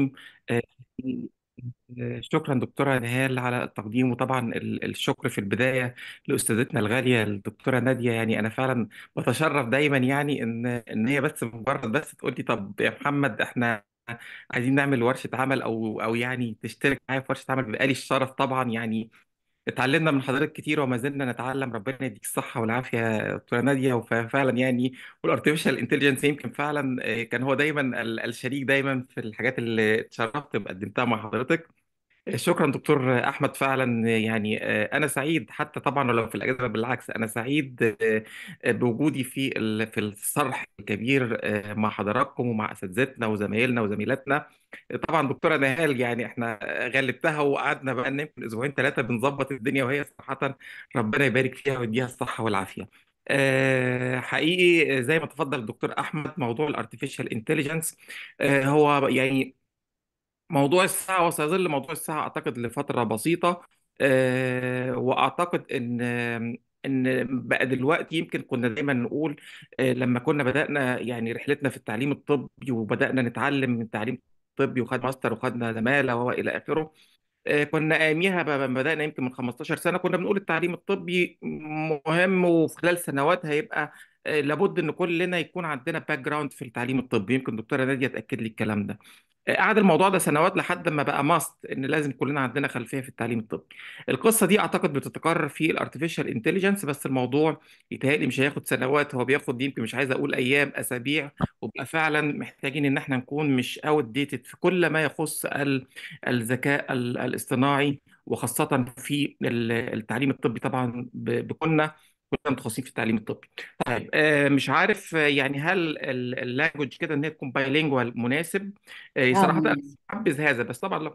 التقييم آه، آه، شكرا دكتورة نهال على التقديم وطبعا الشكر في البداية لأستاذتنا الغالية الدكتورة نادية يعني أنا فعلا بتشرف دايما يعني إن إن هي بس مجرد بس تقول لي طب يا محمد إحنا عايزين نعمل ورشة عمل أو أو يعني تشترك معايا في ورشة عمل بيبقى لي الشرف طبعا يعني اتعلمنا من حضرتك كتير وما زلنا نتعلم ربنا يديك الصحة والعافية يا دكتورة نادية وفعلا يعني والارتفيشال انتليجنس يمكن فعلا آه، كان هو دايما الشريك دايما في الحاجات اللي اتشرفت بقدمتها مع حضرتك شكرا دكتور احمد فعلا يعني آه، انا سعيد حتى طبعا ولو في الاجازه بالعكس انا سعيد آه، بوجودي في في الصرح الكبير آه، مع حضراتكم ومع اساتذتنا وزمايلنا وزميلاتنا طبعا دكتوره نهال يعني احنا غلبتها وقعدنا بقى يمكن اسبوعين ثلاثه بنظبط الدنيا وهي صراحه ربنا يبارك فيها ويديها الصحه والعافيه حقيقي زي ما تفضل الدكتور احمد موضوع الارتفيشال انتليجنس هو يعني موضوع الساعة وسيظل موضوع الساعة أعتقد لفترة بسيطة آه، وأعتقد إن ان بقى دلوقتي يمكن كنا دايما نقول آه، لما كنا بدانا يعني رحلتنا في التعليم الطبي وبدانا نتعلم من تعليم طبي وخدنا ماستر وخدنا زماله والى اخره آه، كنا اياميها بدانا يمكن من 15 سنه كنا بنقول التعليم الطبي مهم وفي خلال سنوات هيبقى لابد ان كلنا يكون عندنا باك جراوند في التعليم الطبي يمكن دكتوره ناديه تاكد لي الكلام ده قعد الموضوع ده سنوات لحد ما بقى ماست ان لازم كلنا عندنا خلفيه في التعليم الطبي القصه دي اعتقد بتتكرر في الارتفيشال انتليجنس بس الموضوع يتهيألي مش هياخد سنوات هو بياخد يمكن مش عايز اقول ايام اسابيع وبقى فعلا محتاجين ان احنا نكون مش اوت ديتد في كل ما يخص الذكاء الاصطناعي وخاصه في التعليم الطبي طبعا بكنا كلها متخصصين في التعليم الطبي طيب آه، مش عارف آه، يعني هل اللانجوج كده ان هي تكون بايلينجوال مناسب آه،, آه صراحه انا حبذ هذا بس طبعا لو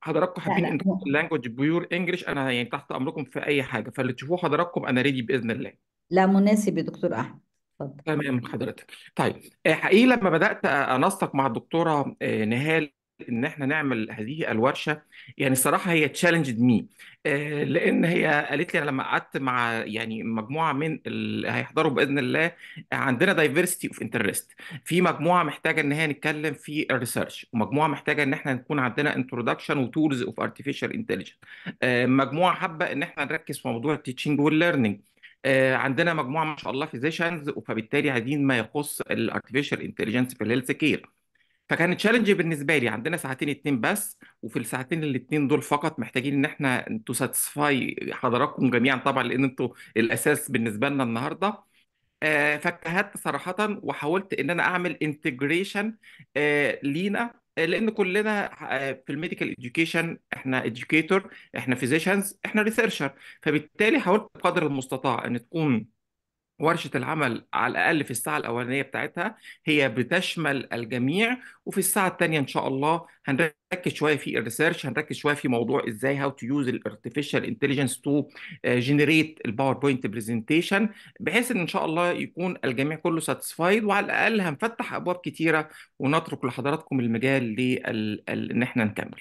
حضراتكم حابين ان اللانجوج بيور انجلش انا يعني تحت امركم في اي حاجه فاللي تشوفوه حضراتكم انا ريدي باذن الله لا مناسب يا دكتور احمد اتفضل تمام حضرتك طيب حقيقي لما بدات انسق مع الدكتوره نهال ان احنا نعمل هذه الورشه يعني الصراحه هي تشالنجد آه، مي لان هي قالت لي انا لما قعدت مع يعني مجموعه من اللي هيحضروا باذن الله عندنا دايفرستي اوف انترست في مجموعه محتاجه ان هي نتكلم في الريسيرش ومجموعه محتاجه ان احنا نكون عندنا انترودكشن وتولز اوف ارتفيشال انتليجنس مجموعه حابه ان احنا نركز في موضوع التيتشنج والليرنينج آه، عندنا مجموعه ما شاء الله فيزيشنز فبالتالي عايزين ما يخص الارتفيشال انتليجنس في الهيلث كير فكان تشالنج بالنسبه لي عندنا ساعتين اتنين بس وفي الساعتين الاتنين دول فقط محتاجين ان احنا انتوا ساتسفاي حضراتكم جميعا طبعا لان انتوا الاساس بالنسبه لنا النهارده آه، فاجتهدت صراحه وحاولت ان انا اعمل انتجريشن آه، لينا آه، لان كلنا في الميديكال اديوكيشن احنا اديوكيتور احنا فيزيشنز احنا ريسيرشر فبالتالي حاولت بقدر المستطاع ان تكون ورشة العمل على الأقل في الساعة الأولانية بتاعتها هي بتشمل الجميع وفي الساعة الثانية إن شاء الله هنركز شوية في الريسيرش هنركز شوية في موضوع إزاي هاو تو يوز الارتفيشال انتليجنس تو جنريت الباوربوينت برزنتيشن بحيث إن إن شاء الله يكون الجميع كله ساتسفايد وعلى الأقل هنفتح أبواب كتيرة ونترك لحضراتكم المجال لإن إحنا نكمل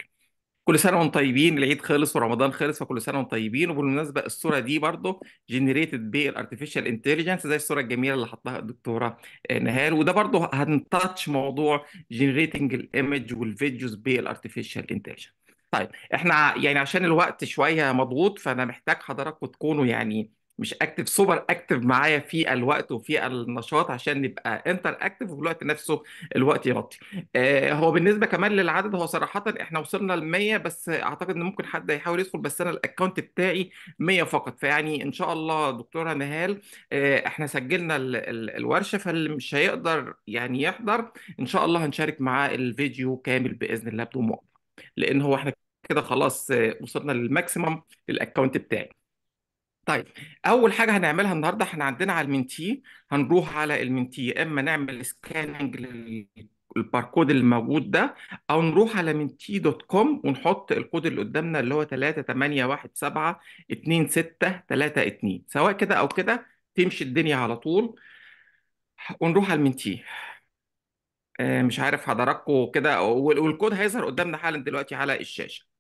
كل سنه وانتم طيبين العيد خلص ورمضان خلص فكل سنه وانتم طيبين وبالمناسبه الصوره دي برضو جنريتد بالارتفيشال انتليجنس زي الصوره الجميله اللي حطها الدكتوره آه، نهال وده برضو هنتاتش موضوع جنريتنج الايمج والفيديوز بالارتفيشال انتليجنس طيب احنا يعني عشان الوقت شويه مضغوط فانا محتاج حضراتكم تكونوا يعني مش اكتف سوبر اكتف معايا في الوقت وفي النشاط عشان نبقى انتر اكتف وفي الوقت نفسه الوقت يغطي آه، هو بالنسبه كمان للعدد هو صراحه احنا وصلنا ل 100 بس اعتقد ان ممكن حد يحاول يدخل بس انا الاكونت بتاعي 100 فقط فيعني ان شاء الله دكتوره نهال آه، احنا سجلنا الورشه فاللي مش هيقدر يعني يحضر ان شاء الله هنشارك معاه الفيديو كامل باذن الله بدون لان هو احنا كده خلاص وصلنا للماكسيمم للاكونت بتاعي طيب اول حاجه هنعملها النهارده احنا عندنا على المنتي هنروح على المنتي يا اما نعمل سكاننج للباركود اللي موجود ده او نروح على منتي دوت كوم ونحط الكود اللي قدامنا اللي هو 38172632 سواء كده او كده تمشي الدنيا على طول ونروح على المنتي آه، مش عارف حضراتكم كده والكود هيظهر قدامنا حالا دلوقتي على الشاشه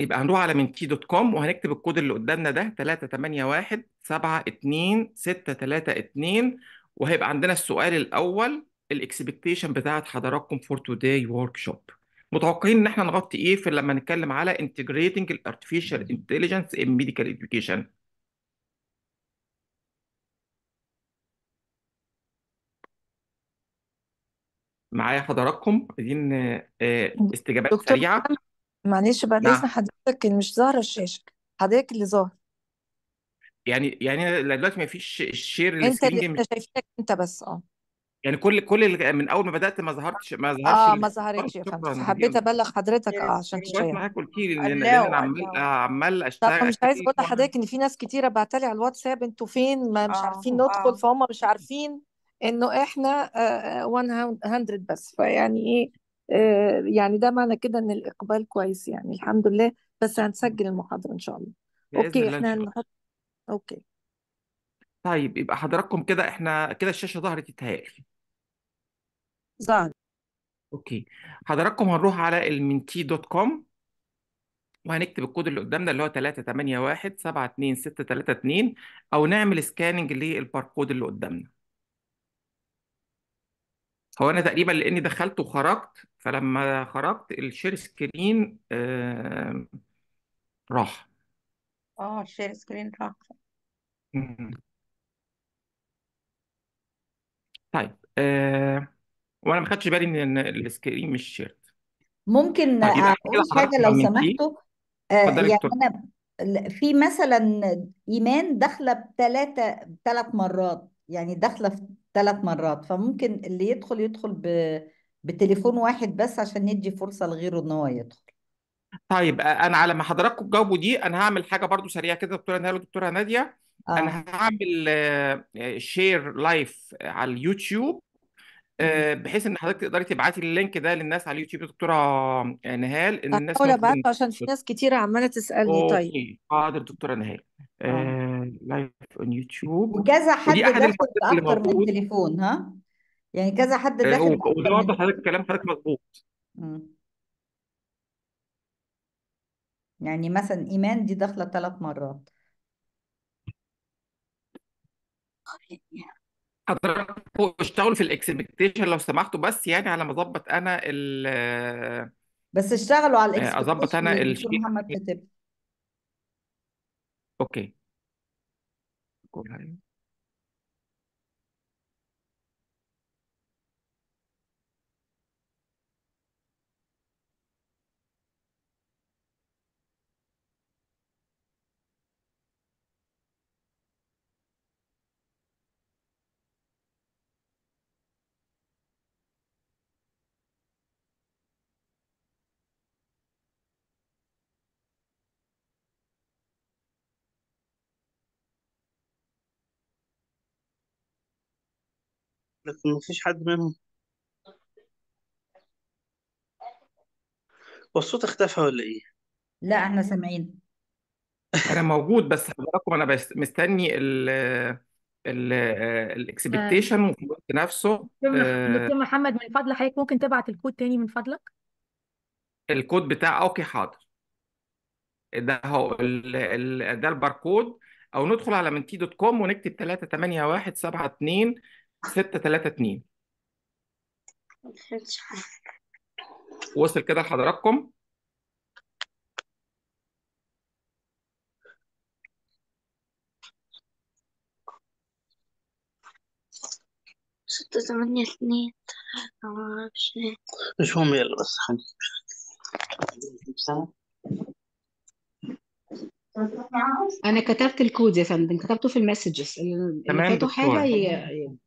يبقى هنروح على منتي دوت كوم وهنكتب الكود اللي قدامنا ده 381 وهيبقى عندنا السؤال الاول الاكسبكتيشن بتاعه حضراتكم فور توداي ورك شوب متوقعين ان احنا نغطي ايه في لما نتكلم على انتجريتنج الارتفيشال انتليجنس ان ميديكال اديوكيشن معايا حضراتكم عايزين آه، استجابات دكتور سريعه معلش بعد نعم إذن حضرتك مش ظاهرة الشاشة حضرتك اللي ظاهر يعني يعني أنا دلوقتي ما فيش الشير أنت السكرين اللي دي مش شايفينك أنت بس أه يعني كل كل من اول ما بدات ما ظهرتش ما ظهرش اه ما ال- ظهرتش يا فندم شكرا فحبيت ابلغ حضرتك اه يعني عشان كويس تشير معاك قلت لي لان لأن انا عمال الله عمال لا اشتغل مش عايز اقول لحضرتك ان في ناس كتيره بعتلي على الواتساب انتوا فين ما مش اه عارفين ندخل آه. فهم مش عارفين انه احنا 100 آه، آه، بس فيعني ايه آه، يعني ده معنى كده ان الاقبال كويس يعني الحمد لله بس هنسجل المحاضرة ان شاء الله بإذن اوكي الله إن احنا شاء الله هنحط اوكي طيب يبقى حضراتكم كده احنا كده الشاشة ظهرت يتهيألي ظهر اوكي حضراتكم هنروح على المنتي دوت كوم وهنكتب الكود اللي قدامنا اللي هو 381 72632 او نعمل سكاننج للباركود اللي قدامنا هو انا تقريبا لاني دخلت وخرجت فلما خرجت الشير سكرين آه، راح اه شير سكرين راح طيب آه، وانا ما خدتش بالي ان السكرين مش شيرت ممكن طيب يبقى كده اقول حاجه لو سمحتوا آه، يعني انا في مثلا ايمان داخله بثلاثه ثلاث مرات يعني داخله في ثلاث مرات فممكن اللي يدخل يدخل ب... بتليفون واحد بس عشان ندي فرصه لغيره ان هو يدخل طيب انا على ما حضراتكم تجاوبوا دي انا هعمل حاجه برضو سريعه كده دكتوره نهال ودكتوره ناديه آه. انا هعمل شير آه، لايف على اليوتيوب آه، بحيث ان حضرتك تقدري تبعتي اللينك ده للناس على اليوتيوب دكتوره آه، نهال ان الناس هحاول ابعته ممكن... عشان في ناس كتير عماله تسالني طيب اوكي حاضر دكتوره نهال آه. لايف اون يوتيوب وكذا حد ودي احد بياخد الميزات اللي من موجود تليفون ها؟ يعني كذا حد آه، من وده بأكتر برضه حضرتك كلام حضرتك مظبوط يعني مثلا إيمان دي داخلة ثلاث مرات حضرتك اشتغلوا في الاكسبكتيشن لو سمحتوا بس يعني على ما اظبط انا ال بس اشتغلوا على الاكسبكتيشن آه، اظبط انا اللي محمد كتب اوكي 过来。ما مفيش حد منهم والصوت اختفى ولا ايه؟ لا احنا سامعين انا موجود بس حضراتكم انا بس مستني ال ال الاكسبكتيشن وفي الوقت نفسه دكتور آه، محمد من فضل حضرتك ممكن تبعت الكود تاني من فضلك الكود بتاع اوكي حاضر ده هو ده الباركود او ندخل على منتي دوت كوم ونكتب 3 8 1 7 2 6 3 2 وصل كده لحضراتكم ستة ثمانية اثنين معرفش مش هم يلا بس انا كتبت الكود يا فندم كتبته في المسجز تمام فاتوا حاجه ي...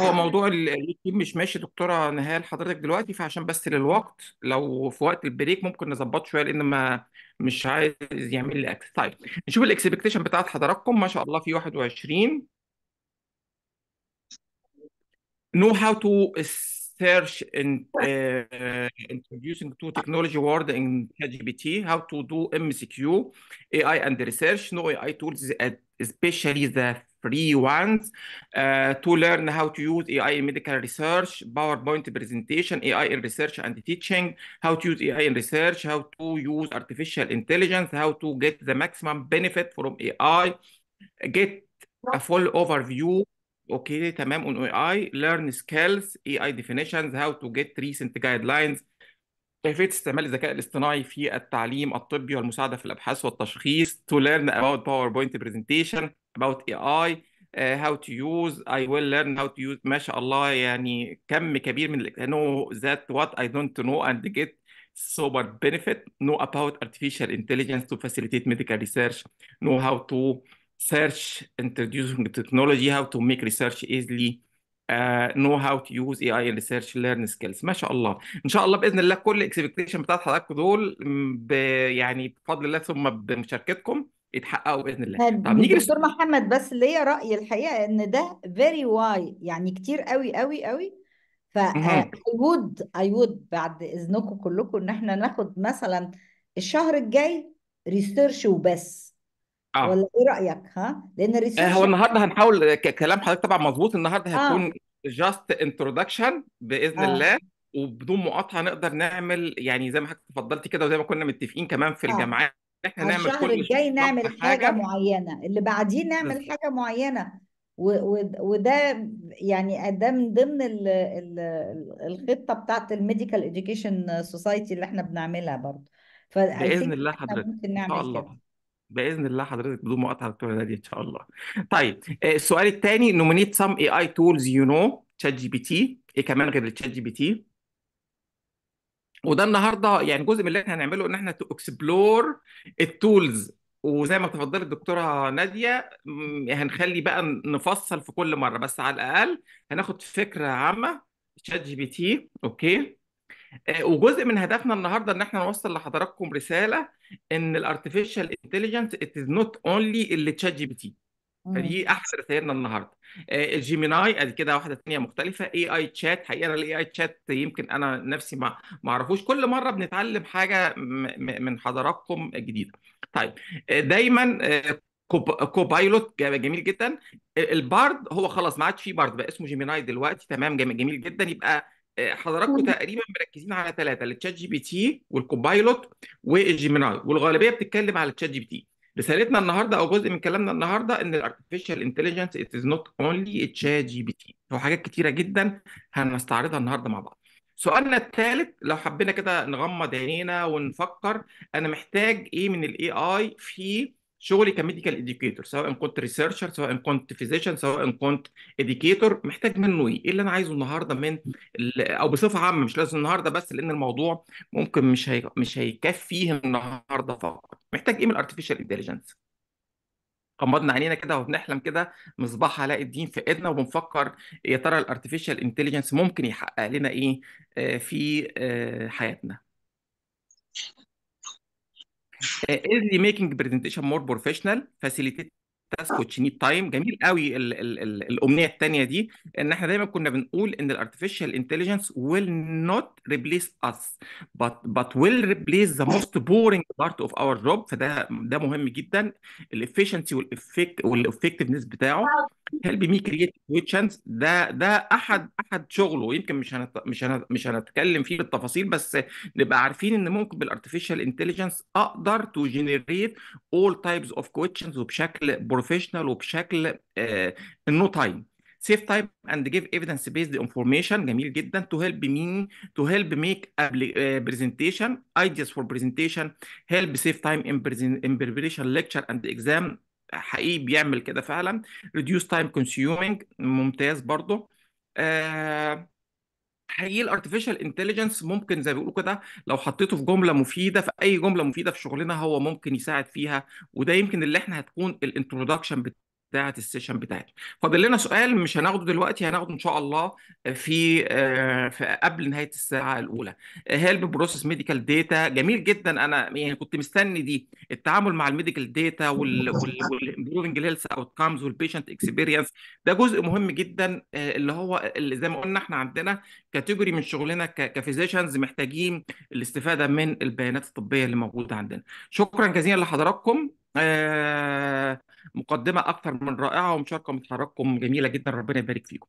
هو موضوع اليوتيوب مش ماشي دكتورة نهال حضرتك دلوقتي فعشان بس للوقت لو في وقت البريك ممكن نظبط شوية لأن ما مش عايز يعمل لي اكس طيب نشوف الاكسبكتيشن بتاعت حضراتكم ما شاء الله في 21 نو هاو تو search and uh, introducing to technology world in ChatGPT, how to do MCQ, AI and research, no AI tools, especially the free ones, uh, to learn how to use AI in medical research, PowerPoint presentation, AI in research and teaching, how to use AI in research, how to use artificial intelligence, how to get the maximum benefit from AI, get a full overview اوكي تمام اون اي اي ليرن سكيلز اي اي ديفينيشنز هاو تو جيت ريسنت جايد لاينز كيفيه استعمال الذكاء الاصطناعي في التعليم الطبي والمساعده في الابحاث والتشخيص to learn about PowerPoint presentation about AI uh, how to use I will learn how to use ما شاء الله يعني كم كبير من know that what I don't know and get sober benefit know about artificial intelligence to facilitate medical research know how to search, introducing technology, how to make research easily, uh, know how to use AI in research, learn skills. ما شاء الله. إن شاء الله بإذن الله كل الاكسبكتيشن بتاعت حضرتك دول ب... يعني بفضل الله ثم بمشاركتكم يتحققوا باذن الله طب نيجي دكتور محمد بس ليا راي الحقيقه ان ده فيري واي يعني كتير قوي قوي قوي ف اي وود اي وود بعد اذنكم كلكم ان احنا ناخد مثلا الشهر الجاي ريسيرش وبس آه. ولا ايه رأيك ها لأن آه، الريسيرش هو النهارده هنحاول كلام حضرتك طبعا مظبوط النهارده آه. هيكون جاست انترودكشن باذن اه الله وبدون مقاطعه نقدر نعمل يعني زي ما حضرتك اتفضلتي كده وزي ما كنا متفقين كمان في اه الجامعات احنا نعمل نعمل الشهر كل الجاي نعمل حاجة حاجه معينة اللي بعديه نعمل حاجة معينة و و وده يعني ده من ضمن الـ الـ الخطة بتاعت الميديكال اديوكيشن سوسايتي اللي احنا بنعملها برضه باذن الله حضرتك ممكن ان شاء الله. كده الله باذن الله حضرتك بدون مقاطعه دكتوره نادي ان شاء الله طيب آه، السؤال الثاني نومينيت سم اي اي تولز يو نو تشات جي بي تي ايه كمان غير التشات جي بي تي وده النهارده يعني جزء من اللي احنا هنعمله ان احنا تو اكسبلور التولز وزي ما تفضلت الدكتوره ناديه هنخلي بقى نفصل في كل مره بس على الاقل هناخد فكره عامه تشات جي بي تي اوكي آه، وجزء من هدفنا النهارده ان احنا نوصل لحضراتكم رساله ان الارتفيشال انتليجنس ات از نوت اونلي اللي تشات جي بي تي فدي احسن رسائلنا النهارده آه، الجيميناي ادي كده واحده ثانيه مختلفه اي اي تشات حقيقه الاي اي تشات يمكن انا نفسي ما ما اعرفوش كل مره بنتعلم حاجه من حضراتكم جديده طيب آه، دايما كوبايلوت جميل جدا البارد هو خلاص ما عادش فيه بارد بقى اسمه جيميناي دلوقتي تمام جميل جدا يبقى حضراتكم تقريبا مركزين على ثلاثه التشات جي بي تي والكوبايلوت والجيميناي والغالبيه بتتكلم على التشات جي بي تي رسالتنا النهارده او جزء من كلامنا النهارده ان الارتفيشال انتليجنس ات از نوت اونلي تشات جي بي تي هو حاجات كتيره جدا هنستعرضها النهارده مع بعض سؤالنا الثالث لو حبينا كده نغمض عينينا ونفكر انا محتاج ايه من الاي اي في شغلي كميديكال اديوكيتور سواء كنت ريسيرشر سواء كنت فيزيشن سواء كنت اديوكيتور محتاج منه ايه؟ ايه اللي انا عايزه النهارده من او بصفه عامه مش لازم النهارده بس لان الموضوع ممكن مش هي... مش هيكفيه النهارده فقط محتاج ايه من الارتفيشال انتليجنس؟ غمضنا عينينا كده وبنحلم كده مصباح علاء الدين في ايدنا وبنفكر يا ترى الارتفيشال انتليجنس ممكن يحقق لنا ايه آه، في آه، حياتنا ايرلي ميكينج برزنتيشن مور بروفيشنال فاسيليتيت تاسك وتشيني تايم جميل قوي الـ الـ الـ الامنيه الثانيه دي ان احنا دايما كنا بنقول ان الارتفيشال انتليجنس ويل نوت ريبليس اس بت but ويل ريبليس ذا موست بورينج بارت اوف اور جوب فده ده مهم جدا الافشنسي والافكت والافكتفنس بتاعه هيلب مي create تشانس ده ده احد احد شغله يمكن مش هنت... مش هنت... مش هنتكلم فيه بالتفاصيل بس نبقى عارفين ان ممكن بالارتفيشال انتليجنس اقدر تو جنريت اول تايبس اوف كويشنز وبشكل بروفيشنال وبشكل نو تايم سيف تايم اند جيف ايفيدنس بيزد انفورميشن جميل جدا تو هيلب مين تو هيلب ميك برزنتيشن ايدياز فور برزنتيشن هيلب سيف تايم ان بريبريشن ليكتشر اند اكزام حقيقي بيعمل كده فعلا ريديوس تايم كونسيومينج ممتاز برضه آه حقيقي الارتفيشال انتليجنس ممكن زي ما بيقولوا كده لو حطيته في جمله مفيده في اي جمله مفيده في شغلنا هو ممكن يساعد فيها وده يمكن اللي احنا هتكون الانترودكشن بتاعت السيشن بتاعته فاضل لنا سؤال مش هناخده دلوقتي هناخده ان شاء الله آه، في, آه، في قبل نهايه الساعه الاولى هيلب بروسس ميديكال داتا جميل جدا انا يعني كنت مستني دي التعامل مع الميديكال داتا والامبروفنج هيلث اوت كامز والبيشنت اكسبيرينس ده جزء مهم جدا آه، اللي هو اللي زي ما قلنا احنا عندنا كاتيجوري من شغلنا كفيزيشنز محتاجين الاستفاده من البيانات الطبيه اللي موجوده عندنا شكرا جزيلا لحضراتكم آه، مقدمه اكثر من رائعه ومشاركه ومتحرككم جميله جدا ربنا يبارك فيكم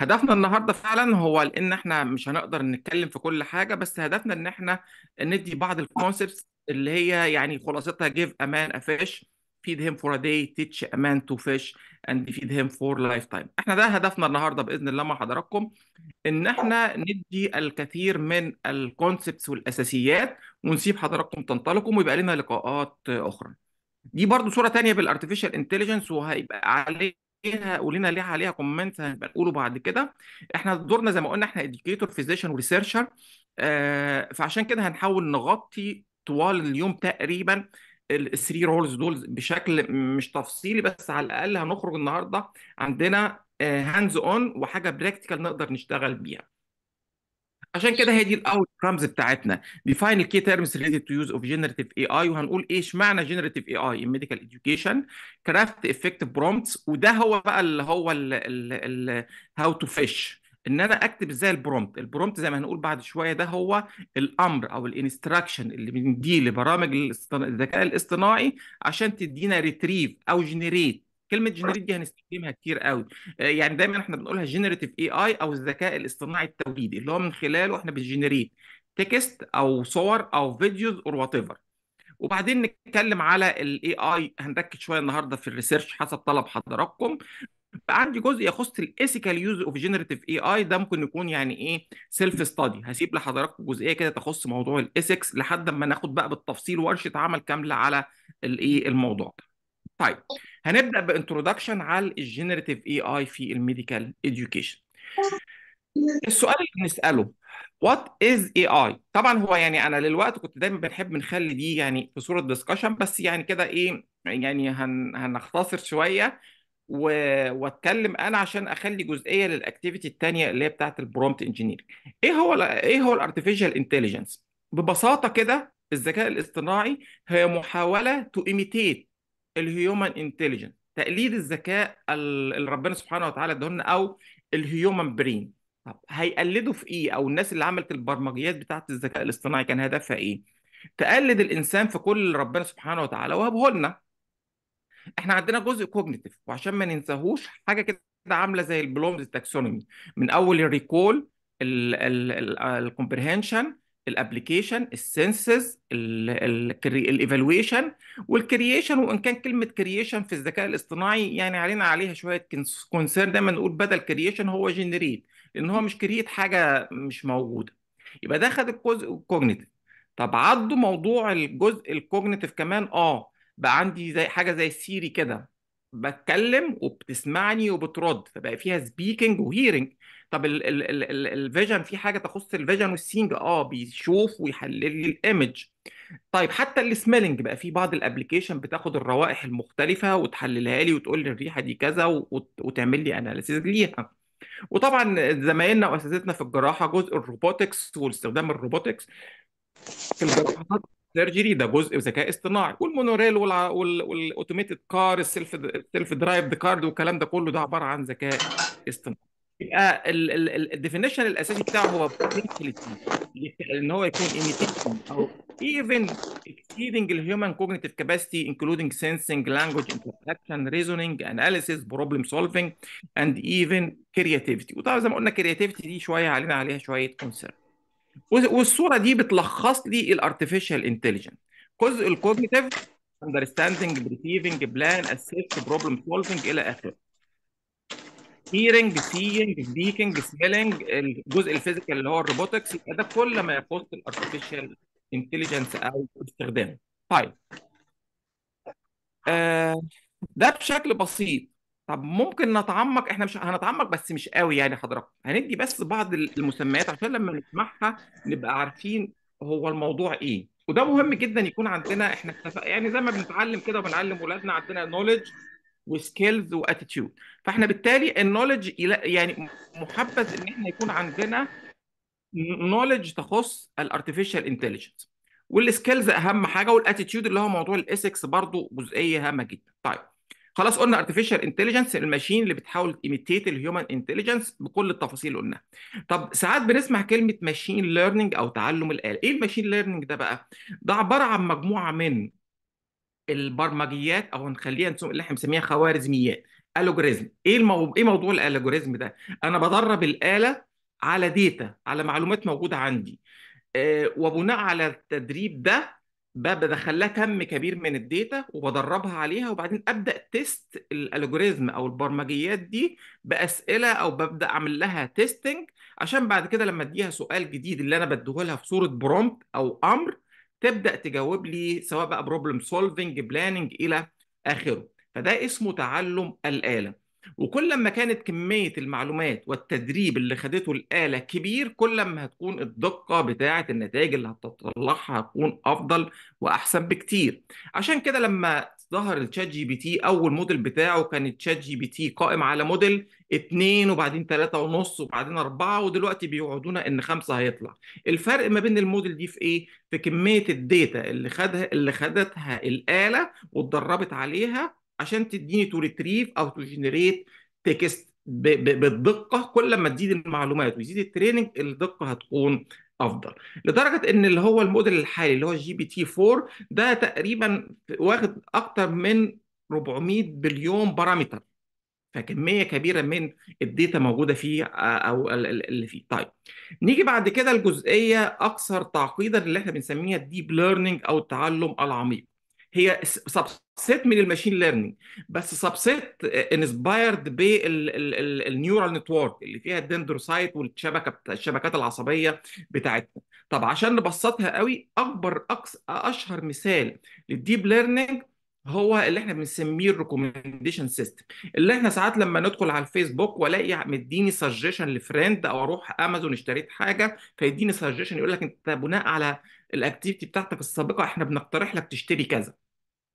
هدفنا النهارده فعلا هو لان احنا مش هنقدر نتكلم في كل حاجه بس هدفنا ان احنا ندي بعض الكونسبتس اللي هي يعني خلاصتها give a man a fish feed him for a day teach a man to fish and feed him for lifetime احنا ده هدفنا النهارده باذن الله مع حضراتكم ان احنا ندي الكثير من الكونسبتس والاساسيات ونسيب حضراتكم تنطلقوا ويبقى لنا لقاءات اخرى دي برضو صورة تانية بالارتفيشال انتليجنس وهيبقى عليها ولينا ليها عليها كومنت هنبقى نقوله بعد كده احنا دورنا زي ما قلنا احنا اديوكيتور فيزيشن وريسيرشر فعشان كده هنحاول نغطي طوال اليوم تقريبا الثري رولز دول بشكل مش تفصيلي بس على الاقل هنخرج النهارده عندنا هاندز آه، اون وحاجه براكتيكال نقدر نشتغل بيها عشان كده هي دي الاول كرامز بتاعتنا ديفاين الكي تيرمز ريليتد تو يوز اوف جينيريتيف اي اي وهنقول ايش معنى جينيريتيف اي اي ان ميديكال اديوكيشن كرافت افكتيف برومتس وده هو بقى اللي هو هاو تو فيش ان انا اكتب ازاي البرومت البرومت زي ما هنقول بعد شويه ده هو الامر او الانستراكشن اللي بنديه لبرامج الذكاء الاصطناعي عشان تدينا ريتريف او جنريت كلمه جنريت دي هنستخدمها كتير قوي آه، يعني دايما احنا بنقولها جنريتيف اي اي او الذكاء الاصطناعي التوليدي اللي هو من خلاله احنا بنجنريت تكست او صور او فيديوز اور وات ايفر وبعدين نتكلم على الاي اي هنركز شويه النهارده في الريسيرش حسب طلب حضراتكم بقى عندي جزء يخص الايثيكال يوز اوف جنريتيف اي اي ده ممكن يكون يعني ايه سيلف ستادي هسيب لحضراتكم جزئيه كده تخص موضوع الايثكس لحد ما ناخد بقى بالتفصيل ورشه عمل كامله على الايه الموضوع ده طيب هنبدا بانترودكشن على الجنريتيف اي اي في الميديكال اديوكيشن السؤال اللي بنساله وات از اي اي طبعا هو يعني انا للوقت كنت دايما بنحب نخلي دي يعني في صوره ديسكشن بس يعني كده ايه يعني هن هنختصر شويه و... واتكلم انا عشان اخلي جزئيه للاكتيفيتي الثانيه اللي هي بتاعه البرومبت انجينير ايه هو ايه هو الارتفيشال انتليجنس ببساطه كده الذكاء الاصطناعي هي محاوله تو ايميتيت الهيومن انتليجنت تقليد الذكاء اللي ربنا سبحانه وتعالى لنا او الهيومن برين طب هيقلدوا في ايه او الناس اللي عملت البرمجيات بتاعه الذكاء الاصطناعي كان هدفها ايه تقلد الانسان في كل اللي ربنا سبحانه وتعالى وهبه لنا احنا عندنا جزء كوجنيتيف وعشان ما ننساهوش حاجه كده عامله زي البلومز التاكسونومي من اول الريكول الكومبريهنشن الابلكيشن السنسز الايفالويشن والكرييشن وان كان كلمه كرييشن في الذكاء الاصطناعي يعني علينا عليها شويه كونسيرن دايما نقول بدل كرييشن هو جنريت لان هو مش كرييت حاجه مش موجوده يبقى ده خد الجزء الكوجنيتيف طب عدوا موضوع الجزء الكوجنيتيف كمان اه بقى عندي زي حاجه زي سيري كده بتكلم وبتسمعني وبترد فبقى فيها سبيكنج وهيرنج طب الفيجن في حاجه تخص الفيجن والسينج اه بيشوف ويحلل لي الايمج طيب حتى السميلنج بقى في بعض الابلكيشن بتاخد الروائح المختلفه وتحللها لي وتقول لي الريحه دي كذا وتعمل لي اناليسيز ليها وطبعا زمايلنا واساتذتنا في الجراحه جزء الروبوتكس واستخدام الروبوتكس في الجراحات سيرجري ده جزء ذكاء اصطناعي والمونوريل والاوتوميتد كار السيلف درايف كارد والكلام ده كله ده عباره عن ذكاء اصطناعي الديفينيشن الاساسي بتاعه هو ان هو يكون ايميتيشن او ايفن اكسيدنج الهيومن كوجنيتيف كاباستي انكلودنج سينسنج لانجوج انتراكشن ريزوننج اناليسيس بروبلم سولفنج اند ايفن كرياتيفيتي وطبعا زي ما قلنا كرياتيفيتي دي شويه علينا عليها شويه كونسيرن والصوره دي بتلخص لي الارتفيشال انتليجنت جزء الكوجنيتيف understanding, receiving, plan, assist, problem solving الى اخره. هيرنج سينج سبيكنج سميلنج الجزء الفيزيكال اللي هو الروبوتكس يبقى ده كل ما يخص الارتفيشال انتليجنس او استخدامه طيب آه، ده بشكل بسيط طب ممكن نتعمق احنا مش هنتعمق بس مش قوي يعني حضرتك هندي بس بعض المسميات عشان لما نسمعها نبقى عارفين هو الموضوع ايه وده مهم جدا يكون عندنا احنا يعني زي ما بنتعلم كده وبنعلم اولادنا عندنا نولج وسكيلز واتيتيود فاحنا بالتالي النولج يعني محبذ ان احنا يكون عندنا نولج تخص الارتفيشال انتليجنس والسكيلز اهم حاجه والاتيتيود اللي هو موضوع الاسكس برضو جزئيه هامه جدا طيب خلاص قلنا ارتفيشال انتليجنس الماشين اللي بتحاول تيميتيت الهيومن انتليجنس بكل التفاصيل اللي قلناها طب ساعات بنسمع كلمه ماشين ليرنينج او تعلم الاله ايه الماشين ليرنينج ده بقى ده عباره عن مجموعه من البرمجيات او نخليها اللي احنا بنسميها خوارزميات الجوريزم ايه المو... ايه موضوع الالجوريزم ده انا بدرب الاله على ديتا على معلومات موجوده عندي أه وبناء على التدريب ده بدخل لها كم كبير من الداتا وبدربها عليها وبعدين ابدا تيست الالجوريزم او البرمجيات دي باسئله او ببدا اعمل لها تيستنج عشان بعد كده لما اديها سؤال جديد اللي انا بديه لها في صوره برومبت او امر تبدا تجاوب لي سواء بقى بروبلم سولفنج بلاننج الى اخره فده اسمه تعلم الاله وكل ما كانت كميه المعلومات والتدريب اللي خدته الاله كبير كل ما هتكون الدقه بتاعه النتائج اللي هتطلعها هتكون افضل واحسن بكتير عشان كده لما ظهر الشات جي بي تي اول موديل بتاعه كان الشات جي بي تي قائم على موديل اثنين وبعدين ثلاثة ونص وبعدين اربعة ودلوقتي بيوعدونا ان خمسة هيطلع الفرق ما بين الموديل دي في ايه في كمية الداتا اللي خدها اللي خدتها الآلة واتدربت عليها عشان تديني تو ريتريف او تو جنريت تكست بالدقة كل ما تزيد المعلومات ويزيد التريننج الدقة هتكون افضل لدرجه ان اللي هو الموديل الحالي اللي هو جي بي تي 4 ده تقريبا واخد اكتر من 400 بليون بارامتر فكميه كبيره من الداتا موجوده فيه آه، او اللي فيه طيب نيجي بعد كده الجزئيه اكثر تعقيدا اللي احنا بنسميها الديب ليرنينج او التعلم العميق هي سبسيت من الماشين ليرنينج بس سبسيت انسبايرد بالنيورال نتورك اللي فيها الدندروسايت والشبكه الشبكات العصبيه بتاعتنا طب عشان نبسطها قوي اكبر أكس اشهر مثال للديب ليرنينج هو اللي احنا بنسميه الريكومنديشن سيستم اللي احنا ساعات لما ندخل على الفيسبوك والاقي مديني سجيشن لفريند او اروح امازون اشتريت حاجه فيديني سجيشن يقول لك انت بناء على الاكتيفيتي بتاعتك السابقه احنا بنقترح لك تشتري كذا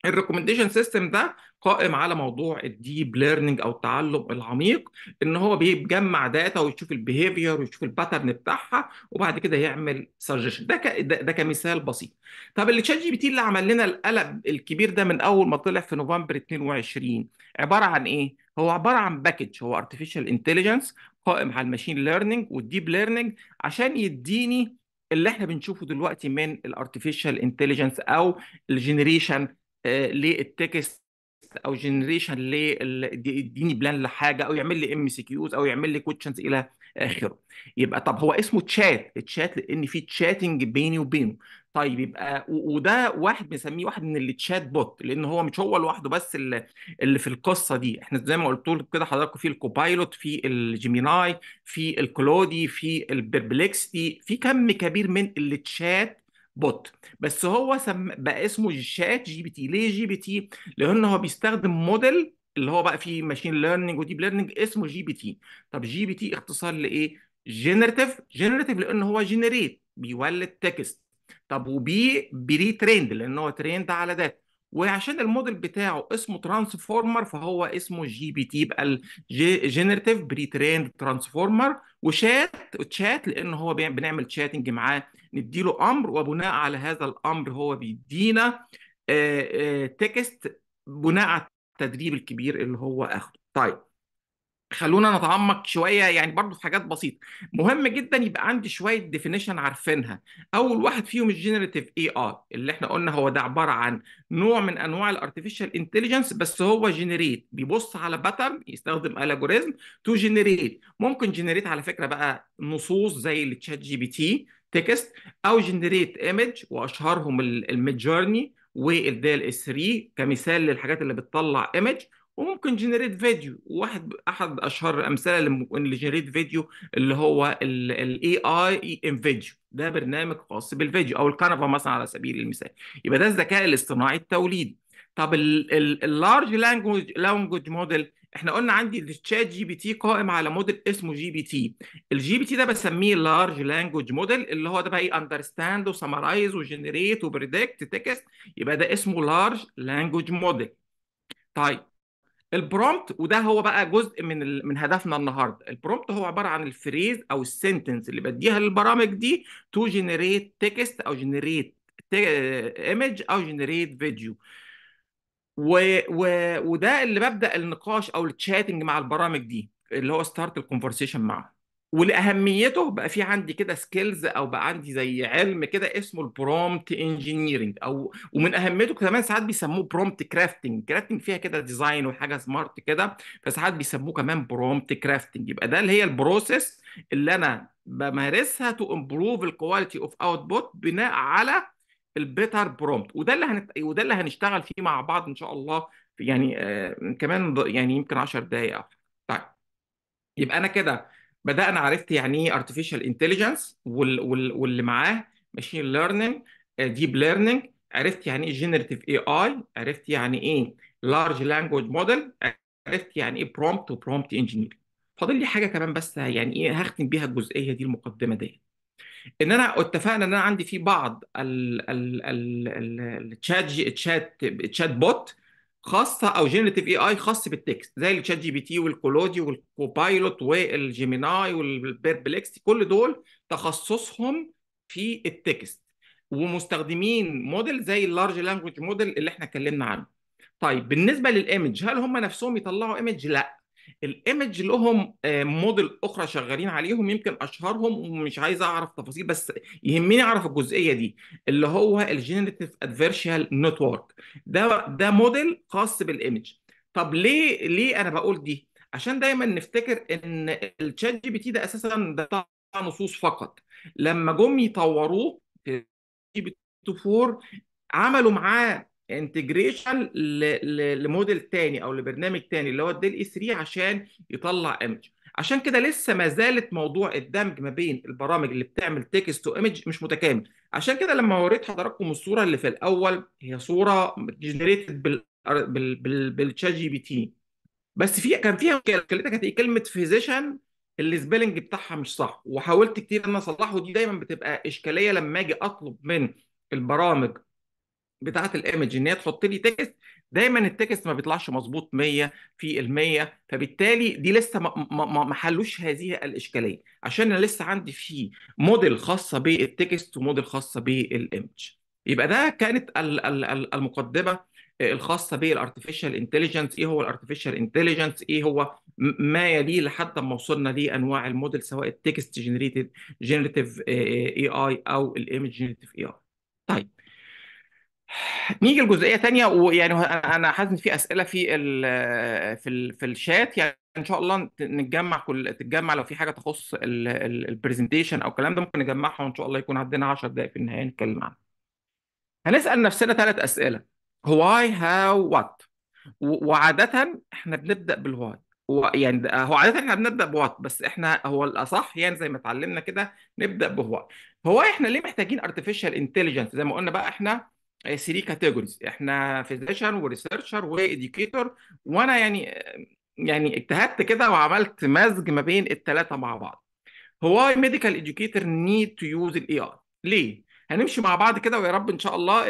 الريكومنديشن سيستم ده قائم على موضوع الديب ليرنينج او التعلم العميق ان هو بيجمع داتا ويشوف البيهيفير ويشوف الباترن بتاعها وبعد كده يعمل سجشن ده, ك... ده كمثال بسيط طب اللي تشات جي بي تي اللي عمل لنا القلب الكبير ده من اول ما طلع في نوفمبر 22 عباره عن ايه هو عباره عن باكج هو ارتفيشال انتليجنس قائم على الماشين ليرنينج والديب ليرنينج عشان يديني اللي احنا بنشوفه دلوقتي من الارتفيشال انتليجنس او الجنريشن آه، للتكست او جنريشن للديني بلان لحاجه او يعمل لي ام سي كيوز او يعمل لي كويشنز الى اخره يبقى طب هو اسمه تشات تشات لان في تشاتنج بيني وبينه طيب يبقى وده واحد بنسميه واحد من التشات بوت لان هو مش هو لوحده بس اللي, في القصه دي احنا زي ما قلت لكم كده حضراتكم في الكوبايلوت في الجيميناي في الكلودي في البربلكستي في كم كبير من التشات بوت بس هو سم... بقى اسمه شات جي بي تي ليه جي بي تي لان هو بيستخدم موديل اللي هو بقى فيه ماشين ليرنينج وديب ليرنينج اسمه جي بي تي طب جي بي تي اختصار لايه جينيريتيف جينيريتيف لان هو جينيريت بيولد تكست طب وبي بري تريند لان هو تريند على ده وعشان الموديل بتاعه اسمه ترانسفورمر فهو اسمه جي بي تي يبقى الجينيريتيف بري تريند ترانسفورمر وشات تشات لان هو بنعمل تشاتنج معاه نديله امر وبناء على هذا الامر هو بيدينا تكست آه، آه، بناء على التدريب الكبير اللي هو اخده طيب خلونا نتعمق شويه يعني برضه في حاجات بسيطه مهم جدا يبقى عندي شويه ديفينيشن عارفينها اول واحد فيهم الجينيريتيف اي اي اللي احنا قلنا هو ده عباره عن نوع من انواع الارتفيشال انتليجنس بس هو جينيريت بيبص على باترن يستخدم الجوريزم تو جينيريت ممكن جينيريت على فكره بقى نصوص زي التشات جي بي تي تكست او جنريت ايمج واشهرهم الميد جورني والدال اس 3 كمثال للحاجات اللي بتطلع ايمج وممكن جنريت فيديو واحد احد اشهر الامثله جنريت فيديو اللي هو الاي اي ان فيديو ده برنامج خاص بالفيديو او الكنفا مثلا على سبيل المثال يبقى ده الذكاء الاصطناعي التوليدي طب اللارج لانجوج لانجوج موديل احنا قلنا عندي الشات جي بي تي قائم على موديل اسمه جي بي تي الجي بي تي ده بسميه لارج لانجوج موديل اللي هو ده بقى ايه اندرستاند وسمرايز وجنريت وبريدكت تكست يبقى ده اسمه لارج لانجوج موديل طيب البرومبت وده هو بقى جزء من ال... من هدفنا النهارده البرومبت هو عباره عن الفريز او السنتنس اللي بديها للبرامج دي تو جنريت تكست او جنريت ايمج او جنريت فيديو و... و... وده اللي ببدا النقاش او التشاتنج مع البرامج دي اللي هو ستارت الكونفرسيشن معه ولاهميته بقى في عندي كده سكيلز او بقى عندي زي علم كده اسمه البرومت انجينيرنج او ومن اهميته كمان ساعات بيسموه برومت كرافتنج كرافتنج فيها كده ديزاين وحاجه سمارت كده فساعات بيسموه كمان برومت كرافتنج يبقى ده اللي هي البروسيس اللي انا بمارسها تو امبروف الكواليتي اوف اوتبوت بناء على البيتر برومبت وده اللي هنت... وده اللي هنشتغل فيه مع بعض ان شاء الله يعني آه كمان يعني يمكن 10 دقائق طيب يبقى انا كده بدانا عرفت يعني ايه ارتفيشال انتليجنس واللي معاه ماشين ليرنينج ديب ليرنينج عرفت يعني ايه جنريتيف اي اي عرفت يعني ايه لارج لانجوج موديل عرفت يعني ايه برومبت وبرومبت انجينير فاضل لي حاجه كمان بس يعني ايه هختم بيها الجزئيه دي المقدمه ديت ان انا اتفقنا ان انا عندي في بعض التشات تشات تشات بوت خاصه او جينيريتيف اي اي خاص بالتكست زي التشات جي بي تي والكولودي والكوبايلوت والجيميناي والبيربلكس كل دول تخصصهم في التكست ومستخدمين موديل زي اللارج لانجوج موديل اللي احنا اتكلمنا عنه طيب بالنسبه للايمج هل هم نفسهم يطلعوا ايمج لا الايمج لهم آه، موديل اخرى شغالين عليهم يمكن اشهرهم ومش عايز اعرف تفاصيل بس يهمني اعرف الجزئيه دي اللي هو الجينيريتيف ادفيرشال نتورك ده ده موديل خاص بالايمج طب ليه ليه انا بقول دي عشان دايما نفتكر ان الشات جي بي تي ده اساسا ده نصوص فقط لما جم يطوروه جي بي تي 4 عملوا معاه انتجريشن لموديل تاني او لبرنامج تاني اللي هو الديل اي 3 عشان يطلع ايمج عشان كده لسه ما زالت موضوع الدمج ما بين البرامج اللي بتعمل تكست وايمج مش متكامل عشان كده لما وريت حضراتكم الصوره اللي في الاول هي صوره جنريتد بال بالتشات جي بي تي بس في كان فيها مشكله كانت كلمه فيزيشن السبيلنج بتاعها مش صح وحاولت كتير ان اصلحه دي دايما بتبقى اشكاليه لما اجي اطلب من البرامج بتاعه الايمج ان هي تحط لي تكست دايما التكست ما بيطلعش مظبوط 100 في المية فبالتالي دي لسه ما, ما حلوش هذه الاشكاليه عشان انا لسه عندي في موديل خاصه بالتكست وموديل خاصه بالايمج يبقى ده كانت المقدمه آه، الخاصه بالارتفيشال انتليجنس ايه هو الارتفيشال انتليجنس ايه هو ما يليه لحد ما وصلنا لانواع الموديل سواء التكست جنريتد جنريتيف اي اي او الايمج جنريتيف اي اي طيب نيجي لجزئيه ثانيه ويعني انا حاسس ان في اسئله في الـ في الـ في الشات يعني ان شاء الله نتجمع كل تتجمع لو في حاجه تخص البرزنتيشن او الكلام ده ممكن نجمعها وان شاء الله يكون عندنا 10 دقائق في النهايه نتكلم عنها. هنسال نفسنا ثلاث اسئله هواي هاو وات وعاده احنا بنبدا بالواي يعني هو عاده احنا بنبدا بوات بس احنا هو الاصح يعني زي ما اتعلمنا كده نبدا بهواي هو احنا ليه محتاجين ارتفيشال انتليجنس زي ما قلنا بقى احنا 3 آه، كاتيجوريز احنا فيزيشن وريسيرشر واديوكيتور وانا يعني يعني اجتهدت كده وعملت مزج ما بين الثلاثه مع بعض هو ميديكال اديوكيتور نيد تو يوز الاي اي ليه هنمشي مع بعض كده ويا رب ان شاء الله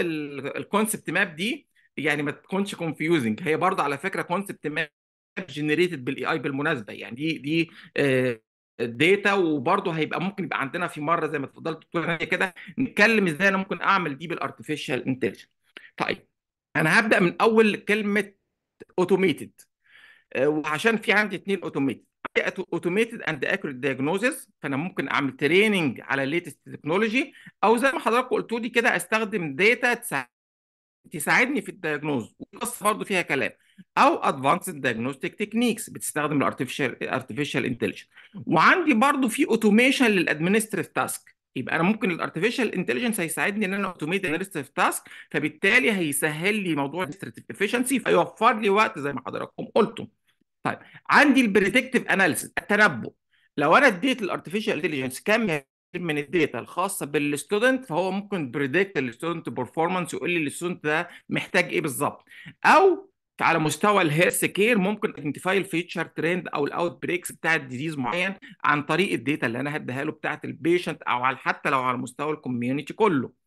الكونسبت ماب دي يعني ما تكونش كونفيوزنج هي برضه على فكره كونسبت ماب جنريتد بالاي اي بالمناسبه يعني دي دي آه، داتا وبرضه هيبقى ممكن يبقى عندنا في مره زي ما اتفضلت دكتور كده نتكلم ازاي انا ممكن اعمل دي بالارتفيشال انتليجنس طيب انا هبدا من اول كلمه اوتوميتد آه، وعشان في عندي اثنين اوتوميتد اوتوميتد اند اكوريت دايجنوزز فانا ممكن اعمل تريننج على ليتست تكنولوجي او زي ما حضراتكم قلتوا لي كده استخدم داتا تساعد تساعدني في الدياجنوز وقصه برضه فيها كلام او ادفانسد دايجنوستيك تكنيكس بتستخدم الارتفيشال ارتفيشال انتليجنس وعندي برضه في اوتوميشن للادمنستريف تاسك يبقى انا ممكن الارتفيشال انتليجنس هيساعدني ان انا اوتوميت الادمنستريف تاسك فبالتالي هيسهل لي موضوع الادمنستريف افشنسي فيوفر لي وقت زي ما حضراتكم قلتم طيب عندي البريدكتيف اناليسيس التنبؤ لو انا اديت الارتفيشال انتليجنس كام من الداتا الخاصه بالستودنت فهو ممكن بريدكت الستودنت بيرفورمانس ويقول لي الستودنت ده محتاج ايه بالظبط او على مستوى الهيلث كير ممكن ايدنتيفاي الفيتشر ترند او الاوت بريكس بتاع الديزيز معين عن طريق الداتا اللي انا هديها له بتاعت البيشنت او على حتى لو على مستوى الكوميونتي كله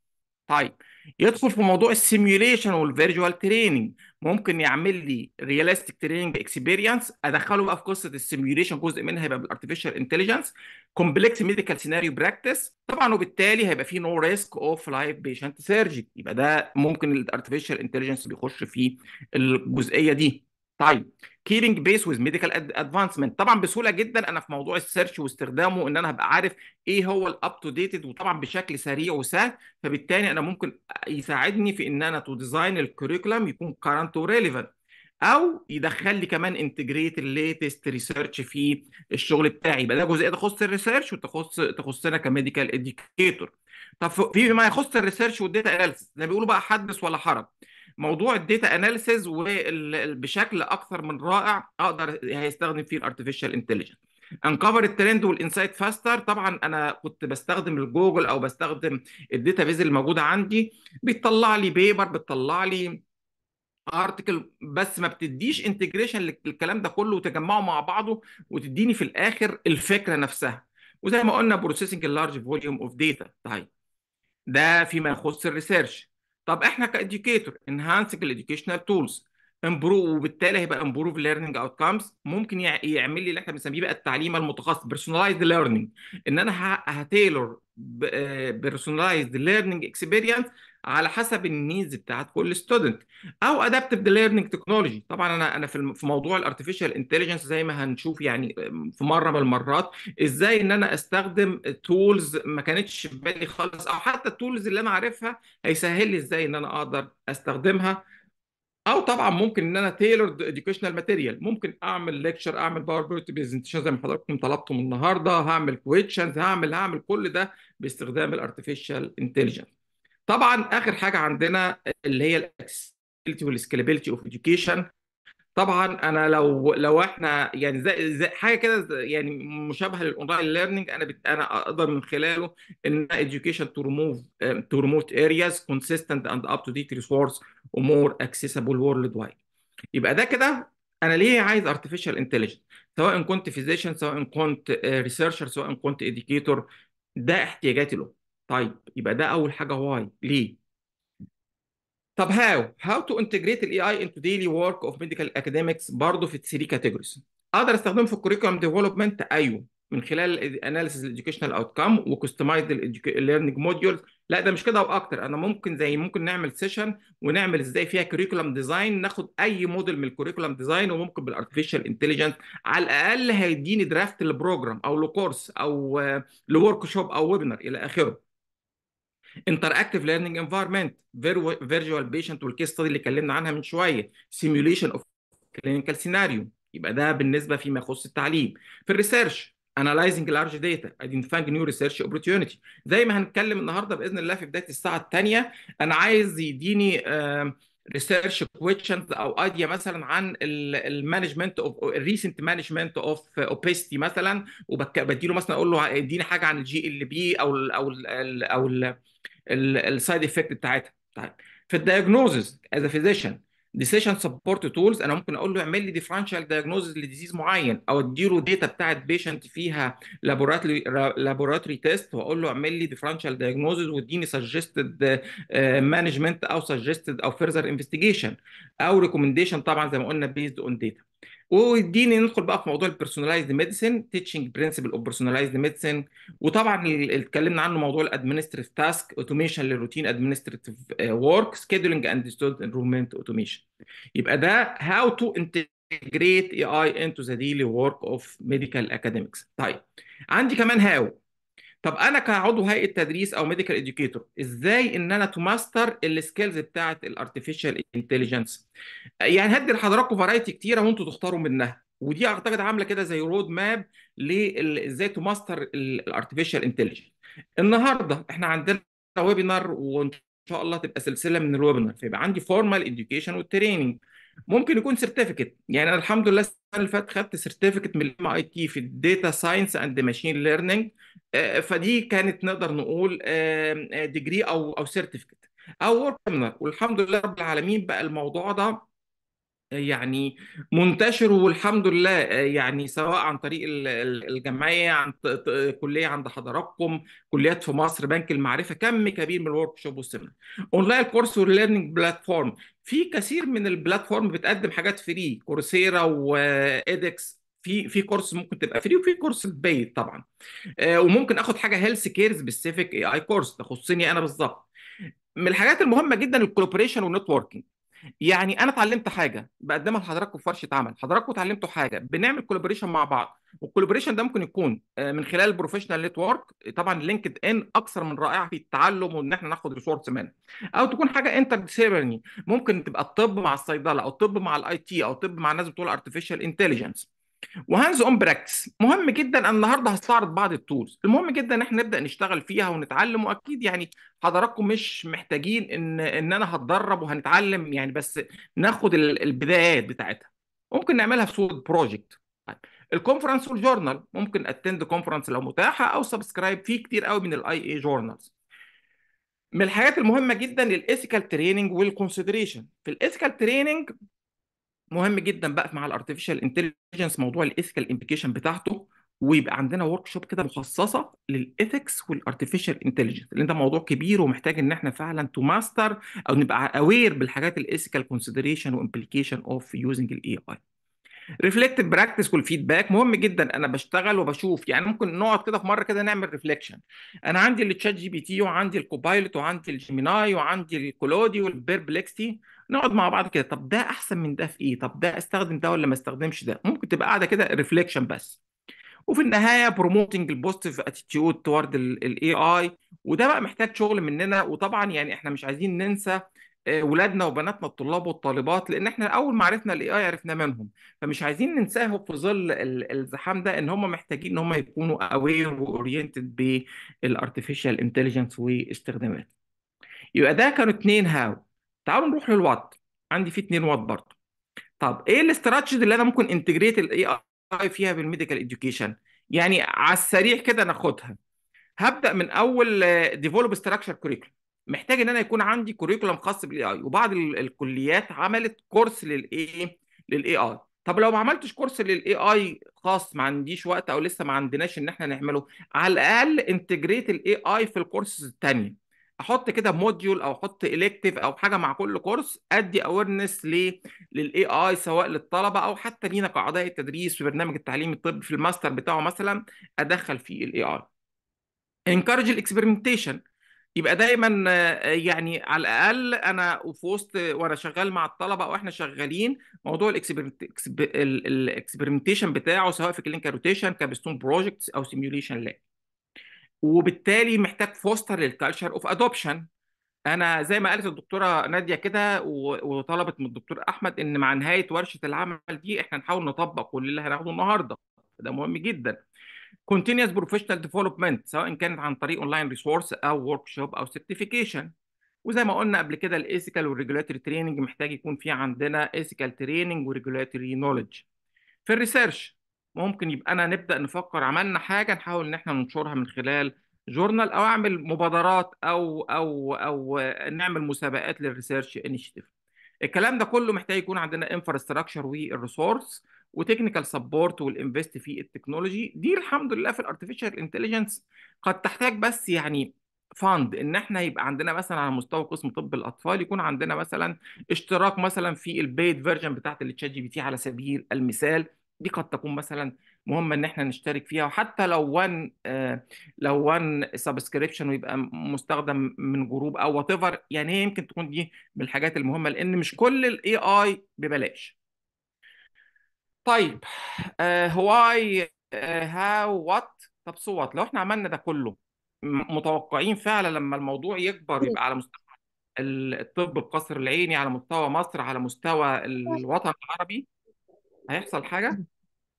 طيب يدخل في موضوع السيميوليشن والفيرجوال تريننج ممكن يعمل لي رياليستيك تريننج اكسبيرينس ادخله بقى في قصه السيميوليشن جزء منها هيبقى بالارتفيشال انتليجنس كومبلكس ميديكال سيناريو براكتس طبعا وبالتالي هيبقى في نو ريسك اوف لايف بيشنت سيرجري يبقى ده ممكن الارتفيشال انتليجنس بيخش في الجزئيه دي طيب كيرنج بيس ويز ميديكال ادفانسمنت طبعا بسهوله جدا انا في موضوع السيرش واستخدامه ان انا هبقى عارف ايه هو الاب تو ديتد وطبعا بشكل سريع وسهل فبالتالي انا ممكن يساعدني في ان انا تو ديزاين الكريكولم يكون كارنت وريليفنت او يدخل لي كمان انتجريت الليتست ريسيرش في الشغل بتاعي يبقى ده جزء تخص الريسيرش وتخص تخصنا كميديكال اديوكيتور طب فيما يخص الريسيرش والداتا اناليسيس زي بيقولوا بقى حدث ولا حرج موضوع الداتا اناليسز وبشكل اكثر من رائع اقدر هيستخدم فيه الارتفيشال انتليجنس انكفر الترند والانسايت فاستر طبعا انا كنت بستخدم الجوجل او بستخدم الداتا اللي الموجوده عندي بتطلع لي بيبر بتطلع لي ارتكل بس ما بتديش انتجريشن للكلام ده كله وتجمعه مع بعضه وتديني في الاخر الفكره نفسها وزي ما قلنا بروسيسنج اللارج فوليوم اوف داتا طيب ده فيما يخص الريسيرش طب احنا كاديوكيتور انهانسنج الاديوكيشنال تولز امبروف وبالتالي هيبقى امبروف ليرنينج اوت كامز ممكن يعمل لي اللي احنا بنسميه بقى التعليم المتخصص بيرسونلايزد ليرنينج ان انا هتيلور بيرسونلايزد ليرنينج اكسبيرينس على حسب النيدز بتاعت كل ستودنت او ادابتيف ليرنينج تكنولوجي طبعا انا انا في في موضوع الارتفيشال انتليجنس زي ما هنشوف يعني في مره من المرات ازاي ان انا استخدم تولز ما كانتش في بالي خالص او حتى التولز اللي انا عارفها هيسهل لي ازاي ان انا اقدر استخدمها او طبعا ممكن ان انا تيلورد اديوكيشنال ماتيريال ممكن اعمل ليكشر اعمل باور بوينت برزنتيشن زي ما حضراتكم طلبتم النهارده هعمل كويتشنز هعمل هعمل كل ده باستخدام الارتفيشال انتليجنس طبعا اخر حاجه عندنا اللي هي الاكسسبيلتي والسكيلابيلتي اوف اديوكيشن طبعا انا لو لو احنا يعني زي, زي حاجه كده يعني مشابهه للاونلاين ليرنينج انا بت انا اقدر من خلاله ان education to remove to remote areas consistent and up to date resource ومور accessible وورلد wide يبقى ده كده انا ليه عايز artificial intelligence سواء كنت physician سواء كنت آه، researcher سواء كنت educator ده احتياجاتي له طيب يبقى ده اول حاجه واي ليه طب هاو هاو تو انتجريت الاي اي انتو ديلي ورك اوف ميديكال اكاديميكس برضه في 3 كاتيجوريز اقدر استخدمه في الكوريكولم ديفلوبمنت ايوه من خلال اناليسيز الاديوكيشنال اوت كام وكستمايز الليرنينج موديولز لا ده مش كده واكتر انا ممكن زي ممكن نعمل سيشن ونعمل ازاي فيها كوريكولم ديزاين ناخد اي موديل من الكوريكولم ديزاين وممكن بالارتفيشال انتليجنس على الاقل هيديني درافت لبروجرام او لكورس او لورك شوب او ويبنر الى اخره انتراكتيف ليرنينج انفايرمنت فيرجوال بيشنت والكيس ستادي اللي اتكلمنا عنها من شويه سيميوليشن اوف كلينيكال سيناريو يبقى ده بالنسبه فيما يخص التعليم في الريسيرش analyzing large data identifying new research opportunity زي ما هنتكلم النهارده باذن الله في بدايه الساعه الثانيه انا عايز يديني ريسيرش كويشنز او ايديا مثلا عن المانجمنت اوف ريسنت مانجمنت اوف اوبيستي مثلا وبديله مثلا اقول له اديني حاجه عن الجي ال بي او الـ او الـ او الـ السايد افكت بتاعتها طيب في الدايجنوزز از ا فيزيشن ديسيشن سبورت تولز انا ممكن اقول له اعمل لي ديفرنشال دايجنوزز لديزيز معين او اديله داتا بتاعت بيشنت فيها لابوراتري لابوراتري تيست واقول له اعمل لي ديفرنشال دايجنوزز واديني سجستد مانجمنت آه، او سجستد او فيرذر انفستيجيشن او ريكومنديشن طبعا زي ما قلنا بيزد اون داتا وديني ندخل بقى في موضوع البيرسوناليزد ميديسن تيتشنج برنسبل اوف بيرسوناليزد ميديسن وطبعا اتكلمنا عنه موضوع الادمنستريف تاسك اوتوميشن للروتين ادمنستريف ورك سكيدولينج اند ستودنت انرومنت اوتوميشن يبقى ده هاو تو انتجريت اي اي انتو ذا ديلي ورك اوف ميديكال اكاديميكس طيب عندي كمان هاو طب انا كعضو هيئه تدريس او ميديكال اديوكيتور ازاي ان انا تماستر السكيلز بتاعه الارتفيشال انتليجنس يعني هدي لحضراتكم فرايتي كتيره وانتم تختاروا منها ودي اعتقد عامله كده زي رود ماب لازاي تماستر الارتفيشال انتليجنس النهارده احنا عندنا ويبينار وان شاء الله تبقى سلسله من الويبينار فيبقى عندي فورمال اديوكيشن والتريننج ممكن يكون سيرتيفيكت يعني انا الحمد لله السنه اللي فاتت خدت سيرتيفيكت من الام اي تي في الداتا ساينس اند ماشين ليرنينج فدي كانت نقدر نقول ديجري آه، او او سيرتيفيكت او ورك والحمد لله رب العالمين بقى الموضوع ده يعني منتشر والحمد لله يعني سواء عن طريق الجمعيه عن كليه عند حضراتكم كليات في مصر بنك المعرفه كم كبير من الورك شوب والسيمينار اونلاين كورس والليرنينج بلاتفورم في كثير من البلاتفورم بتقدم حاجات فري كورسيرا وادكس في في كورس ممكن تبقى فري وفي كورس بيد طبعا آه، وممكن اخد حاجه هيلث كير سبيسيفيك اي كورس تخصني انا بالظبط من الحاجات المهمه جدا الكولابوريشن والنتوركينج يعني انا اتعلمت حاجه بقدمها لحضراتكم في ورشه عمل حضراتكم اتعلمتوا حاجه بنعمل كولابوريشن مع بعض والكولابوريشن ده ممكن يكون آه، من خلال البروفيشنال نتورك طبعا لينكد ان اكثر من رائعه في التعلم وان احنا ناخد ريسورس منها او تكون حاجه انتر ممكن تبقى الطب مع الصيدله او الطب مع الاي تي او الطب مع الناس بتوع الارتفيشال انتليجنس وهانز اون براكتس مهم جدا النهارده هستعرض بعض التولز المهم جدا ان احنا نبدا نشتغل فيها ونتعلم واكيد يعني حضراتكم مش محتاجين ان ان انا هتدرب وهنتعلم يعني بس ناخد البدايات بتاعتها ممكن نعملها في صوره بروجكت الكونفرنس والجورنال ممكن اتند كونفرنس لو متاحه او سبسكرايب في كتير قوي من الاي اي جورنالز من الحاجات المهمه جدا الايثيكال تريننج والكونسيدريشن في الايثيكال تريننج مهم جدا بقى مع الارتفيشال انتليجنس موضوع الايثيكال امبليكيشن بتاعته ويبقى عندنا ورك شوب كده مخصصه للايثكس والارتفيشال انتليجنس لان ده موضوع كبير ومحتاج ان احنا فعلا تو ماستر او نبقى اوير بالحاجات الايثيكال كونسيدريشن وامبليكيشن اوف يوزنج الاي اي ريفلكتيف براكتس والفيدباك مهم جدا انا بشتغل وبشوف يعني ممكن نقعد كده في مره كده نعمل ريفلكشن انا عندي التشات جي بي تي وعندي الكوبايلوت وعندي الجيميناي وعندي الكلودي والبيربلكسي نقعد مع بعض كده طب ده احسن من ده في ايه طب ده استخدم ده ولا ما استخدمش ده ممكن تبقى قاعده كده ريفليكشن بس وفي النهايه بروموتنج البوزيتيف اتيتيود توارد الاي اي وده بقى محتاج شغل مننا وطبعا يعني احنا مش عايزين ننسى آه، ولادنا وبناتنا الطلاب والطالبات لان احنا اول ما عرفنا الاي اي عرفنا منهم فمش عايزين ننساهم في ظل الزحام ده ان هم محتاجين ان هم يكونوا اوير واورينتد بالارتفيشال انتليجنس واستخداماته يبقى ده كانوا اتنين هاو تعالوا نروح للوات عندي فيه اثنين وات برضه طب ايه الاستراتيجي اللي انا ممكن انتجريت الاي اي فيها بالميديكال اديوكيشن يعني على السريع كده ناخدها هبدا من اول ديفلوب ستراكشر كوريكولم محتاج ان انا يكون عندي كوريكولم خاص بالاي اي وبعض الكليات عملت كورس للايه للاي اي طب لو ما عملتش كورس للاي اي خاص ما عنديش وقت او لسه ما عندناش ان احنا نعمله على الاقل انتجريت الاي اي في الكورسز الثانيه احط كده موديول او احط الكتيف او حاجه مع كل كورس ادي اويرنس للاي اي سواء للطلبه او حتى لينا كاعضاء التدريس في برنامج التعليم الطبي في الماستر بتاعه مثلا ادخل فيه الاي اي انكارج الاكسبيرمنتيشن يبقى دايما آه، يعني على الاقل انا وفي وسط وانا شغال مع الطلبه او احنا شغالين موضوع الاكسبيرمنتيشن بتاعه سواء في كلينيكال روتيشن كابستون بروجكتس او سيميوليشن لاب وبالتالي محتاج فوستر للكالتشر اوف ادوبشن انا زي ما قالت الدكتوره ناديه كده وطلبت من الدكتور احمد ان مع نهايه ورشه العمل دي احنا نحاول نطبق كل اللي هناخده النهارده ده مهم جدا كونتينوس بروفيشنال ديفلوبمنت سواء كانت عن طريق اونلاين ريسورس او ورك شوب او سيرتيفيكيشن وزي ما قلنا قبل كده الايثيكال والريجولاتوري تريننج محتاج يكون في عندنا ايثيكال تريننج وريجولاتوري نوليدج في الريسيرش ممكن يبقى انا نبدا نفكر عملنا حاجه نحاول ان احنا ننشرها من خلال جورنال او اعمل مبادرات او او او نعمل مسابقات للريسيرش انيشيتيف الكلام ده كله محتاج يكون عندنا انفراستراكشر والريسورس وتكنيكال سبورت والانفست في التكنولوجي دي الحمد لله في الارتفيشال انتليجنس قد تحتاج بس يعني فاند ان احنا يبقى عندنا مثلا على مستوى قسم طب الاطفال يكون عندنا مثلا اشتراك مثلا في البيت فيرجن بتاعت التشات جي بي تي على سبيل المثال دي قد تكون مثلا مهمه ان احنا نشترك فيها وحتى لو وان آه، لو وان سبسكريبشن ويبقى مستخدم من جروب او وات ايفر يعني هي يمكن تكون دي من الحاجات المهمه لان مش كل الاي اي ببلاش طيب هواي هاو وات طب صوت لو احنا عملنا ده كله متوقعين فعلا لما الموضوع يكبر يبقى على مستوى الطب القصر العيني على مستوى مصر على مستوى طيب. الوطن العربي هيحصل حاجه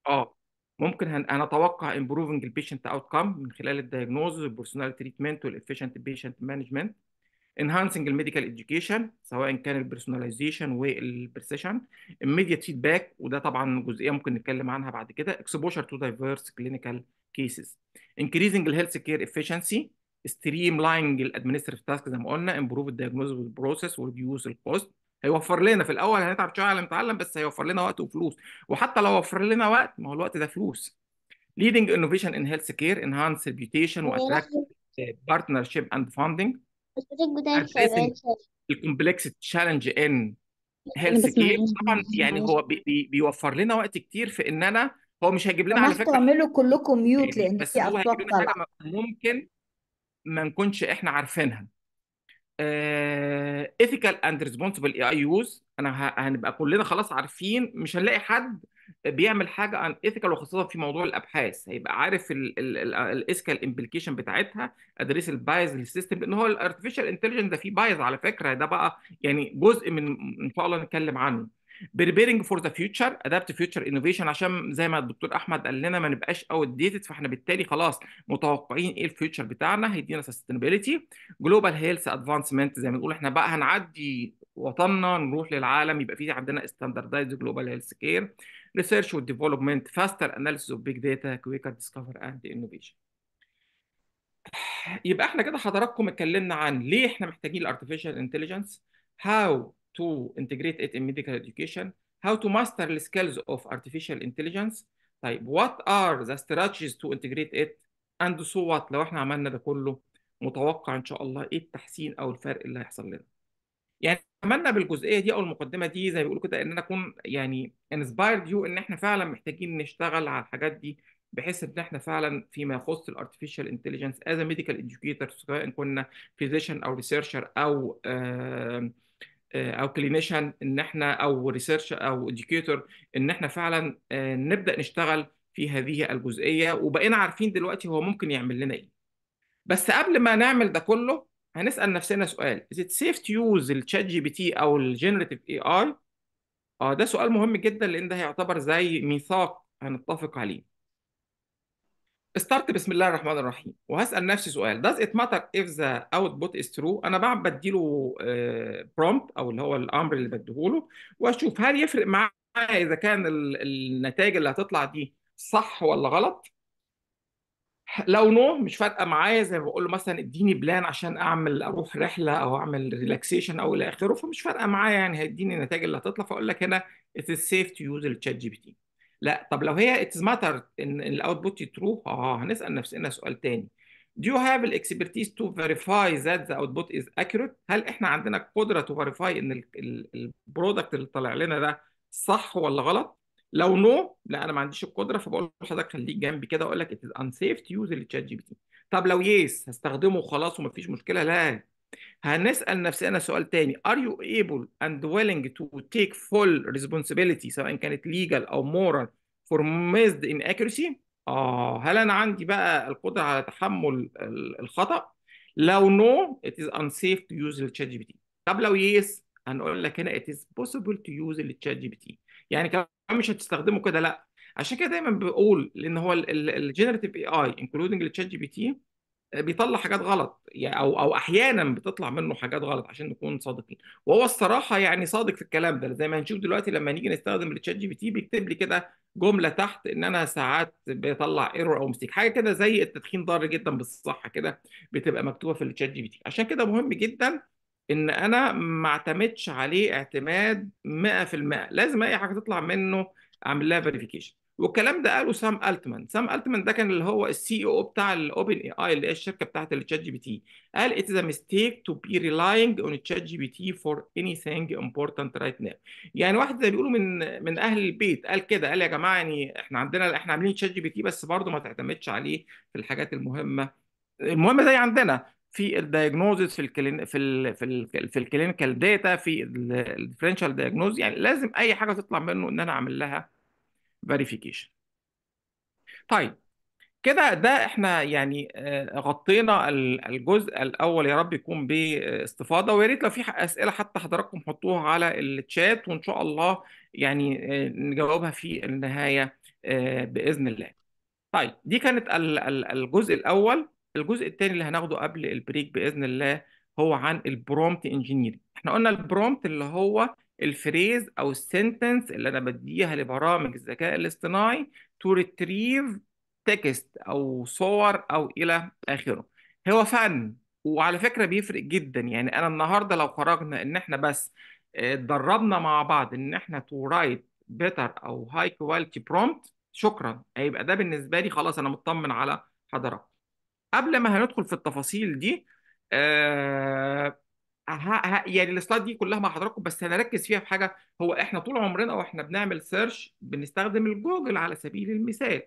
اه ممكن هن... انا اتوقع امبروفنج البيشنت اوت كام من خلال الدايجنوز والبرسونال تريتمنت والافيشنت بيشنت مانجمنت انهانسنج الميديكال اديوكيشن سواء كان البرسوناليزيشن والبرسيشن immediate فيدباك وده طبعا جزئيه ممكن نتكلم عنها بعد كده اكسبوجر تو دايفيرس كلينيكال كيسز انكريزنج الهيلث كير افيشنسي ستريم لاينج الادمنستريف تاسك زي ما قلنا امبروف الدايجنوز والبروسيس وريديوس الكوست هيوفر لنا في الاول هنتعب شويه على نتعلم بس هيوفر لنا وقت وفلوس وحتى لو وفر لنا وقت ما هو الوقت ده فلوس leading innovation in care enhance reputation أيوة. attract partnership and funding addressing يعني the complex challenge in يعني care طبعا يعني هو بي بي بيوفر لنا وقت كتير في ان انا هو مش هيجيب لنا على فكره تعملوا كلكم ميوت لان في اصوات ممكن ما نكونش احنا عارفينها ايثيكال اند ريسبونسبل اي اي يوز انا هنبقى كلنا خلاص عارفين مش هنلاقي حد بيعمل حاجه عن ايثيكال وخاصه في موضوع الابحاث هيبقى عارف الايثيكال امبليكيشن بتاعتها ادريس البايز للسيستم لان هو الارتفيشال انتليجنس ده فيه بايز على فكره ده بقى يعني جزء من ان شاء الله نتكلم عنه بريبيرنج فور ذا فيوتشر ادابت فيوتشر انوفيشن عشان زي ما الدكتور احمد قال لنا ما نبقاش اوت ديتد فاحنا بالتالي خلاص متوقعين ايه الفيوتشر بتاعنا هيدينا سستينابيلتي جلوبال هيلث ادفانسمنت زي ما بنقول احنا بقى هنعدي وطننا نروح للعالم يبقى في عندنا ستاندردايز جلوبال هيلث كير ريسيرش وديفلوبمنت فاستر اناليسيس اوف بيج داتا كويكر ديسكفر اند انوفيشن يبقى احنا كده حضراتكم اتكلمنا عن ليه احنا محتاجين الارتفيشال انتليجنس هاو to integrate it in medical education, how to master the skills of artificial intelligence طيب what are the strategies to integrate it and so what لو احنا عملنا ده كله متوقع ان شاء الله ايه التحسين او الفرق اللي هيحصل لنا يعني اتمنى بالجزئيه دي او المقدمه دي زي ما بيقولوا كده ان انا اكون يعني انسبايرد يو ان احنا فعلا محتاجين نشتغل على الحاجات دي بحيث ان احنا فعلا فيما يخص الارتفيشال انتليجنس از ميديكال educator سواء كنا فيزيشن او ريسيرشر او آه آه، او كلينيشن ان احنا او ريسيرش او اديوكيتور ان احنا فعلا آه، نبدا نشتغل في هذه الجزئيه وبقينا عارفين دلوقتي هو ممكن يعمل لنا ايه بس قبل ما نعمل ده كله هنسال نفسنا سؤال is it safe to use الشات جي بي تي او الجينيريتيف اي اي اه ده سؤال مهم جدا لان ده هيعتبر زي ميثاق هنتفق عليه start بسم الله الرحمن الرحيم وهسال نفسي سؤال does it matter if the output is true انا بقى بديله برومبت آه، او اللي هو الامر اللي بديهوله واشوف هل يفرق معايا اذا كان النتائج اللي هتطلع دي صح ولا غلط لو نو مش فارقه معايا زي ما بقول له مثلا اديني بلان عشان اعمل اروح رحله او اعمل ريلاكسيشن او الى اخره فمش فارقه معايا يعني هيديني النتائج اللي هتطلع فاقول لك هنا it is safe to use الشات جي بي تي لا طب لو هي اتس ماتر ان الاوتبوت آه، ترو اه هنسال نفسنا سؤال تاني Do you have the expertise to verify that the output is accurate؟ هل احنا عندنا قدرة to verify ان البرودكت اللي طالع لنا ده صح ولا غلط؟ لو نو no, لا انا ما عنديش القدره فبقول لحضرتك خليك جنبي كده واقول لك it is unsafe to use the جي بي تي. طب لو يس هستخدمه وخلاص ومفيش مشكله لا هنسأل نفسنا سؤال تاني are you able and willing to take full responsibility سواء كانت legal أو moral for ان inaccuracy آه هل أنا عندي بقى القدرة على تحمل الخطأ لو از it is unsafe to use the chat GPT طب لو yes هنقول لك هنا it is possible to use the chat GPT يعني كمان مش هتستخدمه كده لا عشان كده دايما بقول ان هو الجنريتيف اي اي انكلودنج الشات جي بي تي بيطلع حاجات غلط يعني او او احيانا بتطلع منه حاجات غلط عشان نكون صادقين وهو الصراحه يعني صادق في الكلام ده زي ما هنشوف دلوقتي لما نيجي نستخدم التشات جي بي تي بيكتب لي كده جمله تحت ان انا ساعات بيطلع ايرور او مستيك حاجه كده زي التدخين ضار جدا بالصح كده بتبقى مكتوبه في التشات جي بي تي عشان كده مهم جدا ان انا ما اعتمدش عليه اعتماد 100% لازم اي حاجه تطلع منه اعمل لها فيريفيكيشن والكلام ده قاله سام التمان سام التمان ده كان اللي هو السي او e بتاع الاوبن اي اي اللي هي الشركه بتاعه الشات جي بي تي قال اتس بي ريلاينج اون be جي بي تي فور اني ثينج امبورتنت رايت ناو يعني واحد زي بيقولوا من من اهل البيت قال كده قال يا جماعه يعني احنا عندنا احنا عاملين شات جي بي تي بس برضه ما تعتمدش عليه في الحاجات المهمه المهمه زي عندنا في الدايجنوزز في الكلين في الـ في الـ في الكلينيكال داتا في الديفرنشال دايجنوز يعني لازم اي حاجه تطلع منه ان انا اعمل لها فيريفيكيشن طيب كده ده احنا يعني آه، غطينا الجزء الاول يا رب يكون باستفاضه ويا ريت لو في اسئله حتى حضراتكم حطوها على الشات وان شاء الله يعني آه، نجاوبها في النهايه آه، باذن الله. طيب دي كانت الجزء الاول، الجزء الثاني اللي هناخده قبل البريك باذن الله هو عن البرومت انجينيرنج، احنا قلنا البرومت اللي هو الفريز او السنتنس اللي انا بديها لبرامج الذكاء الاصطناعي تو ريتريف تكست او صور او الى اخره هو فن وعلى فكره بيفرق جدا يعني انا النهارده لو خرجنا ان احنا بس آه، اتدربنا مع بعض ان احنا تو رايت بيتر او هاي كواليتي برومبت شكرا هيبقى ده بالنسبه لي خلاص انا مطمن على حضرتك قبل ما هندخل في التفاصيل دي آه ها ها يعني السلايد دي كلها مع حضراتكم بس هنركز فيها في حاجه هو احنا طول عمرنا واحنا بنعمل سيرش بنستخدم الجوجل على سبيل المثال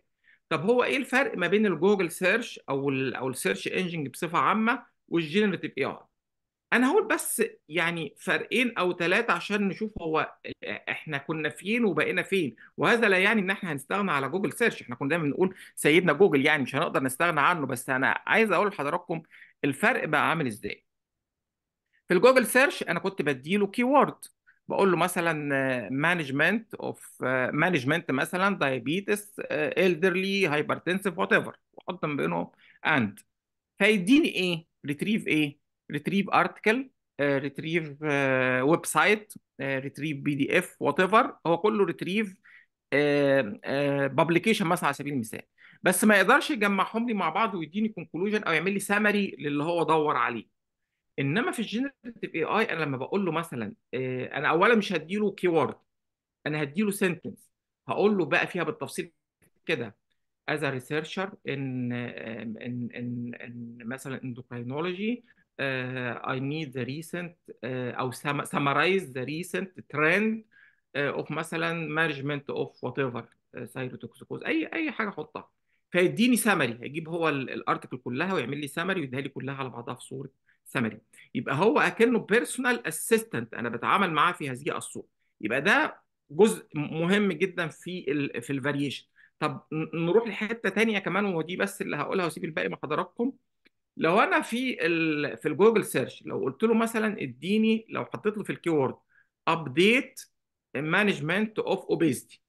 طب هو ايه الفرق ما بين الجوجل سيرش او الـ او السيرش انجن بصفه عامه والجنريتيف اي اي انا هقول بس يعني فرقين او ثلاثه عشان نشوف هو احنا كنا فين وبقينا فين وهذا لا يعني ان احنا هنستغنى على جوجل سيرش احنا كنا دايما بنقول سيدنا جوجل يعني مش هنقدر نستغنى عنه بس انا عايز اقول لحضراتكم الفرق بقى عامل ازاي في الجوجل سيرش انا كنت بديله كي وورد بقول له مثلا مانجمنت اوف مانجمنت مثلا دايابيتس ايلدرلي هايبرتنسيف وات ايفر واحط ما بينهم اند فيديني ايه ريتريف ايه ريتريف ارتكل ريتريف ويب سايت ريتريف بي دي اف وات ايفر هو كله ريتريف بابليكيشن آه، آه، مثلا على سبيل المثال بس ما يقدرش يجمعهم لي مع بعض ويديني كونكلوجن او يعمل لي سامري للي هو دور عليه انما في الجنريتيف اي اي انا لما بقول له مثلا آه، انا اولا مش له كي وورد انا هدي له سنتنس هقول له بقى فيها بالتفصيل كده از ريسيرشر ان ان ان ان مثلا اندوكرينولوجي اي نيد ذا ريسنت أو summarize ذا ريسنت ترند اوف مثلا مانجمنت اوف وات ايفر سيروتوكسيكوز أي أي حاجة أحطها فيديني سمري هيجيب هو الارتكل كلها ويعمل لي سمري ويديها لي كلها على بعضها في صورة سمري يبقى هو اكنه بيرسونال اسيستنت انا بتعامل معاه في هذه الصوره يبقى ده جزء مهم جدا في الـ في الفاريشن طب نروح لحته ثانيه كمان ودي بس اللي هقولها واسيب الباقي مع حضراتكم لو انا في في الجوجل سيرش لو قلت له مثلا اديني لو حطيت له في الكيورد ابديت مانجمنت اوف اوبيستي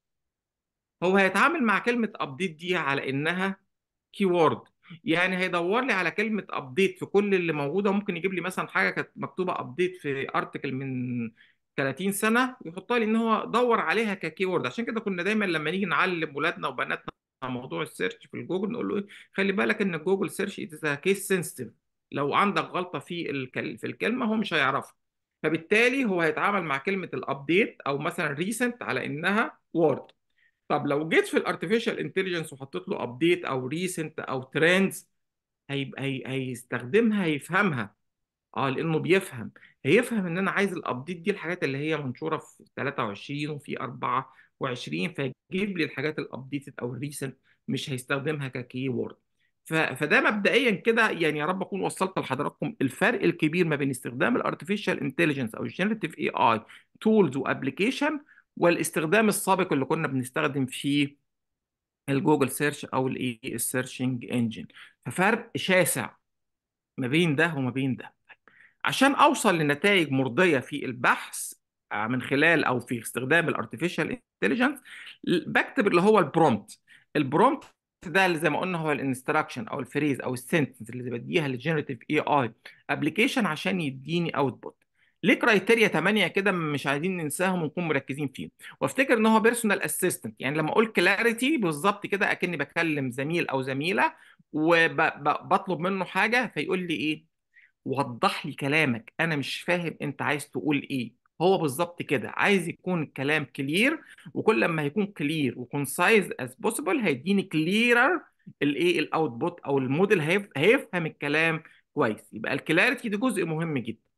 هو هيتعامل مع كلمه ابديت دي على انها كيورد يعني هيدور لي على كلمه ابديت في كل اللي موجوده ممكن يجيب لي مثلا حاجه كانت مكتوبه ابديت في ارتكل من 30 سنه يحطها لي ان هو دور عليها ككي وورد عشان كده كنا دايما لما نيجي نعلم ولادنا وبناتنا موضوع السيرش في الجوجل نقول له ايه خلي بالك ان الجوجل سيرش از كيس سنسيتيف لو عندك غلطه في في الكلمه هو مش هيعرفها فبالتالي هو هيتعامل مع كلمه الابديت او مثلا ريسنت على انها وورد طب لو جيت في الارتفيشال انتليجنس وحطيت له ابديت او ريسنت او ترندز هيبقى هيستخدمها هيفهمها اه لانه بيفهم هيفهم ان انا عايز الابديت دي الحاجات اللي هي منشوره في 23 وفي 24 فيجيب لي الحاجات الابديتد او الريسنت مش هيستخدمها ككي وورد فده مبدئيا كده يعني يا رب اكون وصلت لحضراتكم الفرق الكبير ما بين استخدام الارتفيشال انتليجنس او الجنريتيف اي اي تولز وابلكيشن والاستخدام السابق اللي كنا بنستخدم فيه الجوجل سيرش او الاي السيرشنج انجن ففرق شاسع ما بين ده وما بين ده عشان اوصل لنتائج مرضيه في البحث آه، من خلال او في استخدام الارتفيشال انتليجنس بكتب اللي هو البرومت البرومت ده اللي زي ما قلنا هو الانستراكشن او الفريز او السنتنس اللي بديها للجنريتيف اي اي ابلكيشن عشان يديني اوتبوت ليه كرايتيريا 8 كده مش عايزين ننساهم ونكون مركزين فيه وافتكر ان هو بيرسونال اسيستنت يعني لما اقول كلاريتي بالظبط كده اكني بكلم زميل او زميله وبطلب منه حاجه فيقول لي ايه وضح لي كلامك انا مش فاهم انت عايز تقول ايه هو بالظبط كده عايز يكون الكلام كلير وكل لما هيكون كلير وكونسايز از بوسيبل هيديني كليرر الايه الاوتبوت او الموديل هيفهم الكلام كويس يبقى الكلاريتي دي جزء مهم جدا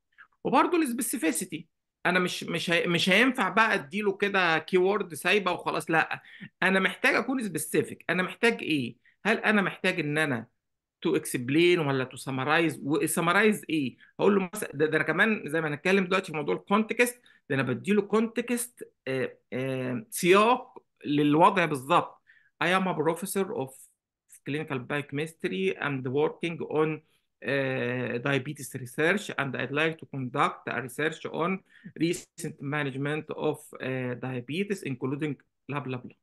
وبرده السبيسيفيسيتي انا مش مش هي... مش هينفع بقى اديله كده كي وورد سايبه وخلاص لا انا محتاج اكون سبيسيفيك انا محتاج ايه هل انا محتاج ان انا تو اكسبلين ولا تو سمرايز وسمرايز ايه هقول له مثلا ده, ده انا كمان زي ما هنتكلم دلوقتي في موضوع الكونتكست ده انا بدي له كونتكست سياق للوضع بالظبط I am a professor of clinical biochemistry and working on آه، diabetes research and I'd like to conduct a research on recent management of uh, diabetes including blah blah blah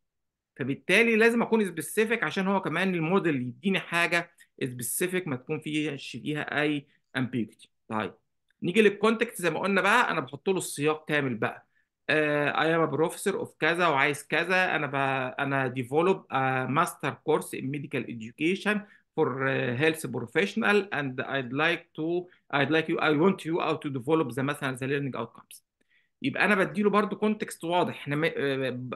فبالتالي لازم اكون سبيسيفيك عشان هو كمان الموديل يديني حاجه سبيسيفيك ما تكون فيها فيها اي امبيجتي طيب نيجي للكونتكست زي ما قلنا بقى انا بحط له السياق كامل بقى اي ام بروفيسور اوف كذا وعايز كذا انا ب... انا ديفلوب ماستر كورس ان ميديكال education for uh, health professional and I'd like to I'd like you I want you out to develop the مثلا the learning outcomes يبقى انا بدي له برضه كونتكست واضح احنا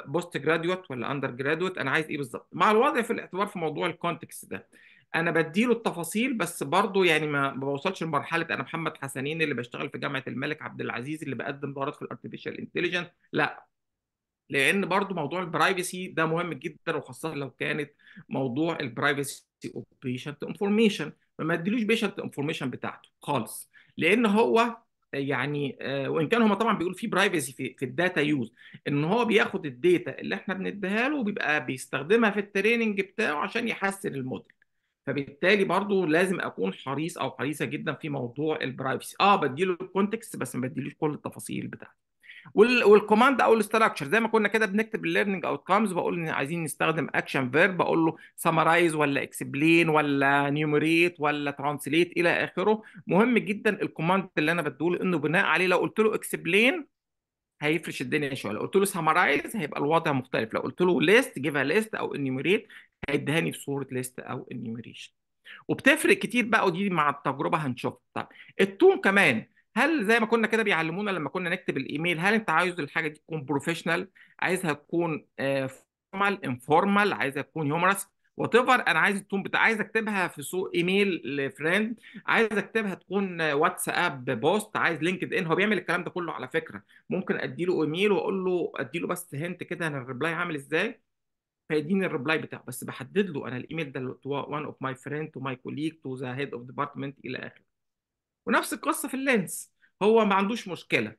بوست جراديوت آه، ولا اندر جراديوت انا عايز ايه بالظبط مع الوضع في الاعتبار في موضوع الكونتكست ده انا بدي له التفاصيل بس برضه يعني ما بوصلش لمرحله انا محمد حسنين اللي بشتغل في جامعه الملك عبد العزيز اللي بقدم دورات في الارتفيشال انتليجنس لا لان برضه موضوع البرايفسي ده مهم جدا وخاصه لو كانت موضوع البرايفسي of بيشنت انفورميشن فما اديلوش بيشنت انفورميشن بتاعته خالص لان هو يعني آه، وان كان هم طبعا بيقولوا في برايفسي في, في الداتا يوز ان هو بياخد الداتا اللي احنا بنديها له وبيبقى بيستخدمها في التريننج بتاعه عشان يحسن الموديل فبالتالي برضو لازم اكون حريص او حريصه جدا في موضوع البرايفسي اه بديله الكونتكست بس ما بديلوش كل التفاصيل بتاعته والكوماند او الاستراكشر زي ما كنا كده بنكتب الليرنينج اوت كامز بقول ان عايزين نستخدم اكشن فيرب بقول له سمرايز ولا اكسبلين ولا نيومريت ولا ترانسليت الى اخره مهم جدا الكوماند اللي انا بديه انه بناء عليه لو قلت له اكسبلين هيفرش الدنيا شويه لو قلت له سمرايز هيبقى الوضع مختلف لو قلت له ليست جيفها ليست او انيوميريت لي في صوره ليست او انيوميريشن وبتفرق كتير بقى ودي مع التجربه هنشوفها طب التون كمان هل زي ما كنا كده بيعلمونا لما كنا نكتب الايميل هل انت عايز الحاجه دي تكون بروفيشنال عايزها تكون فورمال آه، انفورمال عايزها تكون هيومرس وات ايفر انا عايز التون بتاع عايز اكتبها في سوق ايميل لفريند عايز اكتبها تكون واتساب بوست عايز لينكد ان هو بيعمل الكلام ده كله على فكره ممكن ادي له ايميل واقول له ادي له بس هنت كده انا الريبلاي عامل ازاي فيديني الريبلاي بتاعه بس بحدد له انا الايميل ده وان اوف ماي فريند تو ماي كوليج تو ذا هيد اوف ديبارتمنت الى اخره ونفس القصه في اللينس هو ما عندوش مشكله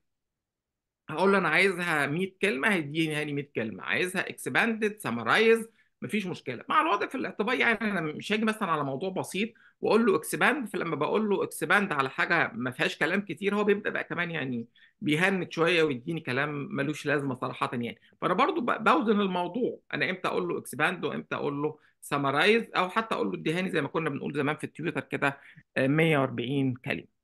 هقول له انا عايزها 100 كلمه هيديني هاني 100 كلمه عايزها اكسباندد سمرايز مفيش مشكله مع الوضع في الاعتبار يعني انا مش هاجي مثلا على موضوع بسيط واقول له اكسباند فلما بقول له اكسباند على حاجه ما فيهاش كلام كتير هو بيبدا بقى كمان يعني بيهنت شويه ويديني كلام ملوش لازمه صراحه يعني فانا برضو بوزن الموضوع انا امتى اقول له اكسباند وامتى اقول له سمرايز او حتى اقول له اديهاني زي ما كنا بنقول زمان في التويتر كده 140 آه، كلمه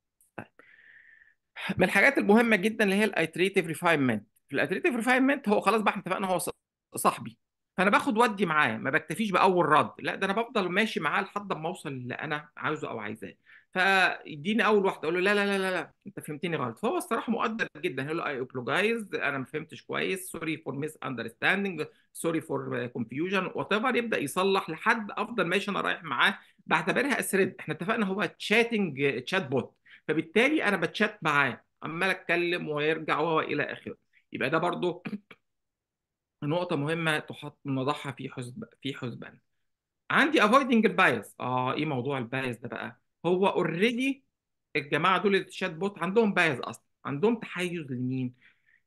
من الحاجات المهمه جدا اللي هي الايتريتيف ريفاينمنت في الايتريتيف ريفاينمنت هو خلاص بقى احنا اتفقنا هو صاحبي فانا باخد ودي معاه ما بكتفيش باول رد لا ده انا بفضل ماشي معاه لحد ما اوصل اللي انا عاوزه او عايزاه فيديني اول واحده اقول له لا لا لا لا, انت فهمتني غلط فهو الصراحه مقدر جدا هيقول له اي ابلوجايز انا ما فهمتش كويس سوري فور ميس اندرستاندنج سوري فور كونفيوجن وات ايفر يبدا يصلح لحد افضل ماشي انا رايح معاه بعتبرها اسرد احنا اتفقنا هو تشاتنج تشات بوت فبالتالي انا بتشات معاه عمال اتكلم ويرجع الى اخره يبقى ده برضو نقطة مهمة تحط نضعها في حزب في حسبان. عندي افويدنج البايس، اه ايه موضوع البايس ده بقى؟ هو اوريدي الجماعة دول الشات بوت عندهم بايس اصلا، عندهم تحيز لمين؟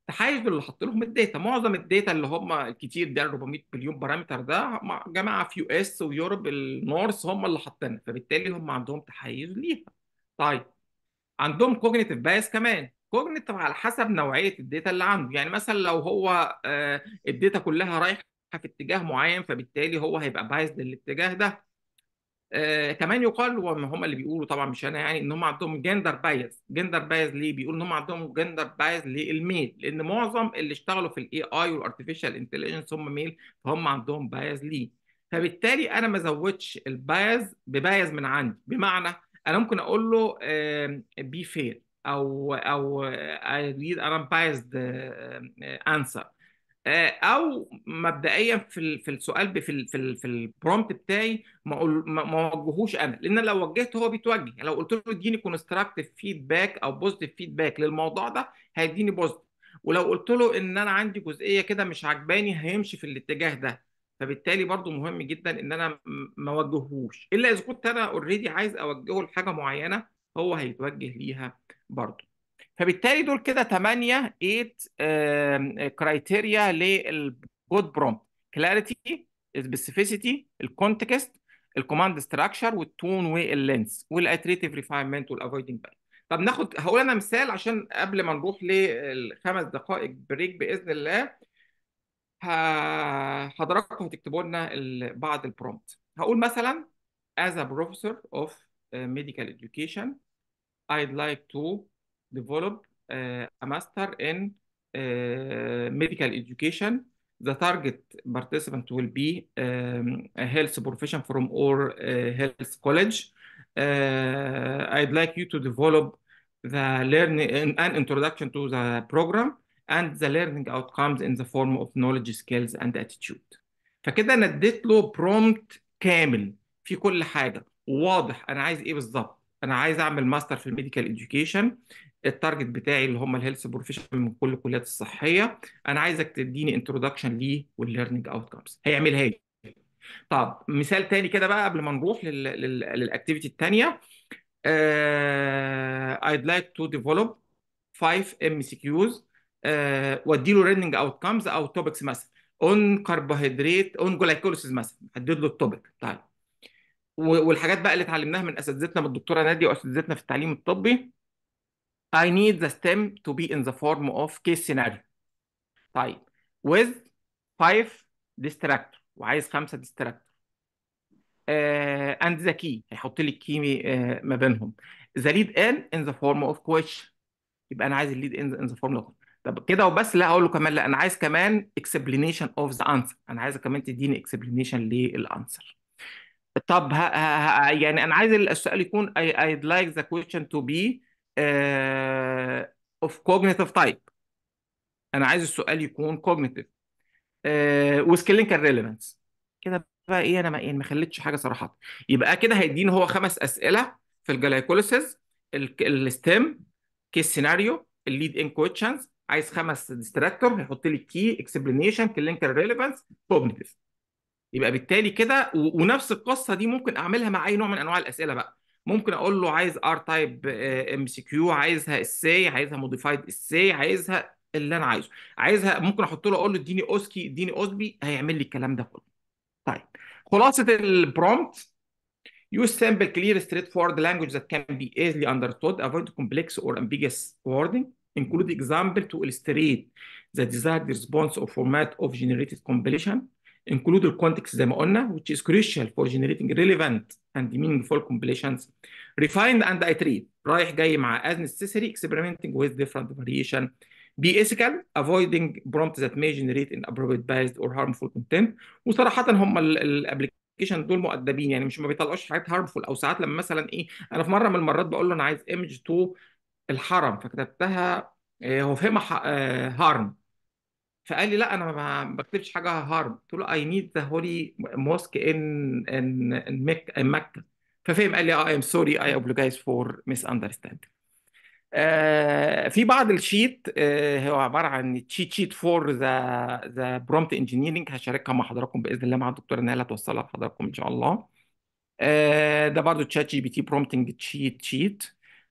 تحيز اللي حط لهم الداتا، معظم الداتا اللي هم الكتير ده 400 مليون بارامتر ده جماعة في يو اس ويوروب النورث هم اللي حاطينها، فبالتالي هم عندهم تحيز ليها. طيب عندهم كوجنيتيف بايس كمان كوجنيتيف على حسب نوعيه الداتا اللي عنده يعني مثلا لو هو آه، الداتا كلها رايحه في اتجاه معين فبالتالي هو هيبقى بايس للاتجاه ده آه، كمان يقال وهم هم اللي بيقولوا طبعا مش انا يعني ان هم عندهم جندر بايز جندر بايز ليه بيقولوا ان هم عندهم جندر بايز للميل لان معظم اللي اشتغلوا في الاي اي والارتفيشال انتليجنس هم ميل فهم عندهم بايز ليه فبالتالي انا ما زودتش البايز ببايز من عندي بمعنى انا ممكن اقول له بي فير او او اي نيد ان بايزد انسر او مبدئيا في في السؤال في الـ في في البرومبت بتاعي ما ما اوجهوش انا لان لو وجهته هو بيتوجه لو قلت له اديني كونستراكتيف فيدباك او بوزيتيف فيدباك للموضوع ده هيديني بوزيتيف ولو قلت له ان انا عندي جزئيه كده مش عجباني هيمشي في الاتجاه ده فبالتالي برضو مهم جدا ان انا ما اوجههوش الا اذا كنت انا اوريدي عايز اوجهه لحاجه معينه هو هيتوجه ليها برضو فبالتالي دول كده 8 8 كرايتيريا للجود برومبت كلاريتي سبيسيفيسيتي الكونتكست الكوماند ستراكشر والتون واللينس والاتريتيف ريفاينمنت والافويدنج بالانس طب ناخد هقول انا مثال عشان قبل ما نروح للخمس دقائق بريك باذن الله حضراتكم هتكتبوا لنا بعض البرومبت هقول مثلا as a professor of medical education I'd like to develop a master in medical education the target participant will be a health profession from or health college. I'd like you to develop the learning an introduction to the program and the learning outcomes in the form of knowledge skills and attitude فكده انا اديت له برومت كامل في كل حاجه واضح انا عايز ايه بالظبط انا عايز اعمل ماستر في الميديكال اديوكيشن التارجت بتاعي اللي هم الهيلث بروفيشنال من كل الكليات الصحيه انا عايزك تديني انتروداكشن ليه والليرنينج اوتكمز هيعملها لي طب مثال تاني كده بقى قبل ما نروح للاكتيفيتي الثانيه uh, I'd like to develop سي MCQs آه، واديله ريننج اوت كامز او توبكس مثلا اون كربوهيدرات اون جلايكوليسيس مثلا حدد له التوبك طيب والحاجات بقى اللي اتعلمناها من اساتذتنا من الدكتوره ناديه واساتذتنا في التعليم الطبي I need the stem to be in the form of case scenario طيب with five distractor وعايز خمسه distractor uh, and the key هيحط لي الكي آه، uh, ما بينهم the lead in in the form of question يبقى انا عايز الليد ان ان ذا فورم طب كده وبس لا اقول له كمان لا انا عايز كمان اكسبلينيشن اوف ذا انسر انا عايزك كمان تديني اكسبلينيشن للانسر طب ها ها ها يعني انا عايز السؤال يكون I, I'd like the question to be uh, of cognitive type انا عايز السؤال يكون cognitive uh, with clinical relevance كده بقى ايه انا ما يعني ما خليتش حاجه صراحه يبقى كده هيديني هو خمس اسئله في الجلايكوليسيس الستيم كيس سيناريو الليد ان كويشنز عايز خمس ديستراكتور هيحط لي كي اكسبلانيشن كلينيكال ريليفانس كوجنيتيف يبقى بالتالي كده ونفس القصه دي ممكن اعملها مع اي نوع من انواع الاسئله بقى ممكن اقول له عايز ار تايب ام سي كيو عايزها اساي عايزها موديفايد اساي عايزها اللي انا عايزه عايزها ممكن احط له اقول له اديني اوسكي اديني اوسبي هيعمل لي الكلام ده كله طيب خلاصه البرومبت Use simple, clear, straightforward language that can be easily understood, avoid complex or ambiguous wording. include example to illustrate the desired response or format of generated compilation include the context زي ما قلنا which is crucial for generating relevant and meaningful compilations refined and iterate رايح جاي مع as necessary experimenting with different variation be ethical avoiding prompts that may generate inappropriate biased or harmful content وصراحة هم الابلكيشن دول مؤدبين يعني مش ما بيطلعوش حاجات هارمفول او ساعات لما مثلا ايه انا في مره من المرات بقول له انا عايز ايمج تو الحرم فكتبتها آه، هو فهمها آه، هارم فقال لي لا انا ما بكتبش حاجه هارم قلت له اي نيد ذا هولي موسك ان ان ان مكه ففهم قال لي اي ام سوري اي ابلوجايز فور ميس اندرستاند في بعض الشيت آه، هو عباره عن تشيت شيت فور ذا ذا برومبت انجينيرنج هشاركها مع حضراتكم باذن الله مع الدكتوره نهله توصلها لحضراتكم ان شاء الله ده برضو تشات جي بي تي برومبتنج تشيت شيت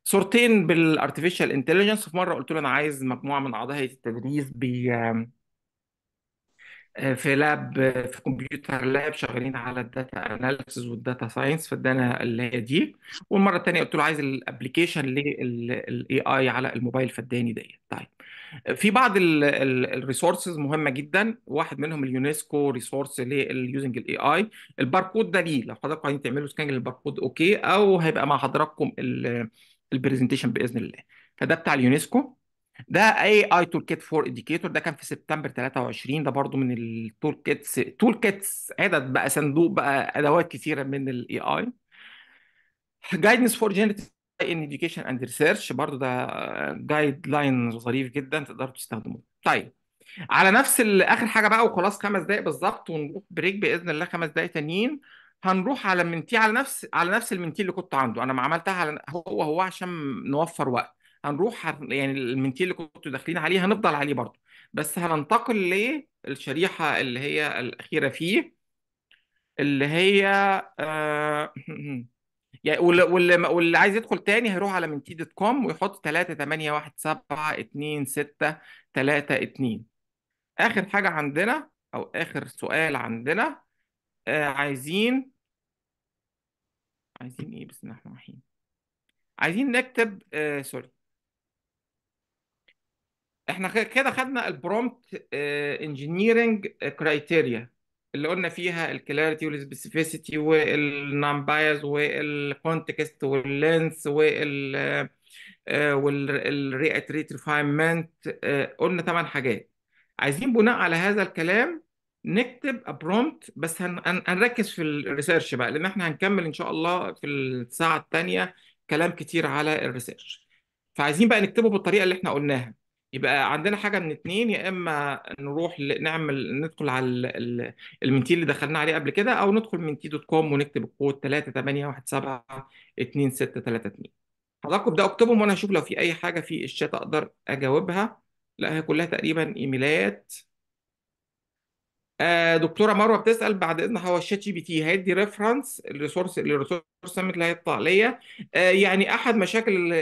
صورتين بالارتفيشال انتليجنس في مره قلت له انا عايز مجموعه من اعضاء هيئه التدريس ب آه، في لاب في كمبيوتر لاب شغالين على الداتا اناليسز والداتا ساينس فادانا اللي هي دي والمره الثانيه قلت له عايز الابلكيشن للاي اي على الموبايل فاداني ديت طيب في بعض الريسورسز مهمه جدا واحد منهم اليونسكو ريسورس لليوزنج الاي اي الباركود ده ليه لو حضراتكم عايزين تعملوا سكان للباركود اوكي او هيبقى مع حضراتكم ال البرزنتيشن باذن الله فده بتاع اليونسكو ده اي اي تول كيت فور اديكيتور ده كان في سبتمبر 23 ده برضو من التول كيتس تول كيتس عدد بقى صندوق بقى ادوات كثيره من الاي اي جايدنس فور جينيتيك ان اند ريسيرش برضو ده جايد لاين ظريف جدا تقدروا تستخدموه طيب على نفس اخر حاجه بقى وخلاص خمس دقائق بالظبط ونروح بريك باذن الله خمس دقائق تانيين هنروح على منتي على نفس على نفس المنتي اللي كنت عنده انا ما عملتها على هو هو عشان نوفر وقت هنروح يعني المنتي اللي كنتوا داخلين عليه هنفضل عليه برضه بس هننتقل للشريحه اللي هي الاخيره فيه اللي هي آه يعني واللي, واللي عايز يدخل تاني هيروح على منتي دوت كوم ويحط 3 8 1 7 2 6 3 2 اخر حاجه عندنا او اخر سؤال عندنا آه عايزين عايزين ايه بسم الله الرحمن الرحيم عايزين نكتب آه سوري احنا كده خدنا البرومبت انجينيرنج كرايتيريا اللي قلنا فيها الكلاريتي والسبيسيفيسيتي والنون بايز والكونتكست واللينس وال والريتريت ريفاينمنت آه، آه، قلنا ثمان حاجات عايزين بناء على هذا الكلام نكتب برومبت بس هنركز في الريسيرش بقى لان احنا هنكمل ان شاء الله في الساعه الثانيه كلام كتير على الريسيرش فعايزين بقى نكتبه بالطريقه اللي احنا قلناها يبقى عندنا حاجه من اتنين يا اما نروح نعمل ندخل على المنتي اللي دخلنا عليه قبل كده او ندخل منتي دوت كوم ونكتب الكود 381726232 حضراتكم ابداوا اكتبهم وانا اشوف لو في اي حاجه في الشات اقدر اجاوبها لا هي كلها تقريبا ايميلات آه، دكتوره مروه بتسال بعد اذن هو الشات جي بي تي هيدي ريفرنس الريسورس للريسورس اللي هيطلع ليا آه، يعني احد مشاكل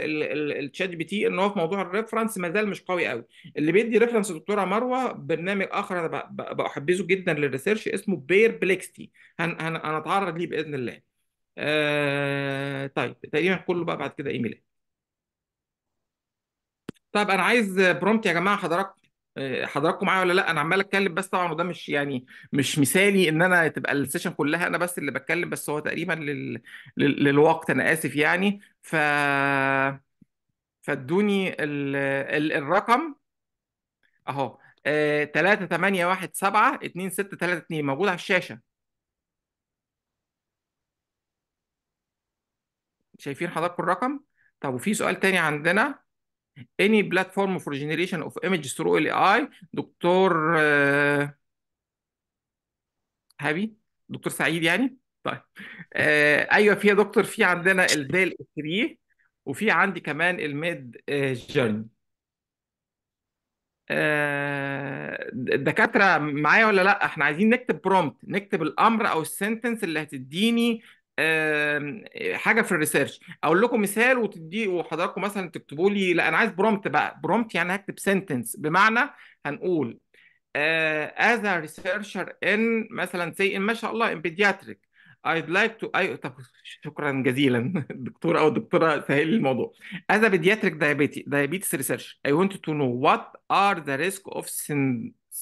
الشات جي بي تي ان هو في موضوع الريفرنس ما زال مش قوي قوي اللي بيدي ريفرنس دكتوره مروه برنامج اخر انا بحبزه جدا للريسيرش اسمه بير بليكستي هنتعرض ليه باذن الله آه، طيب تقريبا كله بقى بعد كده ايميلات طيب انا عايز برومت يا جماعه حضراتكم آه، حضراتكم معايا ولا لا انا عمال اتكلم بس طبعا وده مش يعني مش مثالي ان انا تبقى السيشن كلها انا بس اللي بتكلم بس هو تقريبا لل... للوقت انا اسف يعني ف فادوني ال... ال... الرقم اهو 3 8 1 7 2 6 3 2 موجود على الشاشه شايفين حضراتكم الرقم طب وفي سؤال تاني عندنا any platform for generation of images through AI دكتور آه، هابي دكتور سعيد يعني طيب آه ايوه في يا دكتور في عندنا الدال 3 وفي عندي كمان الميد آه، جيرني الدكاتره آه، معايا ولا لا احنا عايزين نكتب برومبت نكتب الامر او السنتنس اللي هتديني حاجه في الريسيرش اقول لكم مثال وتدي وحضراتكم مثلا تكتبوا لي لا انا عايز برومت بقى برومت يعني هكتب سنتنس بمعنى هنقول آه، as a researcher in مثلا سي ان ما شاء الله in pediatric I'd like to I... أيوة، طب شكرا جزيلا دكتور او الدكتوره سهل لي الموضوع as a pediatric diabetes diabetes research I want to know what are the risk of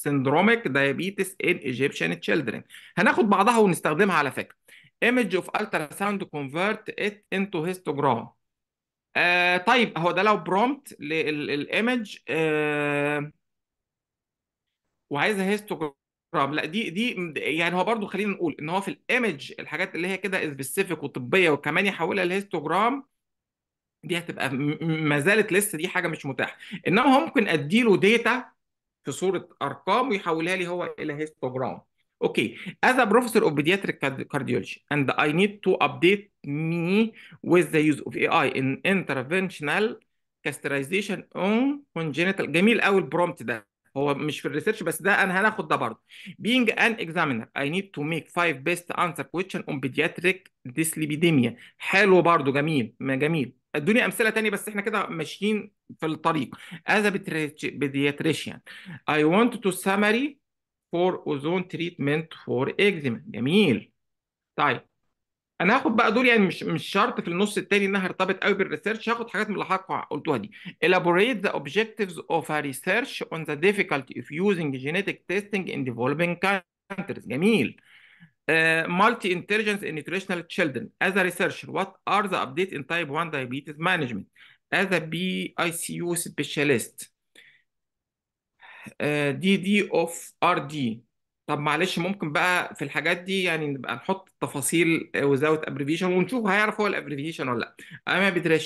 syndromic diabetes in Egyptian children هناخد بعضها ونستخدمها على فكره image of ultrasound convert it into histogram آه طيب هو ده لو برومت للايمج آه وعايزها هيستوجرام لا دي دي يعني هو برضو خلينا نقول ان هو في الايمج الحاجات اللي هي كده سبيسيفيك وطبيه وكمان يحولها لهيستوجرام دي هتبقى ما زالت لسه دي حاجه مش متاحه انما هو ممكن اديله داتا في صوره ارقام ويحولها لي هو الى هيستوجرام Okay, as a professor of pediatric cardiology, and I need to update me with the use of AI in interventional castration on congenital جميل قوي البرومت ده هو مش في الريسيرش بس ده انا هناخد ده برضه being an examiner I need to make five best answer questions on pediatric dyslipidemia حلو برضه جميل ما جميل ادوني امثله تانية بس احنا كده ماشيين في الطريق as a pediatrician I want to summary فور اوزون تريتمنت فور اكزيما جميل طيب انا هاخد بقى دول يعني مش مش شرط في النص التاني انها ارتبط قوي بالريسيرش هاخد حاجات من اللي حضرتك قلتوها دي elaborate the objectives of a research on the difficulty of using genetic testing in developing countries جميل uh, multi intelligence in nutritional children as a researcher what are the updates in type 1 diabetes management as a BICU specialist دي دي اوف ار دي طب معلش ممكن بقى في الحاجات دي يعني نبقى نحط التفاصيل وزاوت ابريفيشن ونشوف هيعرف هو الابريفيشن ولا لا. I'm a ذا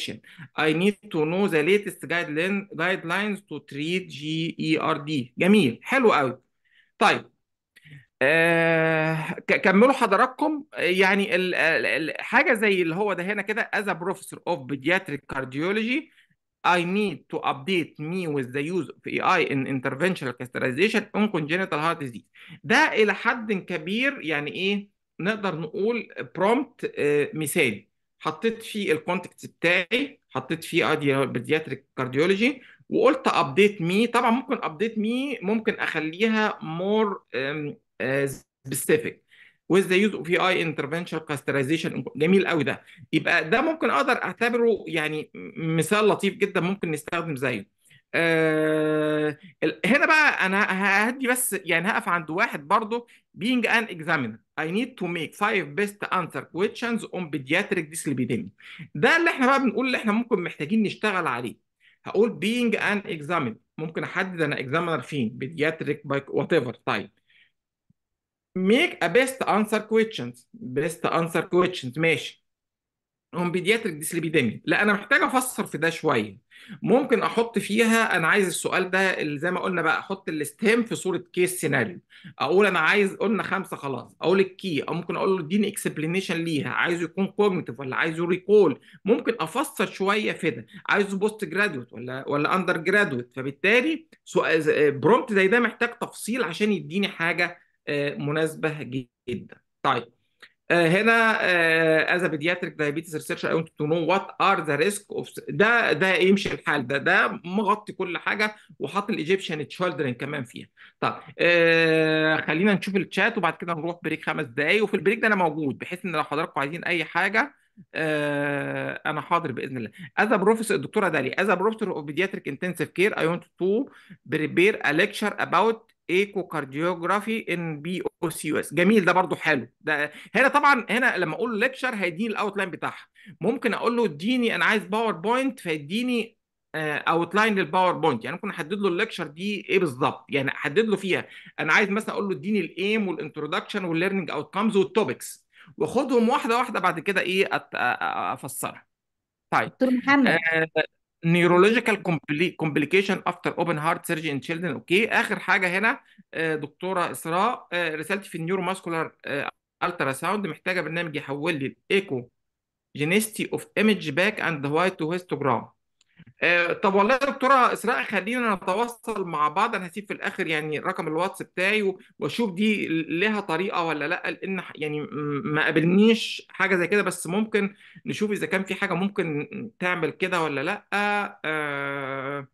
I need to know the latest guideline guidelines to treat دي e جميل حلو قوي. طيب آه كملوا حضراتكم يعني حاجه زي اللي هو ده هنا كده as a professor of pediatric cardiology I need to update me with the use of AI in interventional catheterization on congenital heart disease ده إلى حد كبير يعني إيه نقدر نقول برومبت آه، مثالي حطيت فيه الكونتكست بتاعي حطيت فيه بيدياتريك كارديولوجي وقلت ابديت مي طبعا ممكن ابديت مي ممكن اخليها مور سبيسيفيك آه، with the use of AI interventional clusterization جميل قوي ده يبقى ده ممكن اقدر اعتبره يعني مثال لطيف جدا ممكن نستخدم زيه أه هنا بقى انا هدي بس يعني هقف عند واحد برضه being an examiner I need to make five best answer questions on pediatric dyslipidemia ده اللي احنا بقى بنقول اللي احنا ممكن محتاجين نشتغل عليه هقول being an examiner ممكن احدد انا examiner فين pediatric whatever type make a best answer questions best answer questions ماشي اون بيدياتريك ديسليبيديميا لا انا محتاج افسر في ده شويه ممكن احط فيها انا عايز السؤال ده اللي زي ما قلنا بقى احط الاستهام في صوره كيس سيناريو اقول انا عايز قلنا خمسه خلاص اقول الكي او ممكن اقول له اديني اكسبلينيشن ليها عايزه يكون كوجنيتيف ولا عايزه ريكول ممكن افسر شويه في ده عايزه بوست جرادويت ولا ولا اندر جرادويت فبالتالي برومبت زي ده محتاج تفصيل عشان يديني حاجه آه، مناسبه جدا طيب آه، هنا از بيدياتريك دايابيتس ريسيرش اي ونت تو نو وات ار ذا ريسك اوف ده ده يمشي الحال ده ده مغطي كل حاجه وحاطط الايجيبشن تشيلدرن كمان فيها طب آه خلينا نشوف الشات وبعد كده نروح بريك خمس دقائق وفي البريك ده انا موجود بحيث ان لو حضراتكم عايزين اي حاجه آه انا حاضر باذن الله از بروفيسور الدكتوره دالي از بروفيسور اوف بيدياتريك انتنسيف كير اي ونت تو بريبير ا ليكشر اباوت ايكوكارديوجرافي ان بي او سي يو اس جميل ده برضو حلو ده هنا طبعا هنا لما اقول ليكشر هيديني الاوتلاين بتاعها ممكن اقول له اديني انا عايز باوربوينت فيديني اوتلاين آه، للباوربوينت يعني ممكن احدد له الليكشر دي ايه بالظبط يعني احدد له فيها انا عايز مثلا اقول له اديني الايم والانترودكشن والليرنينج اوتكمز والتوبكس واخدهم واحده واحده بعد كده ايه افسرها طيب دكتور محمد آه، نيورولوجيكال كومبليكيشن افتر اوبن هارت سيرجي ان تشيلدرن اوكي اخر حاجه هنا آه، دكتوره اسراء آه، رسالتي في النيورو ماسكولار الترا ساوند محتاجه برنامج يحول لي الايكو جينيستي اوف ايمج باك اند هوايت تو هيستوجرام آه، طب والله يا دكتوره اسراء خلينا نتواصل مع بعض انا هسيب في الاخر يعني رقم الواتس بتاعي واشوف دي لها طريقه ولا لا لان يعني ما قابلنيش حاجه زي كده بس ممكن نشوف اذا كان في حاجه ممكن تعمل كده ولا لا آه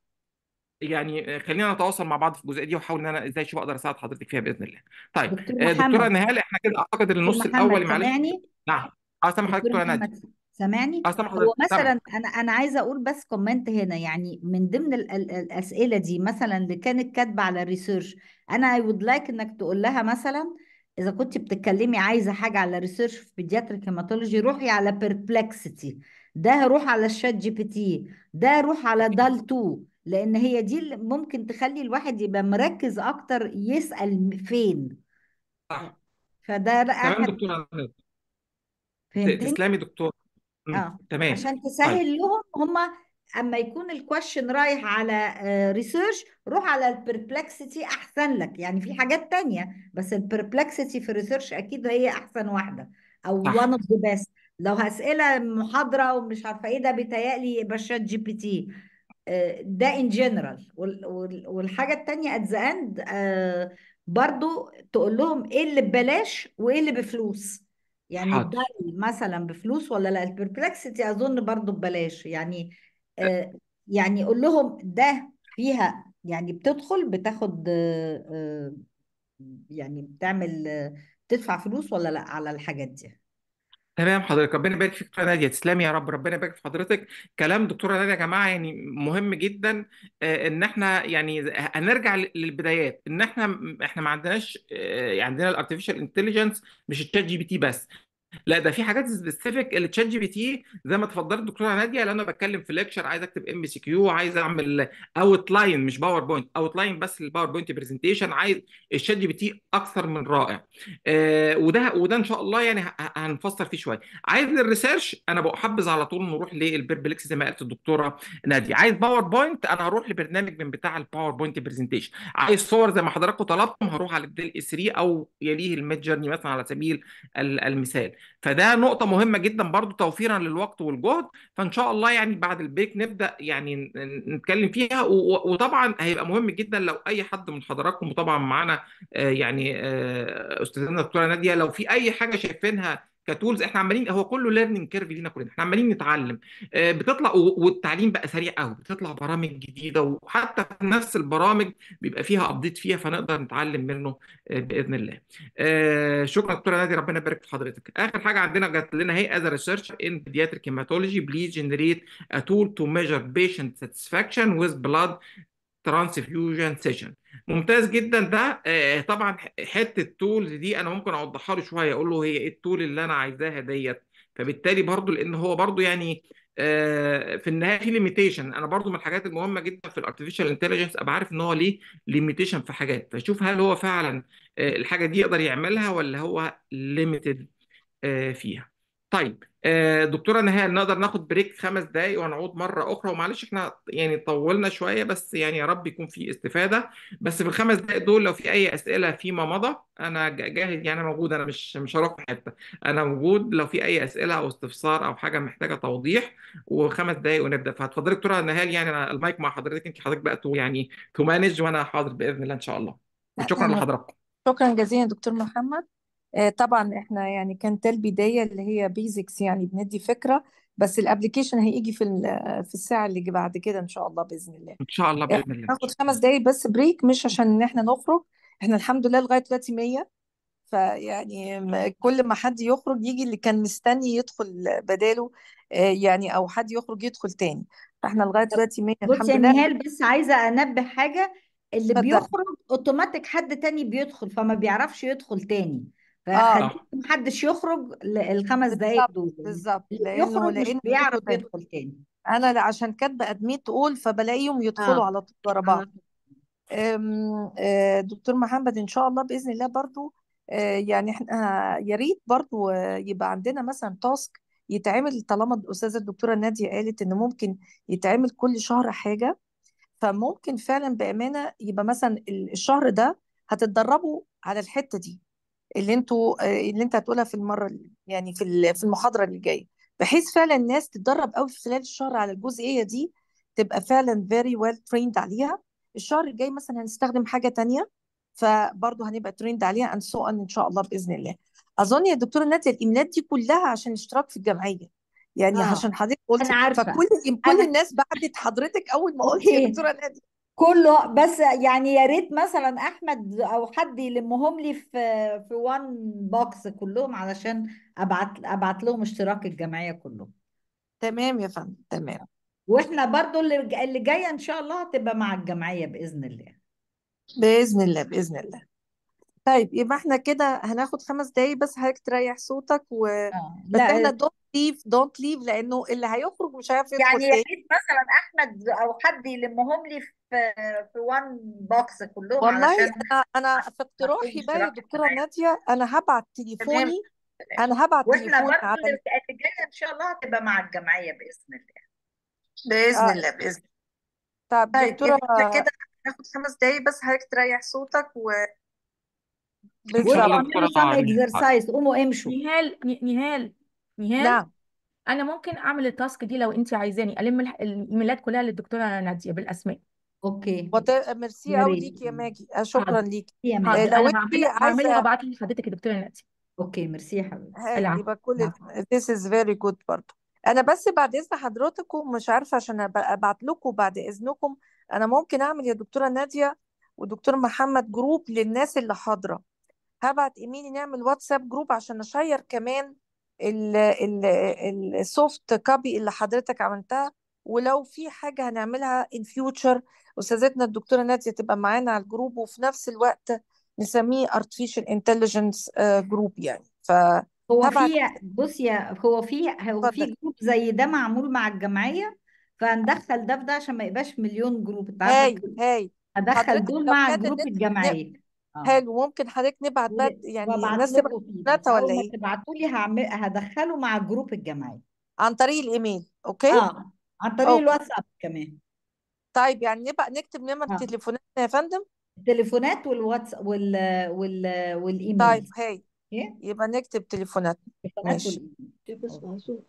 يعني خلينا نتواصل مع بعض في الجزئيه دي واحاول ان انا ازاي اشوف اقدر اساعد حضرتك فيها باذن الله. طيب دكتور آه دكتوره نهال احنا كده اعتقد دكتور النص محمد الاول معلش سامعني نعم اه سامح حضرتك دكتور دكتوره نادي سامعني آه، سامع هو حضرتك مثلا انا انا عايزه اقول بس كومنت هنا يعني من ضمن الاسئله دي مثلا اللي كانت كاتبه على الريسيرش انا اي وود لايك انك تقول لها مثلا اذا كنت بتتكلمي عايزه حاجه على ريسيرش في بيدياتريك هيماتولوجي روحي على بيربلكسيتي ده روح على الشات جي بي تي ده روح على دال 2 لان هي دي اللي ممكن تخلي الواحد يبقى مركز اكتر يسأل فين صح فده تمام احد دكتور فهمتني تسلمي دكتور اه تمام عشان طيب تسهل لهم هم اما يكون الكويشن رايح على ريسيرش آه، روح على البربلكسيتي احسن لك يعني في حاجات تانية بس البربلكسيتي في الريسيرش اكيد هي احسن واحدة او صح one of the best لو هسألة محاضرة ومش عارفة ايه ده بيتهيألي يبقى شات جي بي تي ده ان جنرال والحاجة التانية ات ذا اند برضو تقول لهم ايه اللي ببلاش وايه اللي بفلوس يعني حاضر مثلا بفلوس ولا لا البربلكسيتي اظن برضو ببلاش يعني آه، يعني قول لهم ده فيها يعني بتدخل بتاخد آه، آه، يعني بتعمل تدفع بتدفع فلوس ولا لا على الحاجات دي تمام حضرتك ربنا يبارك فيك دكتوره ناديه تسلمي يا رب ربنا يبارك في حضرتك كلام دكتوره ناديه يا جماعه يعني مهم جدا آه، ان احنا يعني هنرجع للبدايات ان احنا احنا ما عندناش آه، يعني عندنا الارتفيشال انتليجنس مش الشات جي بي تي بس لا ده في حاجات سبيسيفيك اللي تشات جي بي تي زي ما اتفضلت الدكتوره ناديه لان انا بتكلم في ليكشر عايز اكتب ام سي كيو عايز اعمل اوت لاين مش باور بوينت اوت لاين بس للباور بوينت برزنتيشن عايز الشات جي بي تي اكثر من رائع آه وده وده ان شاء الله يعني هنفسر فيه شويه عايز للريسيرش انا بحبذ على طول نروح للبربلكس زي ما قالت الدكتوره ناديه عايز باور بوينت انا هروح لبرنامج من بتاع الباور بوينت برزنتيشن عايز صور زي ما حضراتكم طلبتم هروح على الديل 3 او يليه الميد جيرني مثلا على سبيل المثال فده نقطه مهمه جدا برضو توفيرا للوقت والجهد فان شاء الله يعني بعد البيك نبدا يعني نتكلم فيها وطبعا هيبقى مهم جدا لو اي حد من حضراتكم وطبعا معانا آه، يعني آه، أستاذنا الدكتوره ناديه لو في اي حاجه شايفينها كتولز احنا عمالين هو كله ليرنينج كيرف لينا كلنا احنا عمالين نتعلم آه، بتطلع والتعليم بقى سريع قوي بتطلع برامج جديده وحتى في نفس البرامج بيبقى فيها ابديت فيها فنقدر نتعلم منه آه، باذن الله آه، شكرا دكتوره نادي ربنا يبارك في حضرتك اخر حاجه عندنا جات لنا هي از ريسيرش ان بيدياتريك هيماتولوجي بليز جنريت ا تول تو ميجر بيشنت ساتسفاكشن وذ بلاد ترانسفيوجن سيشن ممتاز جدا ده آه، طبعا حته التولز دي انا ممكن اوضحها له شويه اقول له هي ايه التول اللي انا عايزاها ديت فبالتالي برضو لان هو برضو يعني آه، في النهايه في ليميتيشن انا برضو من الحاجات المهمه جدا في الارتفيشال انتليجنس ابقى عارف ان هو ليه ليميتيشن في حاجات فشوف هل هو فعلا آه، الحاجه دي يقدر يعملها ولا هو ليميتد فيها طيب آه، دكتوره نهاية نقدر ناخد بريك خمس دقايق وهنعود مره اخرى ومعلش احنا يعني طولنا شويه بس يعني يا رب يكون في استفاده بس في الخمس دقايق دول لو في اي اسئله فيما مضى انا جاهز يعني أنا موجود انا مش مش هروح في حته انا موجود لو في اي اسئله او استفسار او حاجه محتاجه توضيح وخمس دقايق ونبدا فاتفضلي دكتوره نهال يعني انا المايك مع حضرتك انت حضرتك بقى تو يعني تو مانج وانا حاضر باذن الله ان شاء الله شكرا لحضراتكم شكرا جزيلا دكتور محمد آه، طبعا احنا يعني كانت البدايه اللي هي بيزكس يعني بندي فكره بس الابلكيشن هيجي في في الساعه اللي بعد كده ان شاء الله باذن الله ان شاء الله باذن الله هناخد خمس دقايق بس بريك مش عشان ان احنا نخرج احنا الحمد لله لغايه دلوقتي 100 فيعني كل ما حد يخرج يجي اللي كان مستني يدخل بداله آه، يعني او حد يخرج يدخل تاني فاحنا لغايه دلوقتي 100 الحمد لله بصي يا نهال بس عايزه انبه حاجه اللي اتفضل بيخرج اوتوماتيك حد تاني بيدخل فما بيعرفش يدخل تاني آه. فخليك محدش يخرج الخمس دقايق دول بالظبط اللي لأنه يخرج مش لأن بيعرف يدخل تاني أنا عشان كاتبة أدميت أول فبلاقيهم يدخلوا آه. على طول ورا بعض آه. آه، دكتور محمد إن شاء الله بإذن الله برضو يعني احنا يا ريت برضو يبقى عندنا مثلا تاسك يتعمل طالما الاستاذه الدكتوره ناديه قالت ان ممكن يتعمل كل شهر حاجه فممكن فعلا بامانه يبقى مثلا الشهر ده هتتدربوا على الحته دي اللي انتوا آه، اللي انت هتقولها في المره يعني في في المحاضره اللي جايه بحيث فعلا الناس تتدرب قوي في خلال الشهر على الجزئيه دي تبقى فعلا فيري ويل تريند عليها الشهر الجاي مثلا هنستخدم حاجه تانية فبرضه هنبقى تريند عليها ان سو ان ان شاء الله باذن الله اظن يا دكتوره ناديه الايميلات دي كلها عشان اشتراك في الجمعيه يعني آه. عشان حضرتك قلت انا عارفه فكل كل الناس بعدت حضرتك اول ما قلت يا دكتوره ناديه كله بس يعني يا ريت مثلا احمد او حد يلمهم لي في في وان بوكس كلهم علشان ابعت ابعت لهم اشتراك الجمعيه كلهم تمام يا فندم تمام واحنا برضو اللي اللي جايه ان شاء الله هتبقى مع الجمعيه باذن الله باذن الله باذن الله طيب يبقى احنا كده هناخد خمس دقايق بس حضرتك تريح صوتك و آه. بس احنا آه. الدور ليف دونت ليف لانه اللي هيخرج مش هيعرف يدخل يعني يا تاني مثلا احمد او حد يلمهم لي في في وان بوكس كلهم والله علشان انا انا في اقتراحي بقى يا دكتوره ناديه انا هبعت تمام تليفوني انا هبعت واحنا تليفوني برضه على اللي الجايه ان شاء الله هتبقى مع الجمعيه باذن الله باذن اه الله باذن الله طب طيب دكتوره احنا كده هناخد خمس دقايق بس حضرتك تريح صوتك و وارجعوا بالظبط اعملوا سم اكزرسايز قوموا امشوا نهال نهال نهائي نعم انا ممكن اعمل التاسك دي لو انت عايزاني الم الايميلات كلها للدكتوره ناديه بالاسماء اوكي ميرسي يا قوي ليكي يا ماجي آه، حاضر شكرا ليكي يا ماجي آه، لو انت هعملها هعملها عايزه وابعتها لحضرتك يا دكتوره ناديه اوكي ميرسي يا حبيبتي آه، العفو يبقى كل العفو از فيري جود good برضو انا بس بعد اذن حضراتكم مش عارفه عشان ابعت لكم بعد اذنكم انا ممكن اعمل يا دكتوره ناديه ودكتور محمد جروب للناس اللي حاضره هبعت ايميلي نعمل واتساب جروب عشان نشير كمان السوفت كوبي اللي حضرتك عملتها ولو في حاجه هنعملها ان فيوتشر استاذتنا الدكتوره ناديه تبقى معانا على الجروب وفي نفس الوقت نسميه artificial intelligence جروب آه، يعني ف هو في بصي هو في هو في جروب زي ده معمول مع الجمعيه فهندخل ده في ده عشان ما يبقاش مليون جروب انت هاي هاي هدخل دول مع جروب الجمعيه آه. حلو ممكن حضرتك نبعت بقى يعني الناس وابعت تبعت فيه بس ولا ما ايه؟ تبعتوا لي هعمل هدخله مع الجروب الجماعي عن طريق الايميل اوكي؟ اه عن طريق اوكي الواتساب كمان طيب يعني نبقى نكتب نمر اه تليفوناتنا يا فندم التليفونات والواتس وال وال طيب هاي ايه يبقى نكتب تليفوناتنا التليفونات ماشي والايميل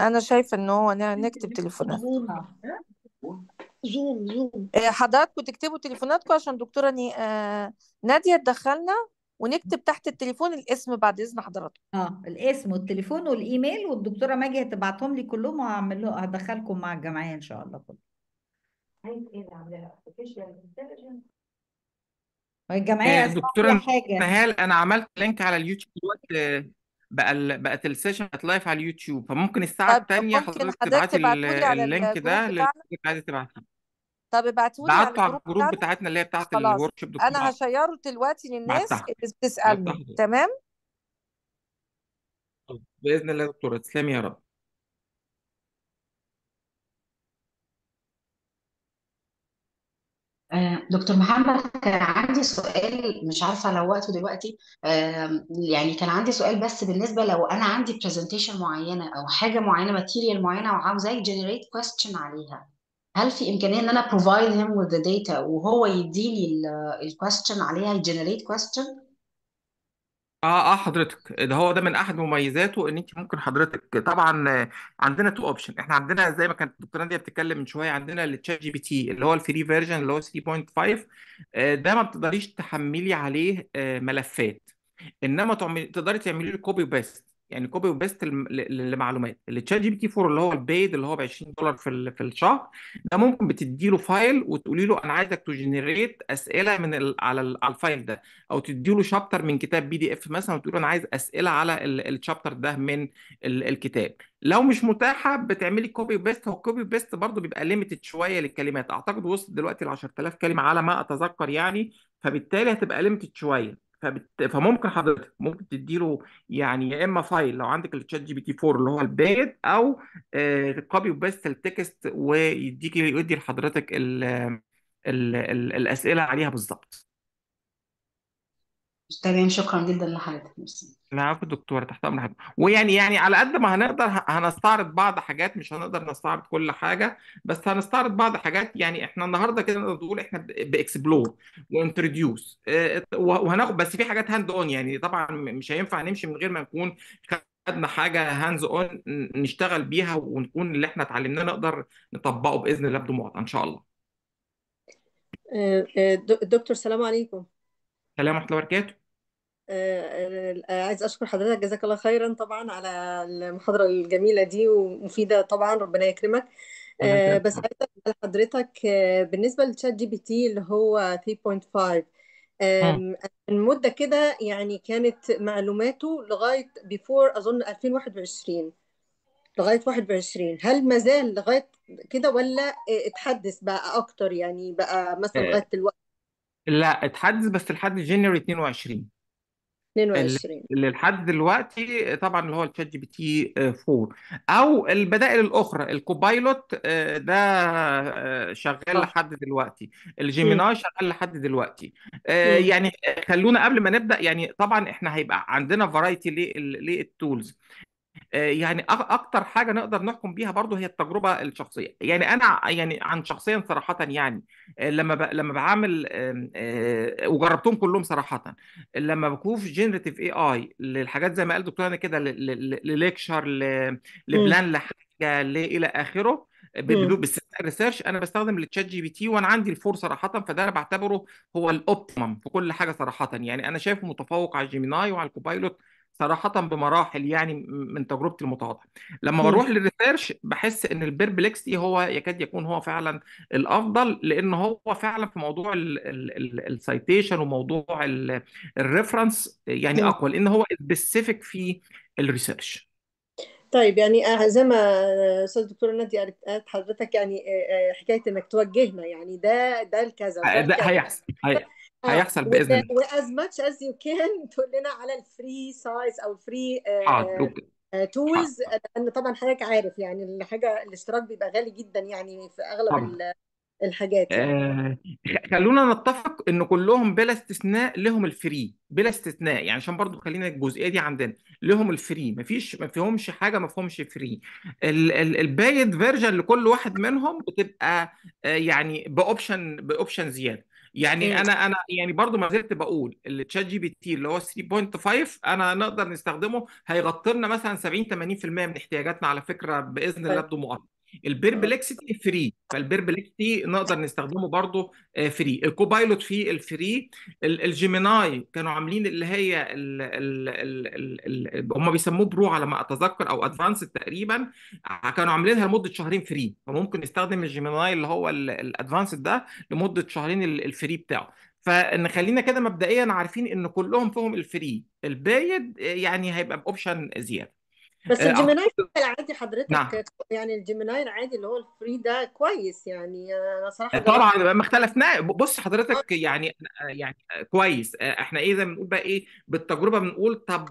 انا شايفة ان هو نكتب تليفوناتنا زوم زوم آه، حضراتكم تكتبوا تليفوناتكم عشان دكتوره آه، ناديه تدخلنا ونكتب تحت التليفون الاسم بعد اذن حضراتكم اه الاسم والتليفون والايميل والدكتوره ماجي هتبعتهم لي كلهم وهعمل له هدخلكم مع الجمعيه ان شاء الله كله ايه عاملاها الجمعيه آه، دكتوره نهال انا عملت لينك على اليوتيوب دلوقتي بقى ال... بقت السيشن بقت لايف على اليوتيوب فممكن الساعة طب التانية ممكن حضرتك حضرتك تبعتي ال- على اللينك ده للي بتاعنا حضرتك عايزة تبعتيه طب ابعتهولي على بعته على الجروب الجروب بتاعنا بتاعتنا اللي هي بتاعة خلاص الورك شوب أنا عبد هشيره دلوقتي للناس التحضير اللي بتسألني التحضير تمام؟ بإذن الله يا دكتورة تسلمي يا رب آه، دكتور محمد كان عندي سؤال مش عارفه لو وقته دلوقتي يعني كان عندي سؤال بس بالنسبه لو انا عندي برزنتيشن معينه او حاجه معينه ماتيريال معينه وعاوزاه generate كويستشن عليها هل في امكانيه ان انا بروفايد هيم وذ ذا داتا وهو يديني الكويستشن عليها generate كويستشن اه اه حضرتك ده هو ده من احد مميزاته ان انت ممكن حضرتك طبعا عندنا تو اوبشن احنا عندنا زي ما كانت الدكتوره ناديه بتتكلم من شويه عندنا التشات جي بي تي اللي هو الفري فيرجن اللي هو 3.5 آه، ده ما بتقدريش تحملي عليه آه، ملفات انما تقدري تعملي له كوبي بيست يعني كوبي وبيست للمعلومات اللي تشات جي بي تي 4 اللي هو البيد اللي هو ب 20 دولار في في الشهر ده ممكن بتدي له فايل وتقولي له انا عايزك تجنريت اسئله من ال على ال على الفايل ده او تدي له شابتر من كتاب بي دي اف مثلا وتقول انا عايز اسئله على الشابتر ده من ال الكتاب لو مش متاحه بتعملي كوبي وبيست هو كوبي وبيست برضه بيبقى ليميتد شويه للكلمات اعتقد وصل دلوقتي ل 10000 كلمه على ما اتذكر يعني فبالتالي هتبقى ليميتد شويه فبت... فممكن حضرتك ممكن تديله يعني يا اما فايل لو عندك الشات جي بي تي 4 اللي هو البايد او كوبي وبيست التكست ويديك يدي لحضرتك ال... ال... ال... الاسئله عليها بالظبط تمام شكرا جدا لحضرتك ميرسي العفو دكتور تحت امر ويعني يعني على قد ما هنقدر هنستعرض بعض حاجات مش هنقدر نستعرض كل حاجه بس هنستعرض بعض حاجات يعني احنا النهارده كده نقدر نقول احنا باكسبلور وانتروديوس آه، وهناخد بس في حاجات هاند اون يعني طبعا مش هينفع نمشي من غير ما نكون خدنا حاجه هاندز اون نشتغل بيها ونكون اللي احنا اتعلمناه نقدر نطبقه باذن الله بدون بدموع ان شاء الله آه، آه، دكتور سلام عليكم سلام ورحمه الله وبركاته آه، آه، عايز اشكر حضرتك جزاك الله خيرا طبعا على المحاضره الجميله دي ومفيده طبعا ربنا يكرمك آه، بس عايز اسال حضرتك بالنسبه للتشات جي بي تي اللي هو 3.5 من مده كده يعني كانت معلوماته لغايه بيفور اظن 2021 لغايه 21 هل ما زال لغايه كده ولا اتحدث بقى اكتر يعني بقى مثلا لغايه دلوقتي لا اتحدث بس لحد جينيوري 22 22 اللي لحد دلوقتي طبعا اللي هو الشات جي بي تي 4 او البدائل الاخرى الكوبايلوت آه، ده آه، شغال لحد دلوقتي الجيميناي شغال لحد دلوقتي آه، يعني خلونا قبل ما نبدا يعني طبعا احنا هيبقى عندنا فرايتي للتولز آه، يعني اكتر حاجه نقدر نحكم بيها برضو هي التجربه الشخصيه يعني انا يعني عن شخصيا صراحه يعني آه، لما ب... لما بعمل آه، وجربتهم كلهم صراحه لما في جنريتيف اي اي للحاجات زي ما قال دكتور انا كده لليكشر ل... لبلان لحاجه الى اخره بالريسيرش انا بستخدم التشات جي بي تي وانا عندي الفور صراحه فده انا بعتبره هو الاوبتيمم في كل حاجه صراحه يعني انا شايفه متفوق على جيميناي وعلى الكوبايلوت صراحه بمراحل يعني من تجربتي المتواضعه لما بروح للريسيرش بحس ان البيربلكسي هو يكاد يكون هو فعلا الافضل لان هو فعلا في موضوع السيتيشن وموضوع الريفرنس يعني اقوى لان هو سبيسيفيك في الريسيرش طيب يعني أه، زي ما استاذ دكتوره نادي قالت أه، حضرتك يعني أه، حكايه انك توجهنا يعني ده ده الكذا ده, ده هيحصل هيحصل آه، هيحصل باذن الله واز ماتش از يو كان تقول لنا على الفري سايز او الفري حاضر تولز لان طبعا حضرتك عارف يعني الحاجه الاشتراك بيبقى غالي جدا يعني في اغلب الحاجات يعني. آه خلونا نتفق ان كلهم بلا استثناء لهم الفري بلا استثناء يعني عشان برضو خلينا الجزئيه دي عندنا لهم الفري ما فيش ما فيهمش حاجه ما فيهمش فري البايد فيرجن لكل واحد منهم بتبقى آه يعني باوبشن باوبشن زياده يعني إمم. انا انا يعني برضو ما زلت بقول التشات جي بي تي اللي هو 3.5 انا نقدر نستخدمه هيغطي لنا مثلا 70 80% من احتياجاتنا على فكره باذن طيب. الله بدون مقاطعه البيربلكسيتي آه. فري فالبيربلكسيتي نقدر نستخدمه برضه آه، فري الكوبايلوت في الفري الجيميناي كانوا عاملين اللي هي الـ الـ الـ الـ هم بيسموه برو على ما اتذكر او ادفانس تقريبا كانوا عاملينها لمده شهرين فري فممكن نستخدم الجيميناي اللي هو الادفانس ده لمده شهرين الفري بتاعه فان خلينا كده مبدئيا عارفين ان كلهم فيهم الفري البايد آه، يعني هيبقى باوبشن زياده بس آه، الجيميناي عادي حضرتك نعم. يعني الجيميناي العادي اللي هو الفري ده كويس يعني انا صراحه آه، طبعا ما اختلفنا بص حضرتك يعني آه، يعني كويس احنا ايه زي ما بنقول بقى ايه بالتجربه بنقول طب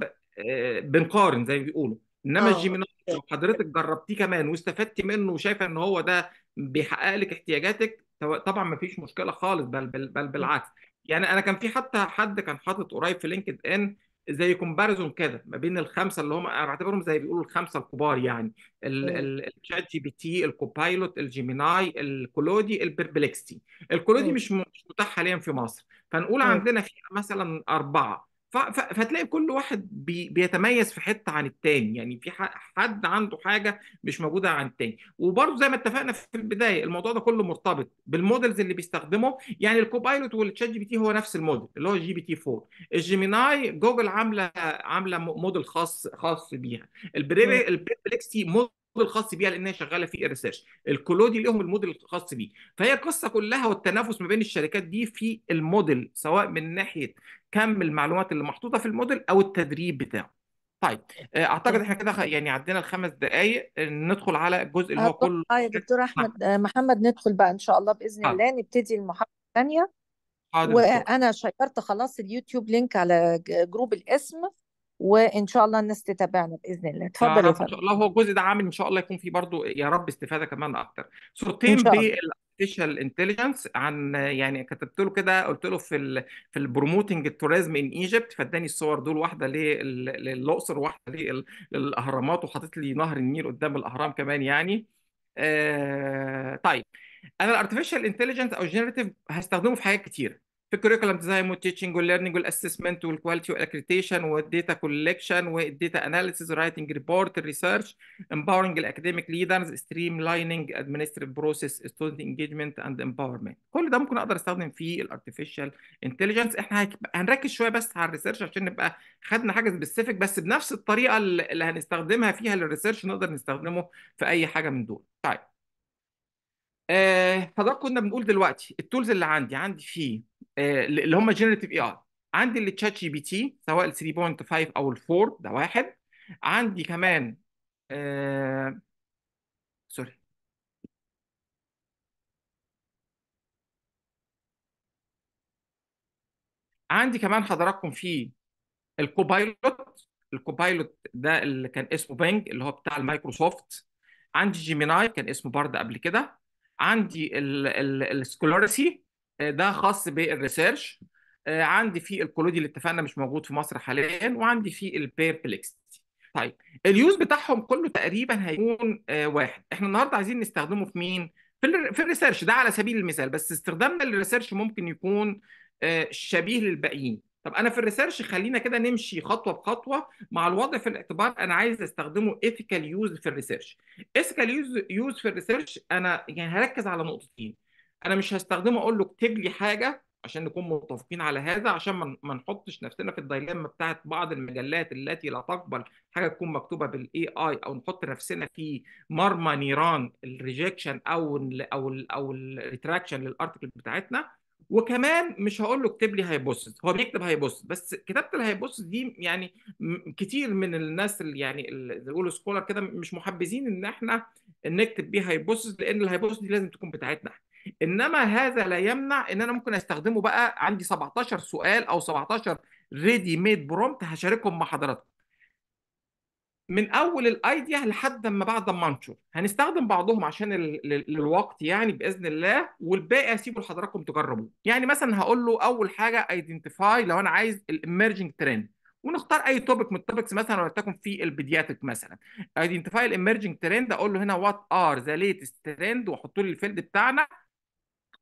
بنقارن زي ما بيقولوا انما الجيميناي لو حضرتك جربتيه كمان واستفدتي منه وشايفه ان هو ده بيحقق لك احتياجاتك طبعا ما فيش مشكله خالص بل, بل, بل بالعكس يعني انا كان في حتى حد كان حاطط قريب في لينكد ان زي كومباريزون كده ما بين الخمسه اللي هم انا بعتبرهم زي بيقولوا الخمسه الكبار يعني الشات جي بي تي الكوبايلوت الجيميناي الكولودي البربلكستي الكولودي مش مش متاح حاليا في مصر فنقول عندنا في مثلا اربعه فهتلاقي كل واحد بيتميز في حته عن التاني يعني في حد عنده حاجه مش موجوده عن التاني وبرضه زي ما اتفقنا في البدايه الموضوع ده كله مرتبط بالمودلز اللي بيستخدمه يعني الكوبايلوت والتشات جي بي تي هو نفس الموديل اللي هو جي بي تي 4 الجيميناي جوجل عامله عامله موديل خاص خاص بيها البريبلكسي الخاص بيها لانها شغاله في الريسيرش الكلودي لهم الموديل الخاص بيه فهي القصه كلها والتنافس ما بين الشركات دي في الموديل سواء من ناحيه كم المعلومات اللي محطوطه في الموديل او التدريب بتاعه طيب آه، اعتقد احنا كده يعني عدينا الخمس دقائق ندخل على الجزء اللي هو آه، كله اه يا دكتور احمد آه، محمد ندخل بقى ان شاء الله باذن الله نبتدي المحاضره الثانيه حاضر وانا شيرت خلاص اليوتيوب لينك على جروب الاسم وان شاء الله الناس تتابعنا باذن الله اتفضل يا فندم ان شاء الله هو الجزء ده عامل ان شاء الله يكون فيه برضو يا رب استفاده كمان اكتر صورتين بالارتفيشال انتليجنس عن يعني كتبت له كده قلت له في الـ في البروموتنج التوريزم ان ايجيبت فاداني الصور دول واحده للاقصر واحده للاهرامات وحاطط لي نهر النيل قدام الاهرام كمان يعني آه طيب انا الارتفيشال انتليجنس او جنريتيف هستخدمه في حاجات كتيره في الكريكولم ديزاين والتيتشنج والليرنينج والاسسمنت والكواليتي والاكريتيشن والديتا كولكشن والديتا اناليسيز رايتنج ريبورت الريسيرش امباورنج الاكاديميك ليدرز ستريم لايننج ادمنستريف بروسيس ستودنت انجيجمنت اند امباورمنت كل ده ممكن اقدر استخدم فيه الارتفيشال انتليجنس احنا هنركز شويه بس على الريسيرش عشان نبقى خدنا حاجه سبيسيفيك بس بنفس الطريقه اللي هنستخدمها فيها للريسيرش نقدر نستخدمه في اي حاجه من دول طيب حضرتك آه كنا بنقول دلوقتي التولز اللي عندي عندي فيه آه، اللي هم جنريتيف اي اي عندي التشات جي بي تي سواء ال 3.5 او ال 4 ده واحد عندي كمان آه... سوري عندي كمان حضراتكم في الكوبايلوت الكوبايلوت ده اللي كان اسمه بنج اللي هو بتاع المايكروسوفت عندي جيميناي كان اسمه برد قبل كده عندي السكولارسي ده خاص بالريسيرش آه، عندي فيه الكولودي اللي اتفقنا مش موجود في مصر حاليا وعندي فيه البيربلكس طيب اليوز بتاعهم كله تقريبا هيكون آه، واحد احنا النهارده عايزين نستخدمه في مين في في الريسيرش ده على سبيل المثال بس استخدامنا للريسيرش ممكن يكون آه، شبيه للباقيين طب انا في الريسيرش خلينا كده نمشي خطوه بخطوه مع الوضع في الاعتبار انا عايز استخدمه ايثيكال يوز في الريسيرش يوز يوز في الريسيرش انا يعني هركز على نقطتين انا مش هستخدمه اقول له اكتب لي حاجه عشان نكون متفقين على هذا عشان ما نحطش نفسنا في الدايلاما بتاعت بعض المجلات التي لا تقبل حاجه تكون مكتوبه بالاي اي او نحط نفسنا في مرمى نيران الريجكشن او الـ او الـ او الريتراكشن للارتكل بتاعتنا وكمان مش هقول له اكتب لي هيبوسس هو بيكتب هيبوسس بس كتابه الهيبوسس دي يعني كتير من الناس اللي يعني اللي بيقولوا سكولر كده مش محبذين ان احنا نكتب بيه هيبوسس لان الهيبوسس دي لازم تكون بتاعتنا احنا انما هذا لا يمنع ان انا ممكن استخدمه بقى عندي 17 سؤال او 17 ريدي ميد برومبت هشاركهم مع حضراتكم من اول الايديا لحد ما بعد ما انشر هنستخدم بعضهم عشان الوقت يعني باذن الله والباقي هسيبه لحضراتكم تجربوه يعني مثلا هقول له اول حاجه ايدنتيفاي لو انا عايز الاميرجنج ترند ونختار اي توبك من التوبكس مثلا ولتكن في البيدياتك مثلا ايدنتيفاي الاميرجنج ترند اقول له هنا وات ار ذا ليتست ترند واحط له الفيلد بتاعنا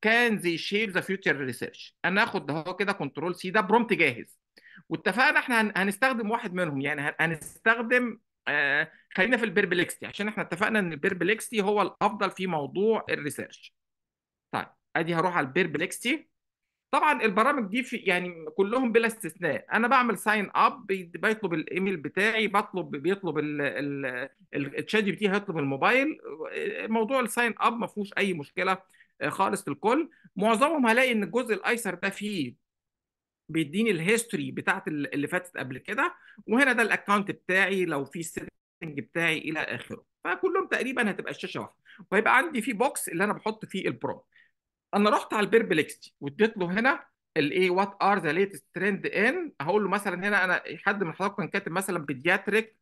كان زي شير ذا فيوتشر ريسيرش انا اخد اهو كده كنترول سي ده برومت جاهز واتفقنا احنا هنستخدم واحد منهم يعني هنستخدم آه خلينا في البيربلكستي عشان احنا اتفقنا ان البيربلكستي هو الافضل في موضوع الريسيرش طيب ادي هروح على البيربلكستي طبعا البرامج دي في يعني كلهم بلا استثناء انا بعمل ساين اب بيطلب الايميل بتاعي بطلب بيطلب الشات جي بي تي هيطلب الموبايل موضوع الساين اب ما فيهوش اي مشكله خالص للكل معظمهم هلاقي ان الجزء الايسر ده فيه بيديني الهيستوري بتاعت اللي فاتت قبل كده وهنا ده الاكونت بتاعي لو في السيتنج بتاعي الى اخره فكلهم تقريبا هتبقى الشاشه واحده وهيبقى عندي في بوكس اللي انا بحط فيه البروم انا رحت على البيربلكستي واديت له هنا الايه وات ار ذا ليتست ترند ان هقول له مثلا هنا انا حد من حضراتكم كان كاتب مثلا بيدياتريك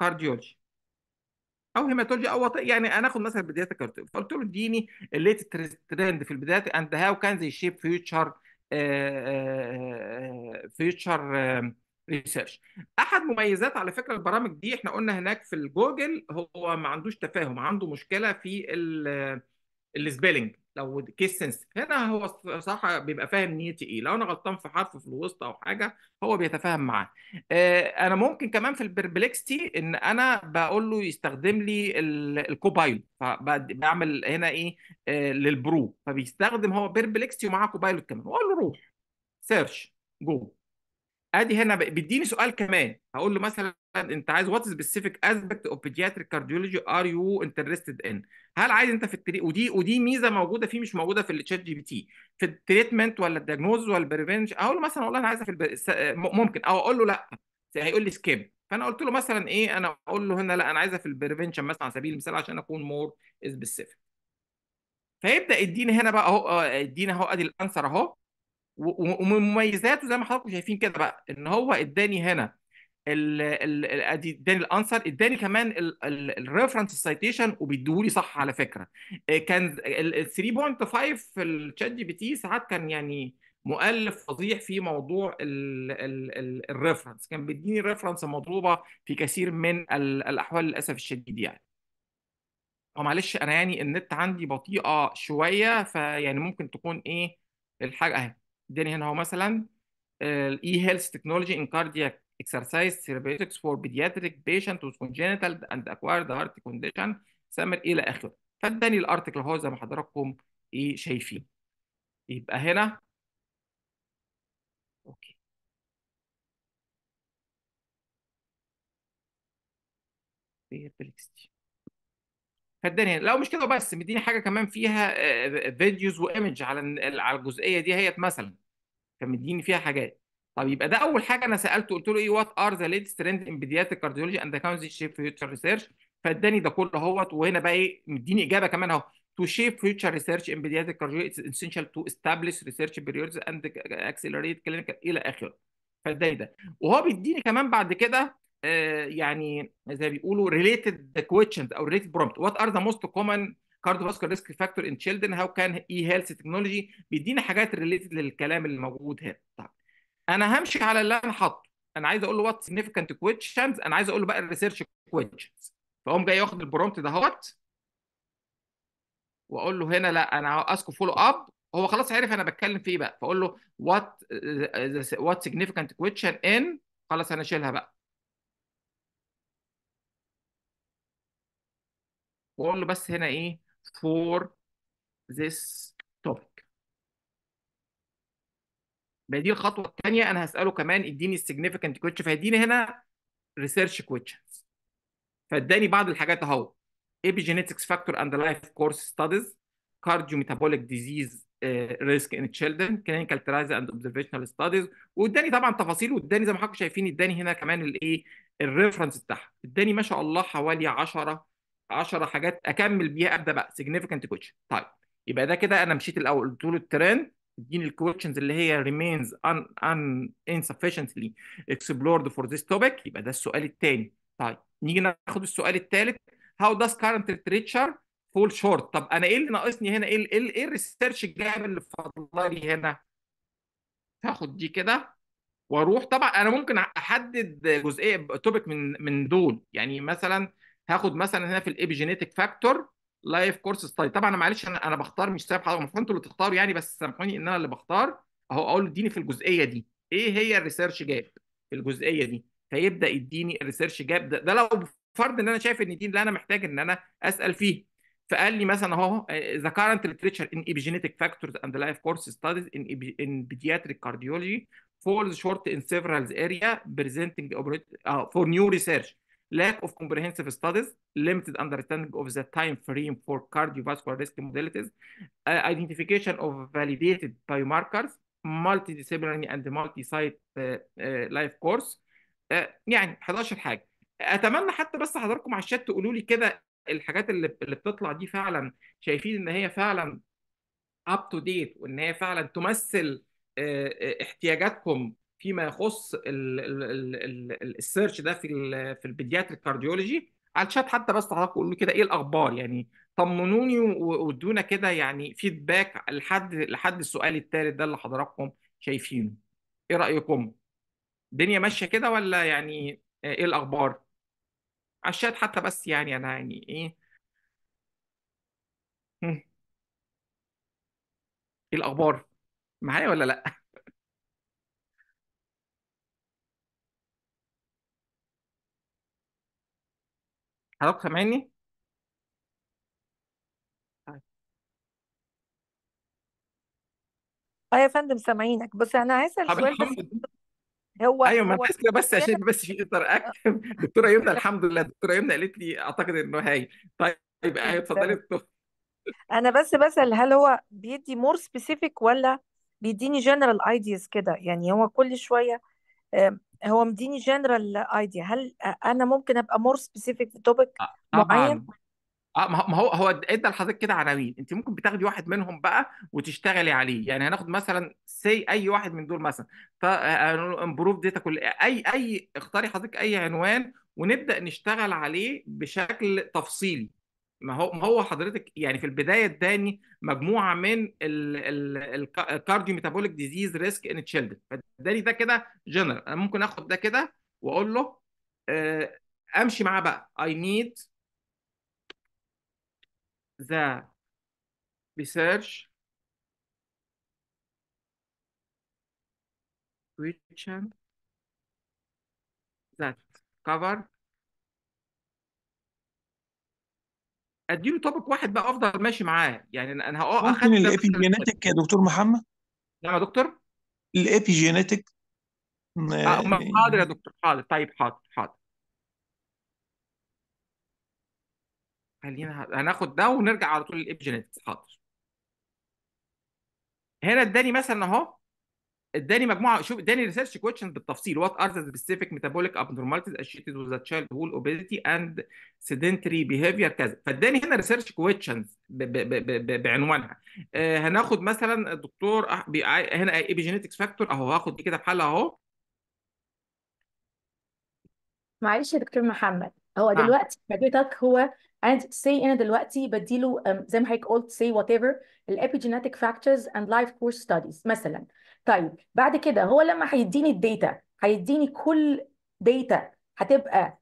كارديولوجي او هيماتولوجي او طيب. يعني انا اخد مثلا بدايات كارتول فقلت له اديني الليت ترند في البدايات اند هاو كان زي شيب فيوتشر فيوتشر ريسيرش احد مميزات على فكره البرامج دي احنا قلنا هناك في الجوجل هو ما عندوش تفاهم عنده مشكله في السبيلنج لو كيس سنس هنا هو صح بيبقى فاهم نيتي ايه لو انا غلطان في حرف في الوسط او حاجه هو بيتفاهم معاه آه، انا ممكن كمان في البربلكستي ان انا بقول له يستخدم لي الكوبايلوت فبعمل هنا ايه آه، للبرو فبيستخدم هو بربلكستي ومعاه كوبايلوت كمان واقول له روح سيرش جو ادي هنا بيديني سؤال كمان هقول له مثلا انت عايز وات سبيسيفيك اسبكت اوف بيدياتريك كارديولوجي ار يو انترستد ان هل عايز انت في التري... ودي ودي ميزه موجوده فيه مش موجوده في الشات جي بي تي في التريتمنت ولا الدياجنوز ولا البريفنج اقول له مثلا والله انا عايزها في الب... ممكن او اقول له لا هيقول لي سكيب فانا قلت له مثلا ايه انا اقول له هنا لا انا عايزها في البريفنشن مثلا على سبيل المثال عشان اكون مور سبيسيفيك فيبدا يديني هنا بقى اهو اديني آه، اهو ادي الانسر اهو ومن مميزاته زي ما حضراتكم شايفين كده بقى ان هو اداني هنا اداني الانسر اداني كمان الريفرنس سايتيشن وبيديهولي صح على فكره آه، كان ال 3.5 في الشات جي بي تي ساعات كان يعني مؤلف فظيع في موضوع الريفرنس كان بيديني الريفرنس المطلوبه في كثير من الاحوال للاسف الشديد يعني ومعلش انا يعني النت عندي بطيئه شويه فيعني ممكن تكون ايه الحاجه اهي اداني هنا اهو مثلا الاي هيلث تكنولوجي ان كاردياك اكسرسايز ثيرابيوتكس فور بيدياتريك بيشنت وذ كونجينيتال اند اكوايرد هارت كونديشن سامر الى اخره فاداني الارتكل اهو زي ما حضراتكم ايه شايفين يبقى هنا اوكي فاداني هنا لو مش كده بس مديني حاجه كمان فيها فيديوز آه، آه، آه، وايمج على على الجزئيه دي هيت مثلا كان مديني فيها حاجات طب يبقى ده اول حاجه انا سالته قلت له ايه وات ار ذا ليتست ترند ان بيدياتريك كارديولوجي اند كاونسل شيب فيوتشر ريسيرش فاداني ده كله اهوت وهنا بقى ايه مديني اجابه كمان اهو تو شيب فيوتشر ريسيرش ان بيدياتريك كارديولوجي اتس essential تو استابليش ريسيرش بيريودز اند اكسلريت كلينيكال الى اخره فاداني ده وهو بيديني كمان بعد كده آه، يعني زي ما بيقولوا ريليتد كويشنز او ريليتد برومبت وات ار ذا موست كومن كاردو كارديوفاسكولار ريسك فاكتور ان تشيلدرن هاو كان اي هيلث تكنولوجي بيدينا حاجات ريليتد للكلام اللي موجود هنا طيب انا همشي على اللي انا حاطه انا عايز اقول له وات سيجنيفيكانت كويشنز انا عايز اقول له بقى الريسيرش كويشنز فاقوم جاي واخد البرومت دهوت واقول له هنا لا انا اسكو فولو اب هو خلاص عرف انا بتكلم في ايه بقى فاقول له وات وات سيجنيفيكانت كويشن ان خلاص انا اشيلها بقى واقول له بس هنا ايه for this topic يبقى دي الخطوه الثانيه انا هساله كمان اديني significant question فهيديني هنا research questions فاداني بعض الحاجات اهو epigenetics factor and life course studies cardiometabolic disease ريسك ان تشيلدرن كلينيكال ترايز اند اوبزرفيشنال ستاديز واداني طبعا تفاصيل واداني زي ما حضراتكم شايفين اداني هنا كمان الايه الريفرنس بتاعها اداني ما شاء الله حوالي 10 10 حاجات اكمل بيها ابدا بقى سيجنيفيكانت كوتشن طيب يبقى ده كده انا مشيت الاول قلت له الترند اديني الكوتشنز اللي هي ريمينز ان un اكسبلورد فور ذيس توبيك يبقى ده السؤال الثاني طيب نيجي ناخد السؤال الثالث هاو داز كارنت literature فول شورت طب انا ايه اللي ناقصني هنا ايه ايه, إيه الريسيرش الجاب اللي فاضله لي هنا هاخد دي كده واروح طبعا انا ممكن احدد جزئيه توبيك من من دول يعني مثلا هاخد مثلا هنا في الابيجينيتك فاكتور لايف كورس ستادي طبعا انا معلش انا انا بختار مش سايب حضرتك المفروض انتوا اللي تختاروا يعني بس سامحوني ان انا اللي بختار اهو اقول اديني في الجزئيه دي ايه هي الريسيرش جاب في الجزئيه دي فيبدا يديني الريسيرش جاب ده, ده لو فرض ان انا شايف ان دي اللي انا محتاج ان انا اسال فيه فقال لي مثلا اهو ذا كارنت ليتريتشر ان ابيجينيتك فاكتورز اند لايف كورس ستاديز ان ان بيدياتريك كارديولوجي فولز شورت ان سيفرال اريا بريزنتنج اوبريت opportunity uh, for lack of comprehensive studies, limited understanding of the time frame for cardiovascular risk modalities, uh, identification of validated biomarkers, multidisciplinary and multi-site uh, uh, life course uh, يعني 11 حاجه اتمنى حتى بس حضراتكم على الشات تقولوا لي كده الحاجات اللي اللي بتطلع دي فعلا شايفين ان هي فعلا اب تو ديت وان هي فعلا تمثل احتياجاتكم فيما يخص السيرش ده في في البيدياتريك كارديولوجي على الشات حتى بس حضرتك قول كده ايه الاخبار يعني طمنوني وادونا كده يعني فيدباك لحد لحد السؤال الثالث ده اللي حضراتكم شايفينه ايه رايكم الدنيا ماشيه كده ولا يعني ايه الاخبار على الشات حتى بس يعني انا يعني ايه ايه الاخبار معايا ولا لا حضرتك سامعني؟ اه يا فندم سامعينك بص انا عايز طب سؤال بس الحمد لله هو ايوه ما انا هو كده بس عشان بس في انتر اكشن دكتوره يمنى الحمد لله دكتوره يمنى قالت لي اعتقد انه هاي طيب ايوه اتفضلي انا بس بسأل هل هو بيدي مور سبيسيفيك ولا بيديني جنرال ايديز كده يعني هو كل شوية هو مديني جنرال ايديا هل انا ممكن ابقى مور سبيسيفيك في توبيك آه، معين؟ اه ما هو هو ادى لحضرتك كده عناوين انت ممكن بتاخدي واحد منهم بقى وتشتغلي عليه يعني هناخد مثلا سي اي واحد من دول مثلا امبروف داتا آه، آه، كل اي اي اختاري حضرتك اي عنوان ونبدا نشتغل عليه بشكل تفصيلي ما هو ما هو حضرتك يعني في البدايه اداني مجموعه من الكارديو ميتابوليك ديزيز ريسك ان تشيلدرن فاداني ده كده جنرال انا ممكن اخد ده كده واقول له آه، امشي معاه بقى I need the research question that cover اديله توبك واحد بقى افضل ماشي معاه يعني انا اه اخدت ممكن الابي جينيتك يا دكتور محمد نعم يا دكتور الابي جينيتك آه، حاضر يا دكتور حاضر طيب حاضر حاضر خلينا هناخد ده ونرجع على طول للابجنت حاضر هنا اداني مثلا اهو اداني مجموعه شوف اداني ريسيرش كويشن بالتفصيل وات ار ذا سبيسيفيك ميتابوليك ابنورماليتيز اشيتد وذ تشايلد هول اوبيزيتي اند سيدنتري بيهيفير كذا فاداني هنا ريسيرش كويشنز بعنوانها آه هناخد مثلا الدكتور آه، هنا ايبيجينيتكس فاكتور اهو هاخد دي كده في بحال اهو معلش يا دكتور محمد هو نعم. دلوقتي حضرتك هو and say انا دلوقتي بديله زي ما حضرتك قلت say whatever ايفر epigenetic فاكتورز اند لايف course ستاديز مثلا طيب بعد كده هو لما هيديني الداتا هيديني كل داتا هتبقى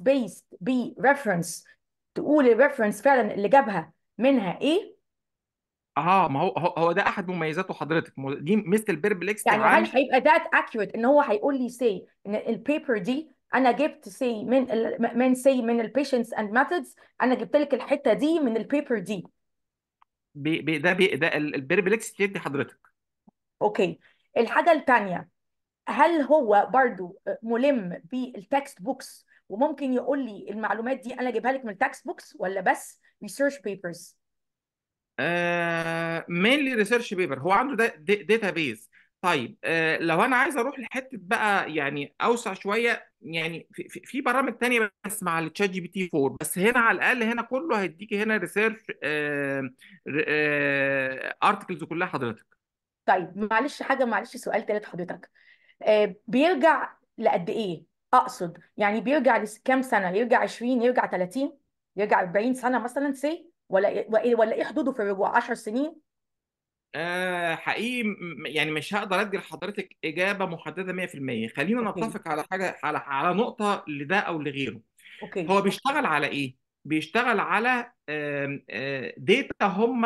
بيست بي بريفرنس تقول الريفرنس فعلا اللي جابها منها ايه اه ما هو هو ده احد مميزاته حضرتك دي مثل البيربلكس يعني هل هيبقى ذات اكيوريت ان هو هيقول لي سي ان البيبر دي انا جبت سي من من سي من البيشنتس اند ميثودز انا جبت لك الحته دي من البيبر دي بي بي ده بي ده البيربلكس بتدي حضرتك اوكي الحاجه الثانيه هل هو برضو ملم بالتكست بوكس وممكن يقول لي المعلومات دي انا اجيبها لك من التكست بوكس ولا بس ريسيرش بيبرز ااا مينلي ريسيرش بيبر هو عنده داتا بيز طيب آه لو انا عايز اروح لحته بقى يعني اوسع شويه يعني في, في برامج تانية بس مع التشات جي بي تي 4 بس هنا على الاقل هنا كله هيديكي هنا ريسيرش ارتكلز آه، آه، كلها حضرتك طيب معلش حاجه معلش سؤال تالت حضرتك آه بيرجع لقد ايه اقصد يعني بيرجع لكام سنه يرجع 20 يرجع 30 يرجع 40 سنه مثلا سي ولا إيه، ولا ايه حدوده في الرجوع 10 سنين آه حقيقي يعني مش هقدر ادي لحضرتك اجابه محدده 100% خلينا نتفق على حاجه على على نقطه لده او لغيره أوكي. هو بيشتغل على ايه بيشتغل على داتا هم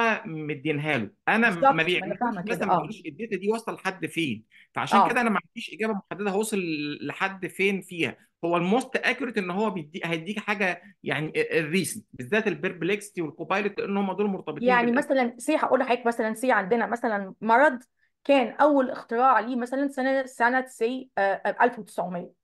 مدينها له انا ما بيعملش مثلا ما اه الداتا دي واصله لحد فين فعشان اه كده انا ما عنديش اجابه محدده هوصل لحد فين فيها هو الموست اكيوريت ان هو بيدي هيديك حاجه يعني الريسنت بالذات البيربلكستي والكوبايلوت لان هم دول مرتبطين يعني بالاسم مثلا سي هقول لحضرتك مثلا سي عندنا مثلا مرض كان اول اختراع ليه مثلا سنه سنه سي 1900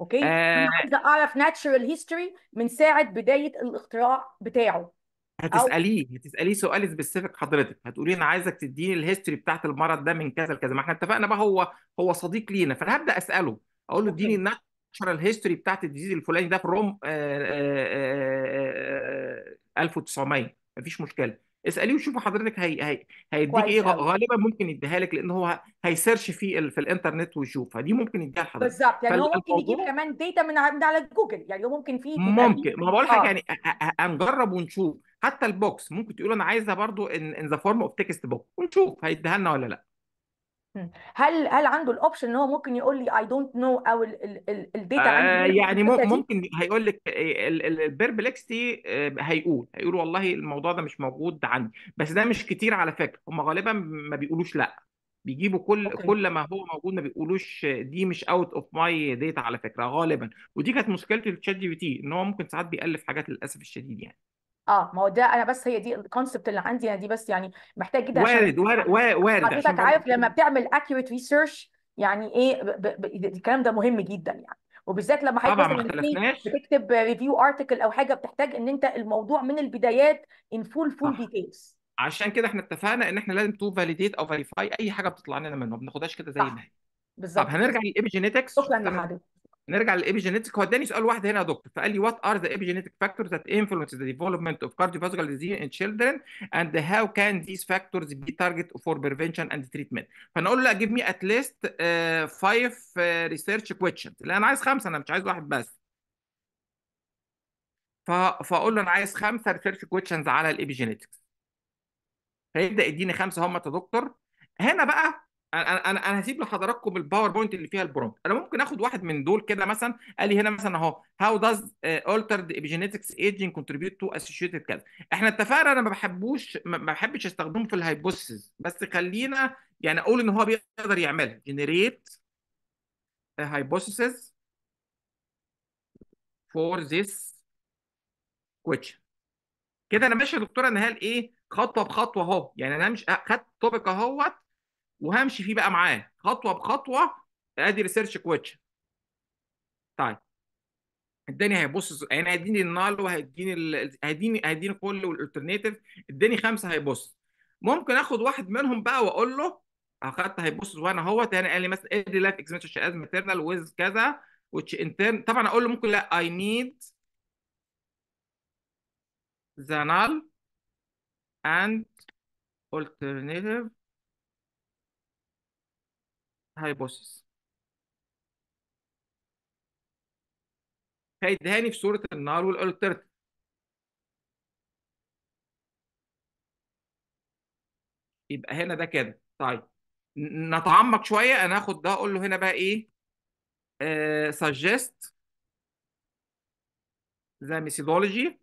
اوكي آه انا عايزه اعرف ناتشورال هيستوري من ساعه بدايه الاختراع بتاعه هتساليه هتساليه سؤال سبيسيفيك حضرتك هتقولي انا عايزك تديني الهيستوري بتاعت المرض ده من كذا لكذا ما احنا اتفقنا بقى هو هو صديق لينا فانا هبدا اساله اقول له اديني الناتشرال هيستوري بتاعت الديزيز الفلاني ده في روم آآ آآ آآ 1900 مفيش مشكله اساليه وشوفي حضرتك هي... هي... هيديك ايه غالبا ممكن يديها لك لان هو هيسيرش في ال... في الانترنت ويشوفها دي ممكن يديها لحضرتك بالظبط يعني هو ممكن يجيب كمان داتا من على جوجل يعني ممكن في ممكن ما بقول حاجه يعني هنجرب ونشوف حتى البوكس ممكن تقول انا عايزها برضو ان ذا فورم اوف تكست بوك ونشوف هيديها لنا ولا لا هل هل عنده الاوبشن ان هو ممكن يقول لي اي دونت نو او الداتا آه عندي يعني ممكن, ممكن هيقول لك إيه، البربلكستي آه، هيقول هيقول والله الموضوع ده مش موجود عندي بس ده مش كتير على فكره هم غالبا ما بيقولوش لا بيجيبوا كل أوكي. كل ما هو موجود ما بيقولوش دي مش اوت اوف ماي داتا على فكره غالبا ودي كانت مشكله الشات جي بي تي ان هو ممكن ساعات بيألف حاجات للاسف الشديد يعني اه ما هو ده انا بس هي دي الكونسبت اللي عندي انا دي بس يعني محتاج جدا عشان وارد وارد وارد عشان حضرتك عارف لما بتعمل اكيوريت ريسيرش يعني ايه ب... ب... الكلام ده مهم جدا يعني وبالذات لما حضرتك طبعا ما اختلفناش بتكتب ريفيو ارتكل او حاجه بتحتاج ان انت الموضوع من البدايات ان فول فول ديتيلز عشان كده احنا اتفقنا ان احنا لازم تو فاليديت او فيريفاي اي حاجه بتطلع لنا منه ما بناخدهاش كده زي ما هي بالظبط طب هنرجع للايبيجينetics شكرا يا نرجع للابيجينيتك هو اداني سؤال واحد هنا يا دكتور فقال لي وات ار ذا ابيجينيتك فاكتورز ذات انفلونس ذا ديفلوبمنت اوف كارديوفاسكولار ديزيز ان تشيلدرن اند هاو كان ذيس فاكتورز بي تارجت فور بريفنشن اند تريتمنت فانا اقول له جيف مي ات ليست فايف ريسيرش كويشنز لا انا عايز خمسه انا مش عايز واحد بس فاقول له انا عايز خمسه ريسيرش كويشنز على الابيجينيتكس فيبدا يديني خمسه هم يا دكتور هنا بقى انا انا انا هسيب لحضراتكم الباوربوينت اللي فيها البرومبت انا ممكن اخد واحد من دول كده مثلا قال لي هنا مثلا اهو هاو آه، داز altered epigenetics ايجينج كونتريبيوت تو اسوشيتد كذا احنا اتفقنا انا ما بحبوش ما بحبش استخدمه في الهايبوثيسز بس خلينا يعني اقول ان هو بيقدر يعملها جنريت هايبوثيسز فور ذس كويتش كده انا ماشي يا دكتوره نهال ايه خطوه بخطوه اهو يعني انا مش خدت توبيك اهوت وهمشي فيه بقى معاه خطوه بخطوه ادي ريسيرش كويتش طيب اداني هيبص يعني هيديني النال وهيديني ال... هيديني هيديني كل والالترناتيف اداني خمسه هيبص ممكن اخد واحد منهم بقى واقول له اخدت هيبص وانا هو تاني قال لي مثلا ادي لايف اكسبنتشر از ماتيرنال ويز كذا وتش انترن طبعا اقول له ممكن لا اي نيد ذا نال اند alternative هايبوسيس هيدهاني في صورة النار والألترت يبقى هنا ده كده طيب نتعمق شوية أنا اخد ده أقول له هنا بقى إيه uh, suggest the methodology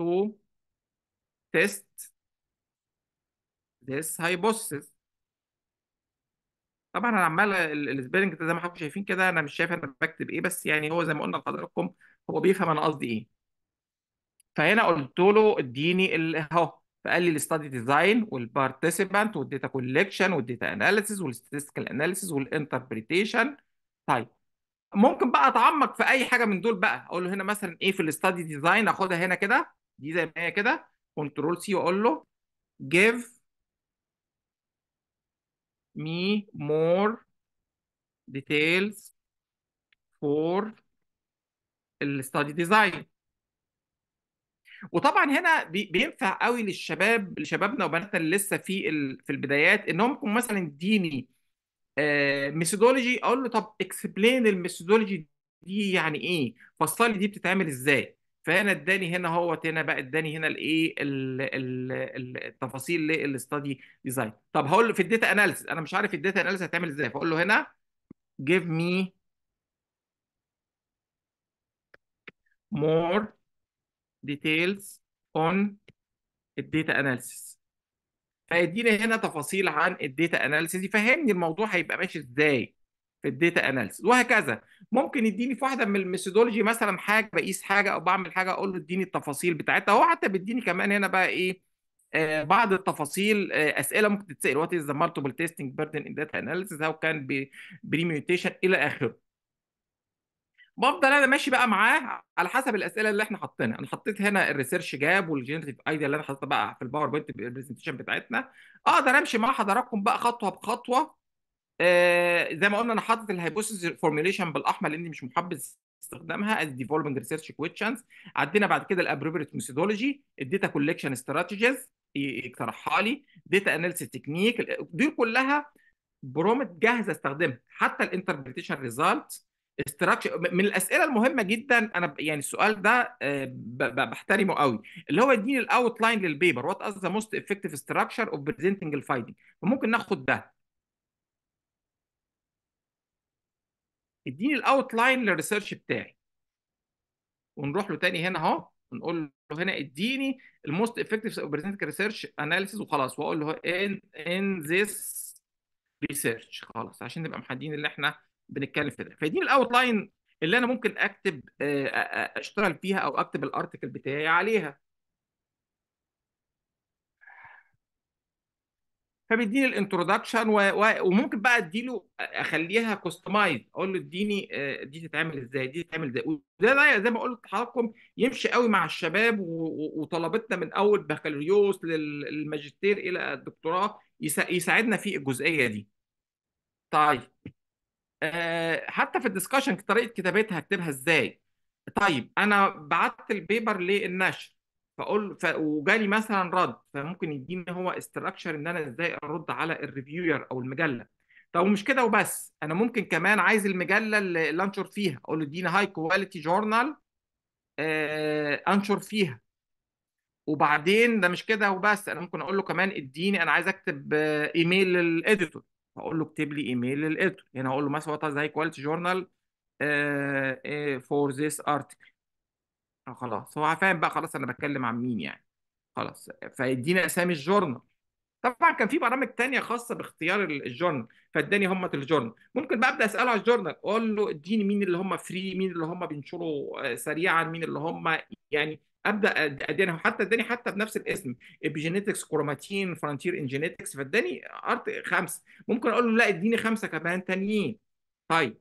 to test this hypothesis طبعا انا عمال السبيلنج زي ما حضراتكم شايفين كده انا مش شايف انا بكتب ايه بس يعني هو زي ما قلنا لحضراتكم هو بيفهم انا قصدي ايه فهنا قلت له اديني اهو فقال لي الاستادي ديزاين والبارتيسيبانت والديتا كولكشن والديتا اناليسيس والستاتستيكال اناليسيس والانتربريتيشن طيب ممكن بقى اتعمق في اي حاجه من دول بقى اقول له هنا مثلا ايه في الاستادي ديزاين اخدها هنا كده دي زي ما هي كده كنترول سي واقول له جيف me more details for الستادي ديزاين وطبعا هنا بينفع قوي للشباب لشبابنا وبناتنا اللي لسه في في البدايات انهم يكون مثلا اديني ميثودولوجي آه، اقول له طب اكسبلين الميثودولوجي دي يعني ايه فصل لي دي بتتعمل ازاي فهنا اداني هنا اهوت هنا بقى اداني هنا الايه التفاصيل للاستادي ديزاين طب هقول له في الداتا اناليسيس انا مش عارف الداتا اناليسيس هتعمل ازاي فاقول له هنا give me more details on الداتا اناليسيس فيديني هنا تفاصيل عن الداتا اناليسيس يفهمني الموضوع هيبقى ماشي ازاي في الداتا اناليسيس وهكذا ممكن يديني في واحده من الميثودولوجي مثلا حاجه بقيس حاجه او بعمل حاجه اقول له اديني التفاصيل بتاعتها هو حتى بيديني كمان هنا بقى ايه آه بعض التفاصيل آه اسئله ممكن تتسال وات از ذا مالتيبل تيستنج بيردن ان داتا اناليسيس هاو كان بريميوتيشن الى اخره بفضل انا ماشي بقى معاه على حسب الاسئله اللي احنا حاطينها انا حطيت هنا الريسيرش جاب والجنريتيف ايديا اللي انا حاططها بقى في الباوربوينت برزنتيشن بتاعتنا اقدر امشي مع حضراتكم بقى خطوه بخطوه آه، زي ما قلنا انا حاطط الهايبوثيسيس فورميوليشن بالاحمر لاني مش محبذ استخدامها از ديفلوبمنت ريسيرش كويشنز عدينا بعد كده الابروبريت ميثودولوجي الداتا كولكشن استراتيجيز اقترحها لي داتا اناليسيس تكنيك دي كلها برومت جاهزه استخدمها حتى الانتربريتيشن ريزالت من الاسئله المهمه جدا انا يعني السؤال ده آه، بحترمه قوي اللي هو يديني الاوت لاين للبيبر وات از ذا موست افكتيف ستراكشر اوف بريزنتنج الفايدنج فممكن ناخد ده اديني الاوت لاين للريسيرش بتاعي ونروح له تاني هنا اهو نقول له هنا اديني الموست افكتيف اوبورتونيتي ريسيرش اناليسيز وخلاص واقول له ان ان ذس ريسيرش خلاص عشان نبقى محددين اللي احنا بنتكلم في ده فاديني الاوت لاين اللي انا ممكن اكتب آه، آه، آه، اشتغل فيها او اكتب الارتكل بتاعي عليها فبيديني الانترودكشن و... و... وممكن بقى اديله اخليها كوستمايز اقول له اديني آه، دي تتعمل ازاي دي تتعمل ازاي وده زي ما قلت لحضراتكم يمشي قوي مع الشباب و... وطلبتنا من اول بكالوريوس للماجستير الى الدكتوراه يسا... يساعدنا في الجزئيه دي. طيب أه حتى في الدسكشن طريقه كتابتها اكتبها ازاي؟ طيب انا بعت البيبر للنشر فاقول ف... وجالي مثلا رد فممكن يديني هو استراكشر ان انا ازاي ارد على الريفيور او المجله طب مش كده وبس انا ممكن كمان عايز المجله اللي انشر فيها اقول له اديني هاي كواليتي جورنال انشر فيها وبعدين ده مش كده وبس انا ممكن اقول له كمان اديني انا عايز اكتب ايميل للاديتور اقول له اكتب لي ايميل للاديتور هنا يعني اقول له مثلا وات هاي كواليتي جورنال فور ذيس ارتكل آه، خلاص هو فاهم بقى خلاص انا بتكلم عن مين يعني خلاص فيدينا اسامي الجورنال طبعا كان في برامج تانية خاصة باختيار الجورنال فاداني هم الجورنال ممكن بقى ابدا اساله على الجورنال اقول له اديني مين اللي هم فري مين اللي هم بينشروا آه، سريعا مين اللي هم يعني ابدا اداني حتى اداني حتى بنفس الاسم ابيجينيتكس كروماتين فرونتير انجينيتكس فاداني ارت خمسه ممكن اقول له لا اديني خمسه كمان تانيين طيب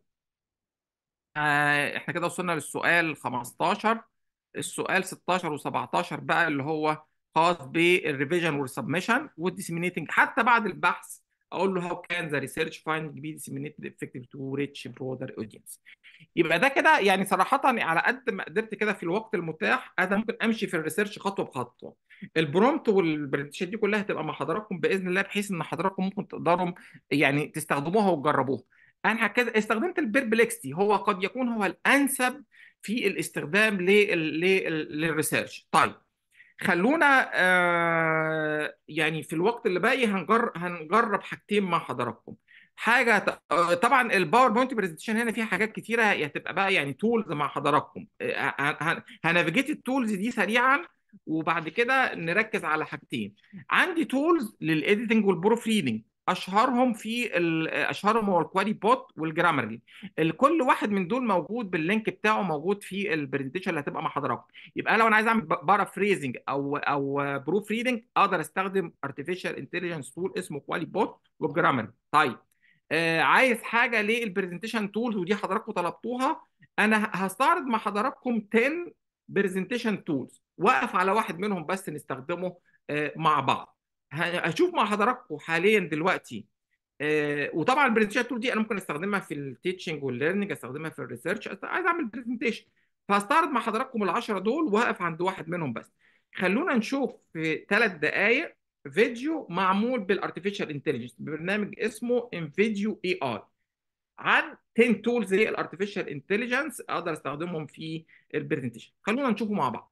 آه احنا كده وصلنا للسؤال 15 السؤال 16 و17 بقى اللي هو خاص بالريفيجن والسبمشن والديسيمينيتنج حتى بعد البحث اقول له هاو كان ذا ريسيرش فايند بي ديسيمينيتد افكتيف تو ريتش برودر اودينس يبقى ده كده يعني صراحه على قد ما قدرت كده في الوقت المتاح انا ممكن امشي في الريسيرش خطوه بخطوه البرومت والبرزنتيشن دي كلها هتبقى مع حضراتكم باذن الله بحيث ان حضراتكم ممكن تقدروا يعني تستخدموها وتجربوها انا هكذا استخدمت البيربلكستي هو قد يكون هو الانسب في الاستخدام للريسيرش طيب خلونا آه، يعني في الوقت اللي باقي هنجرب حاجتين مع حضراتكم حاجه آه، طبعا الباوربوينت برزنتيشن هنا فيها حاجات كتيره هتبقى بقى يعني تولز مع حضراتكم آه، هنافيجيت التولز دي سريعا وبعد كده نركز على حاجتين عندي تولز للايديتنج والبروف ريدنج اشهرهم في اشهرهم هو الكواري بوت والجرامرلي كل واحد من دول موجود باللينك بتاعه موجود في البرزنتيشن اللي هتبقى مع حضراتكم يبقى انا لو انا عايز اعمل بارا فريزنج او او بروف ريدنج اقدر استخدم ارتفيشال انتليجنس تول اسمه كوالي بوت وجرامرلي طيب آه عايز حاجه للبرزنتيشن تولز ودي حضراتكم طلبتوها انا هستعرض مع حضراتكم 10 برزنتيشن تولز واقف على واحد منهم بس نستخدمه آه، مع بعض هشوف مع حضراتكم حاليا دلوقتي آه وطبعا البرزنتيشن تول دي انا ممكن استخدمها في التيتشنج والليرنينج استخدمها في الريسيرش عايز اعمل برزنتيشن فهستعرض مع حضراتكم العشرة دول وهقف عند واحد منهم بس خلونا نشوف في ثلاث دقائق فيديو معمول بالارتفيشال انتليجنس ببرنامج اسمه انفيديو اي اي عن 10 تولز للارتفيشال انتليجنس اقدر استخدمهم في البرزنتيشن خلونا نشوفه مع بعض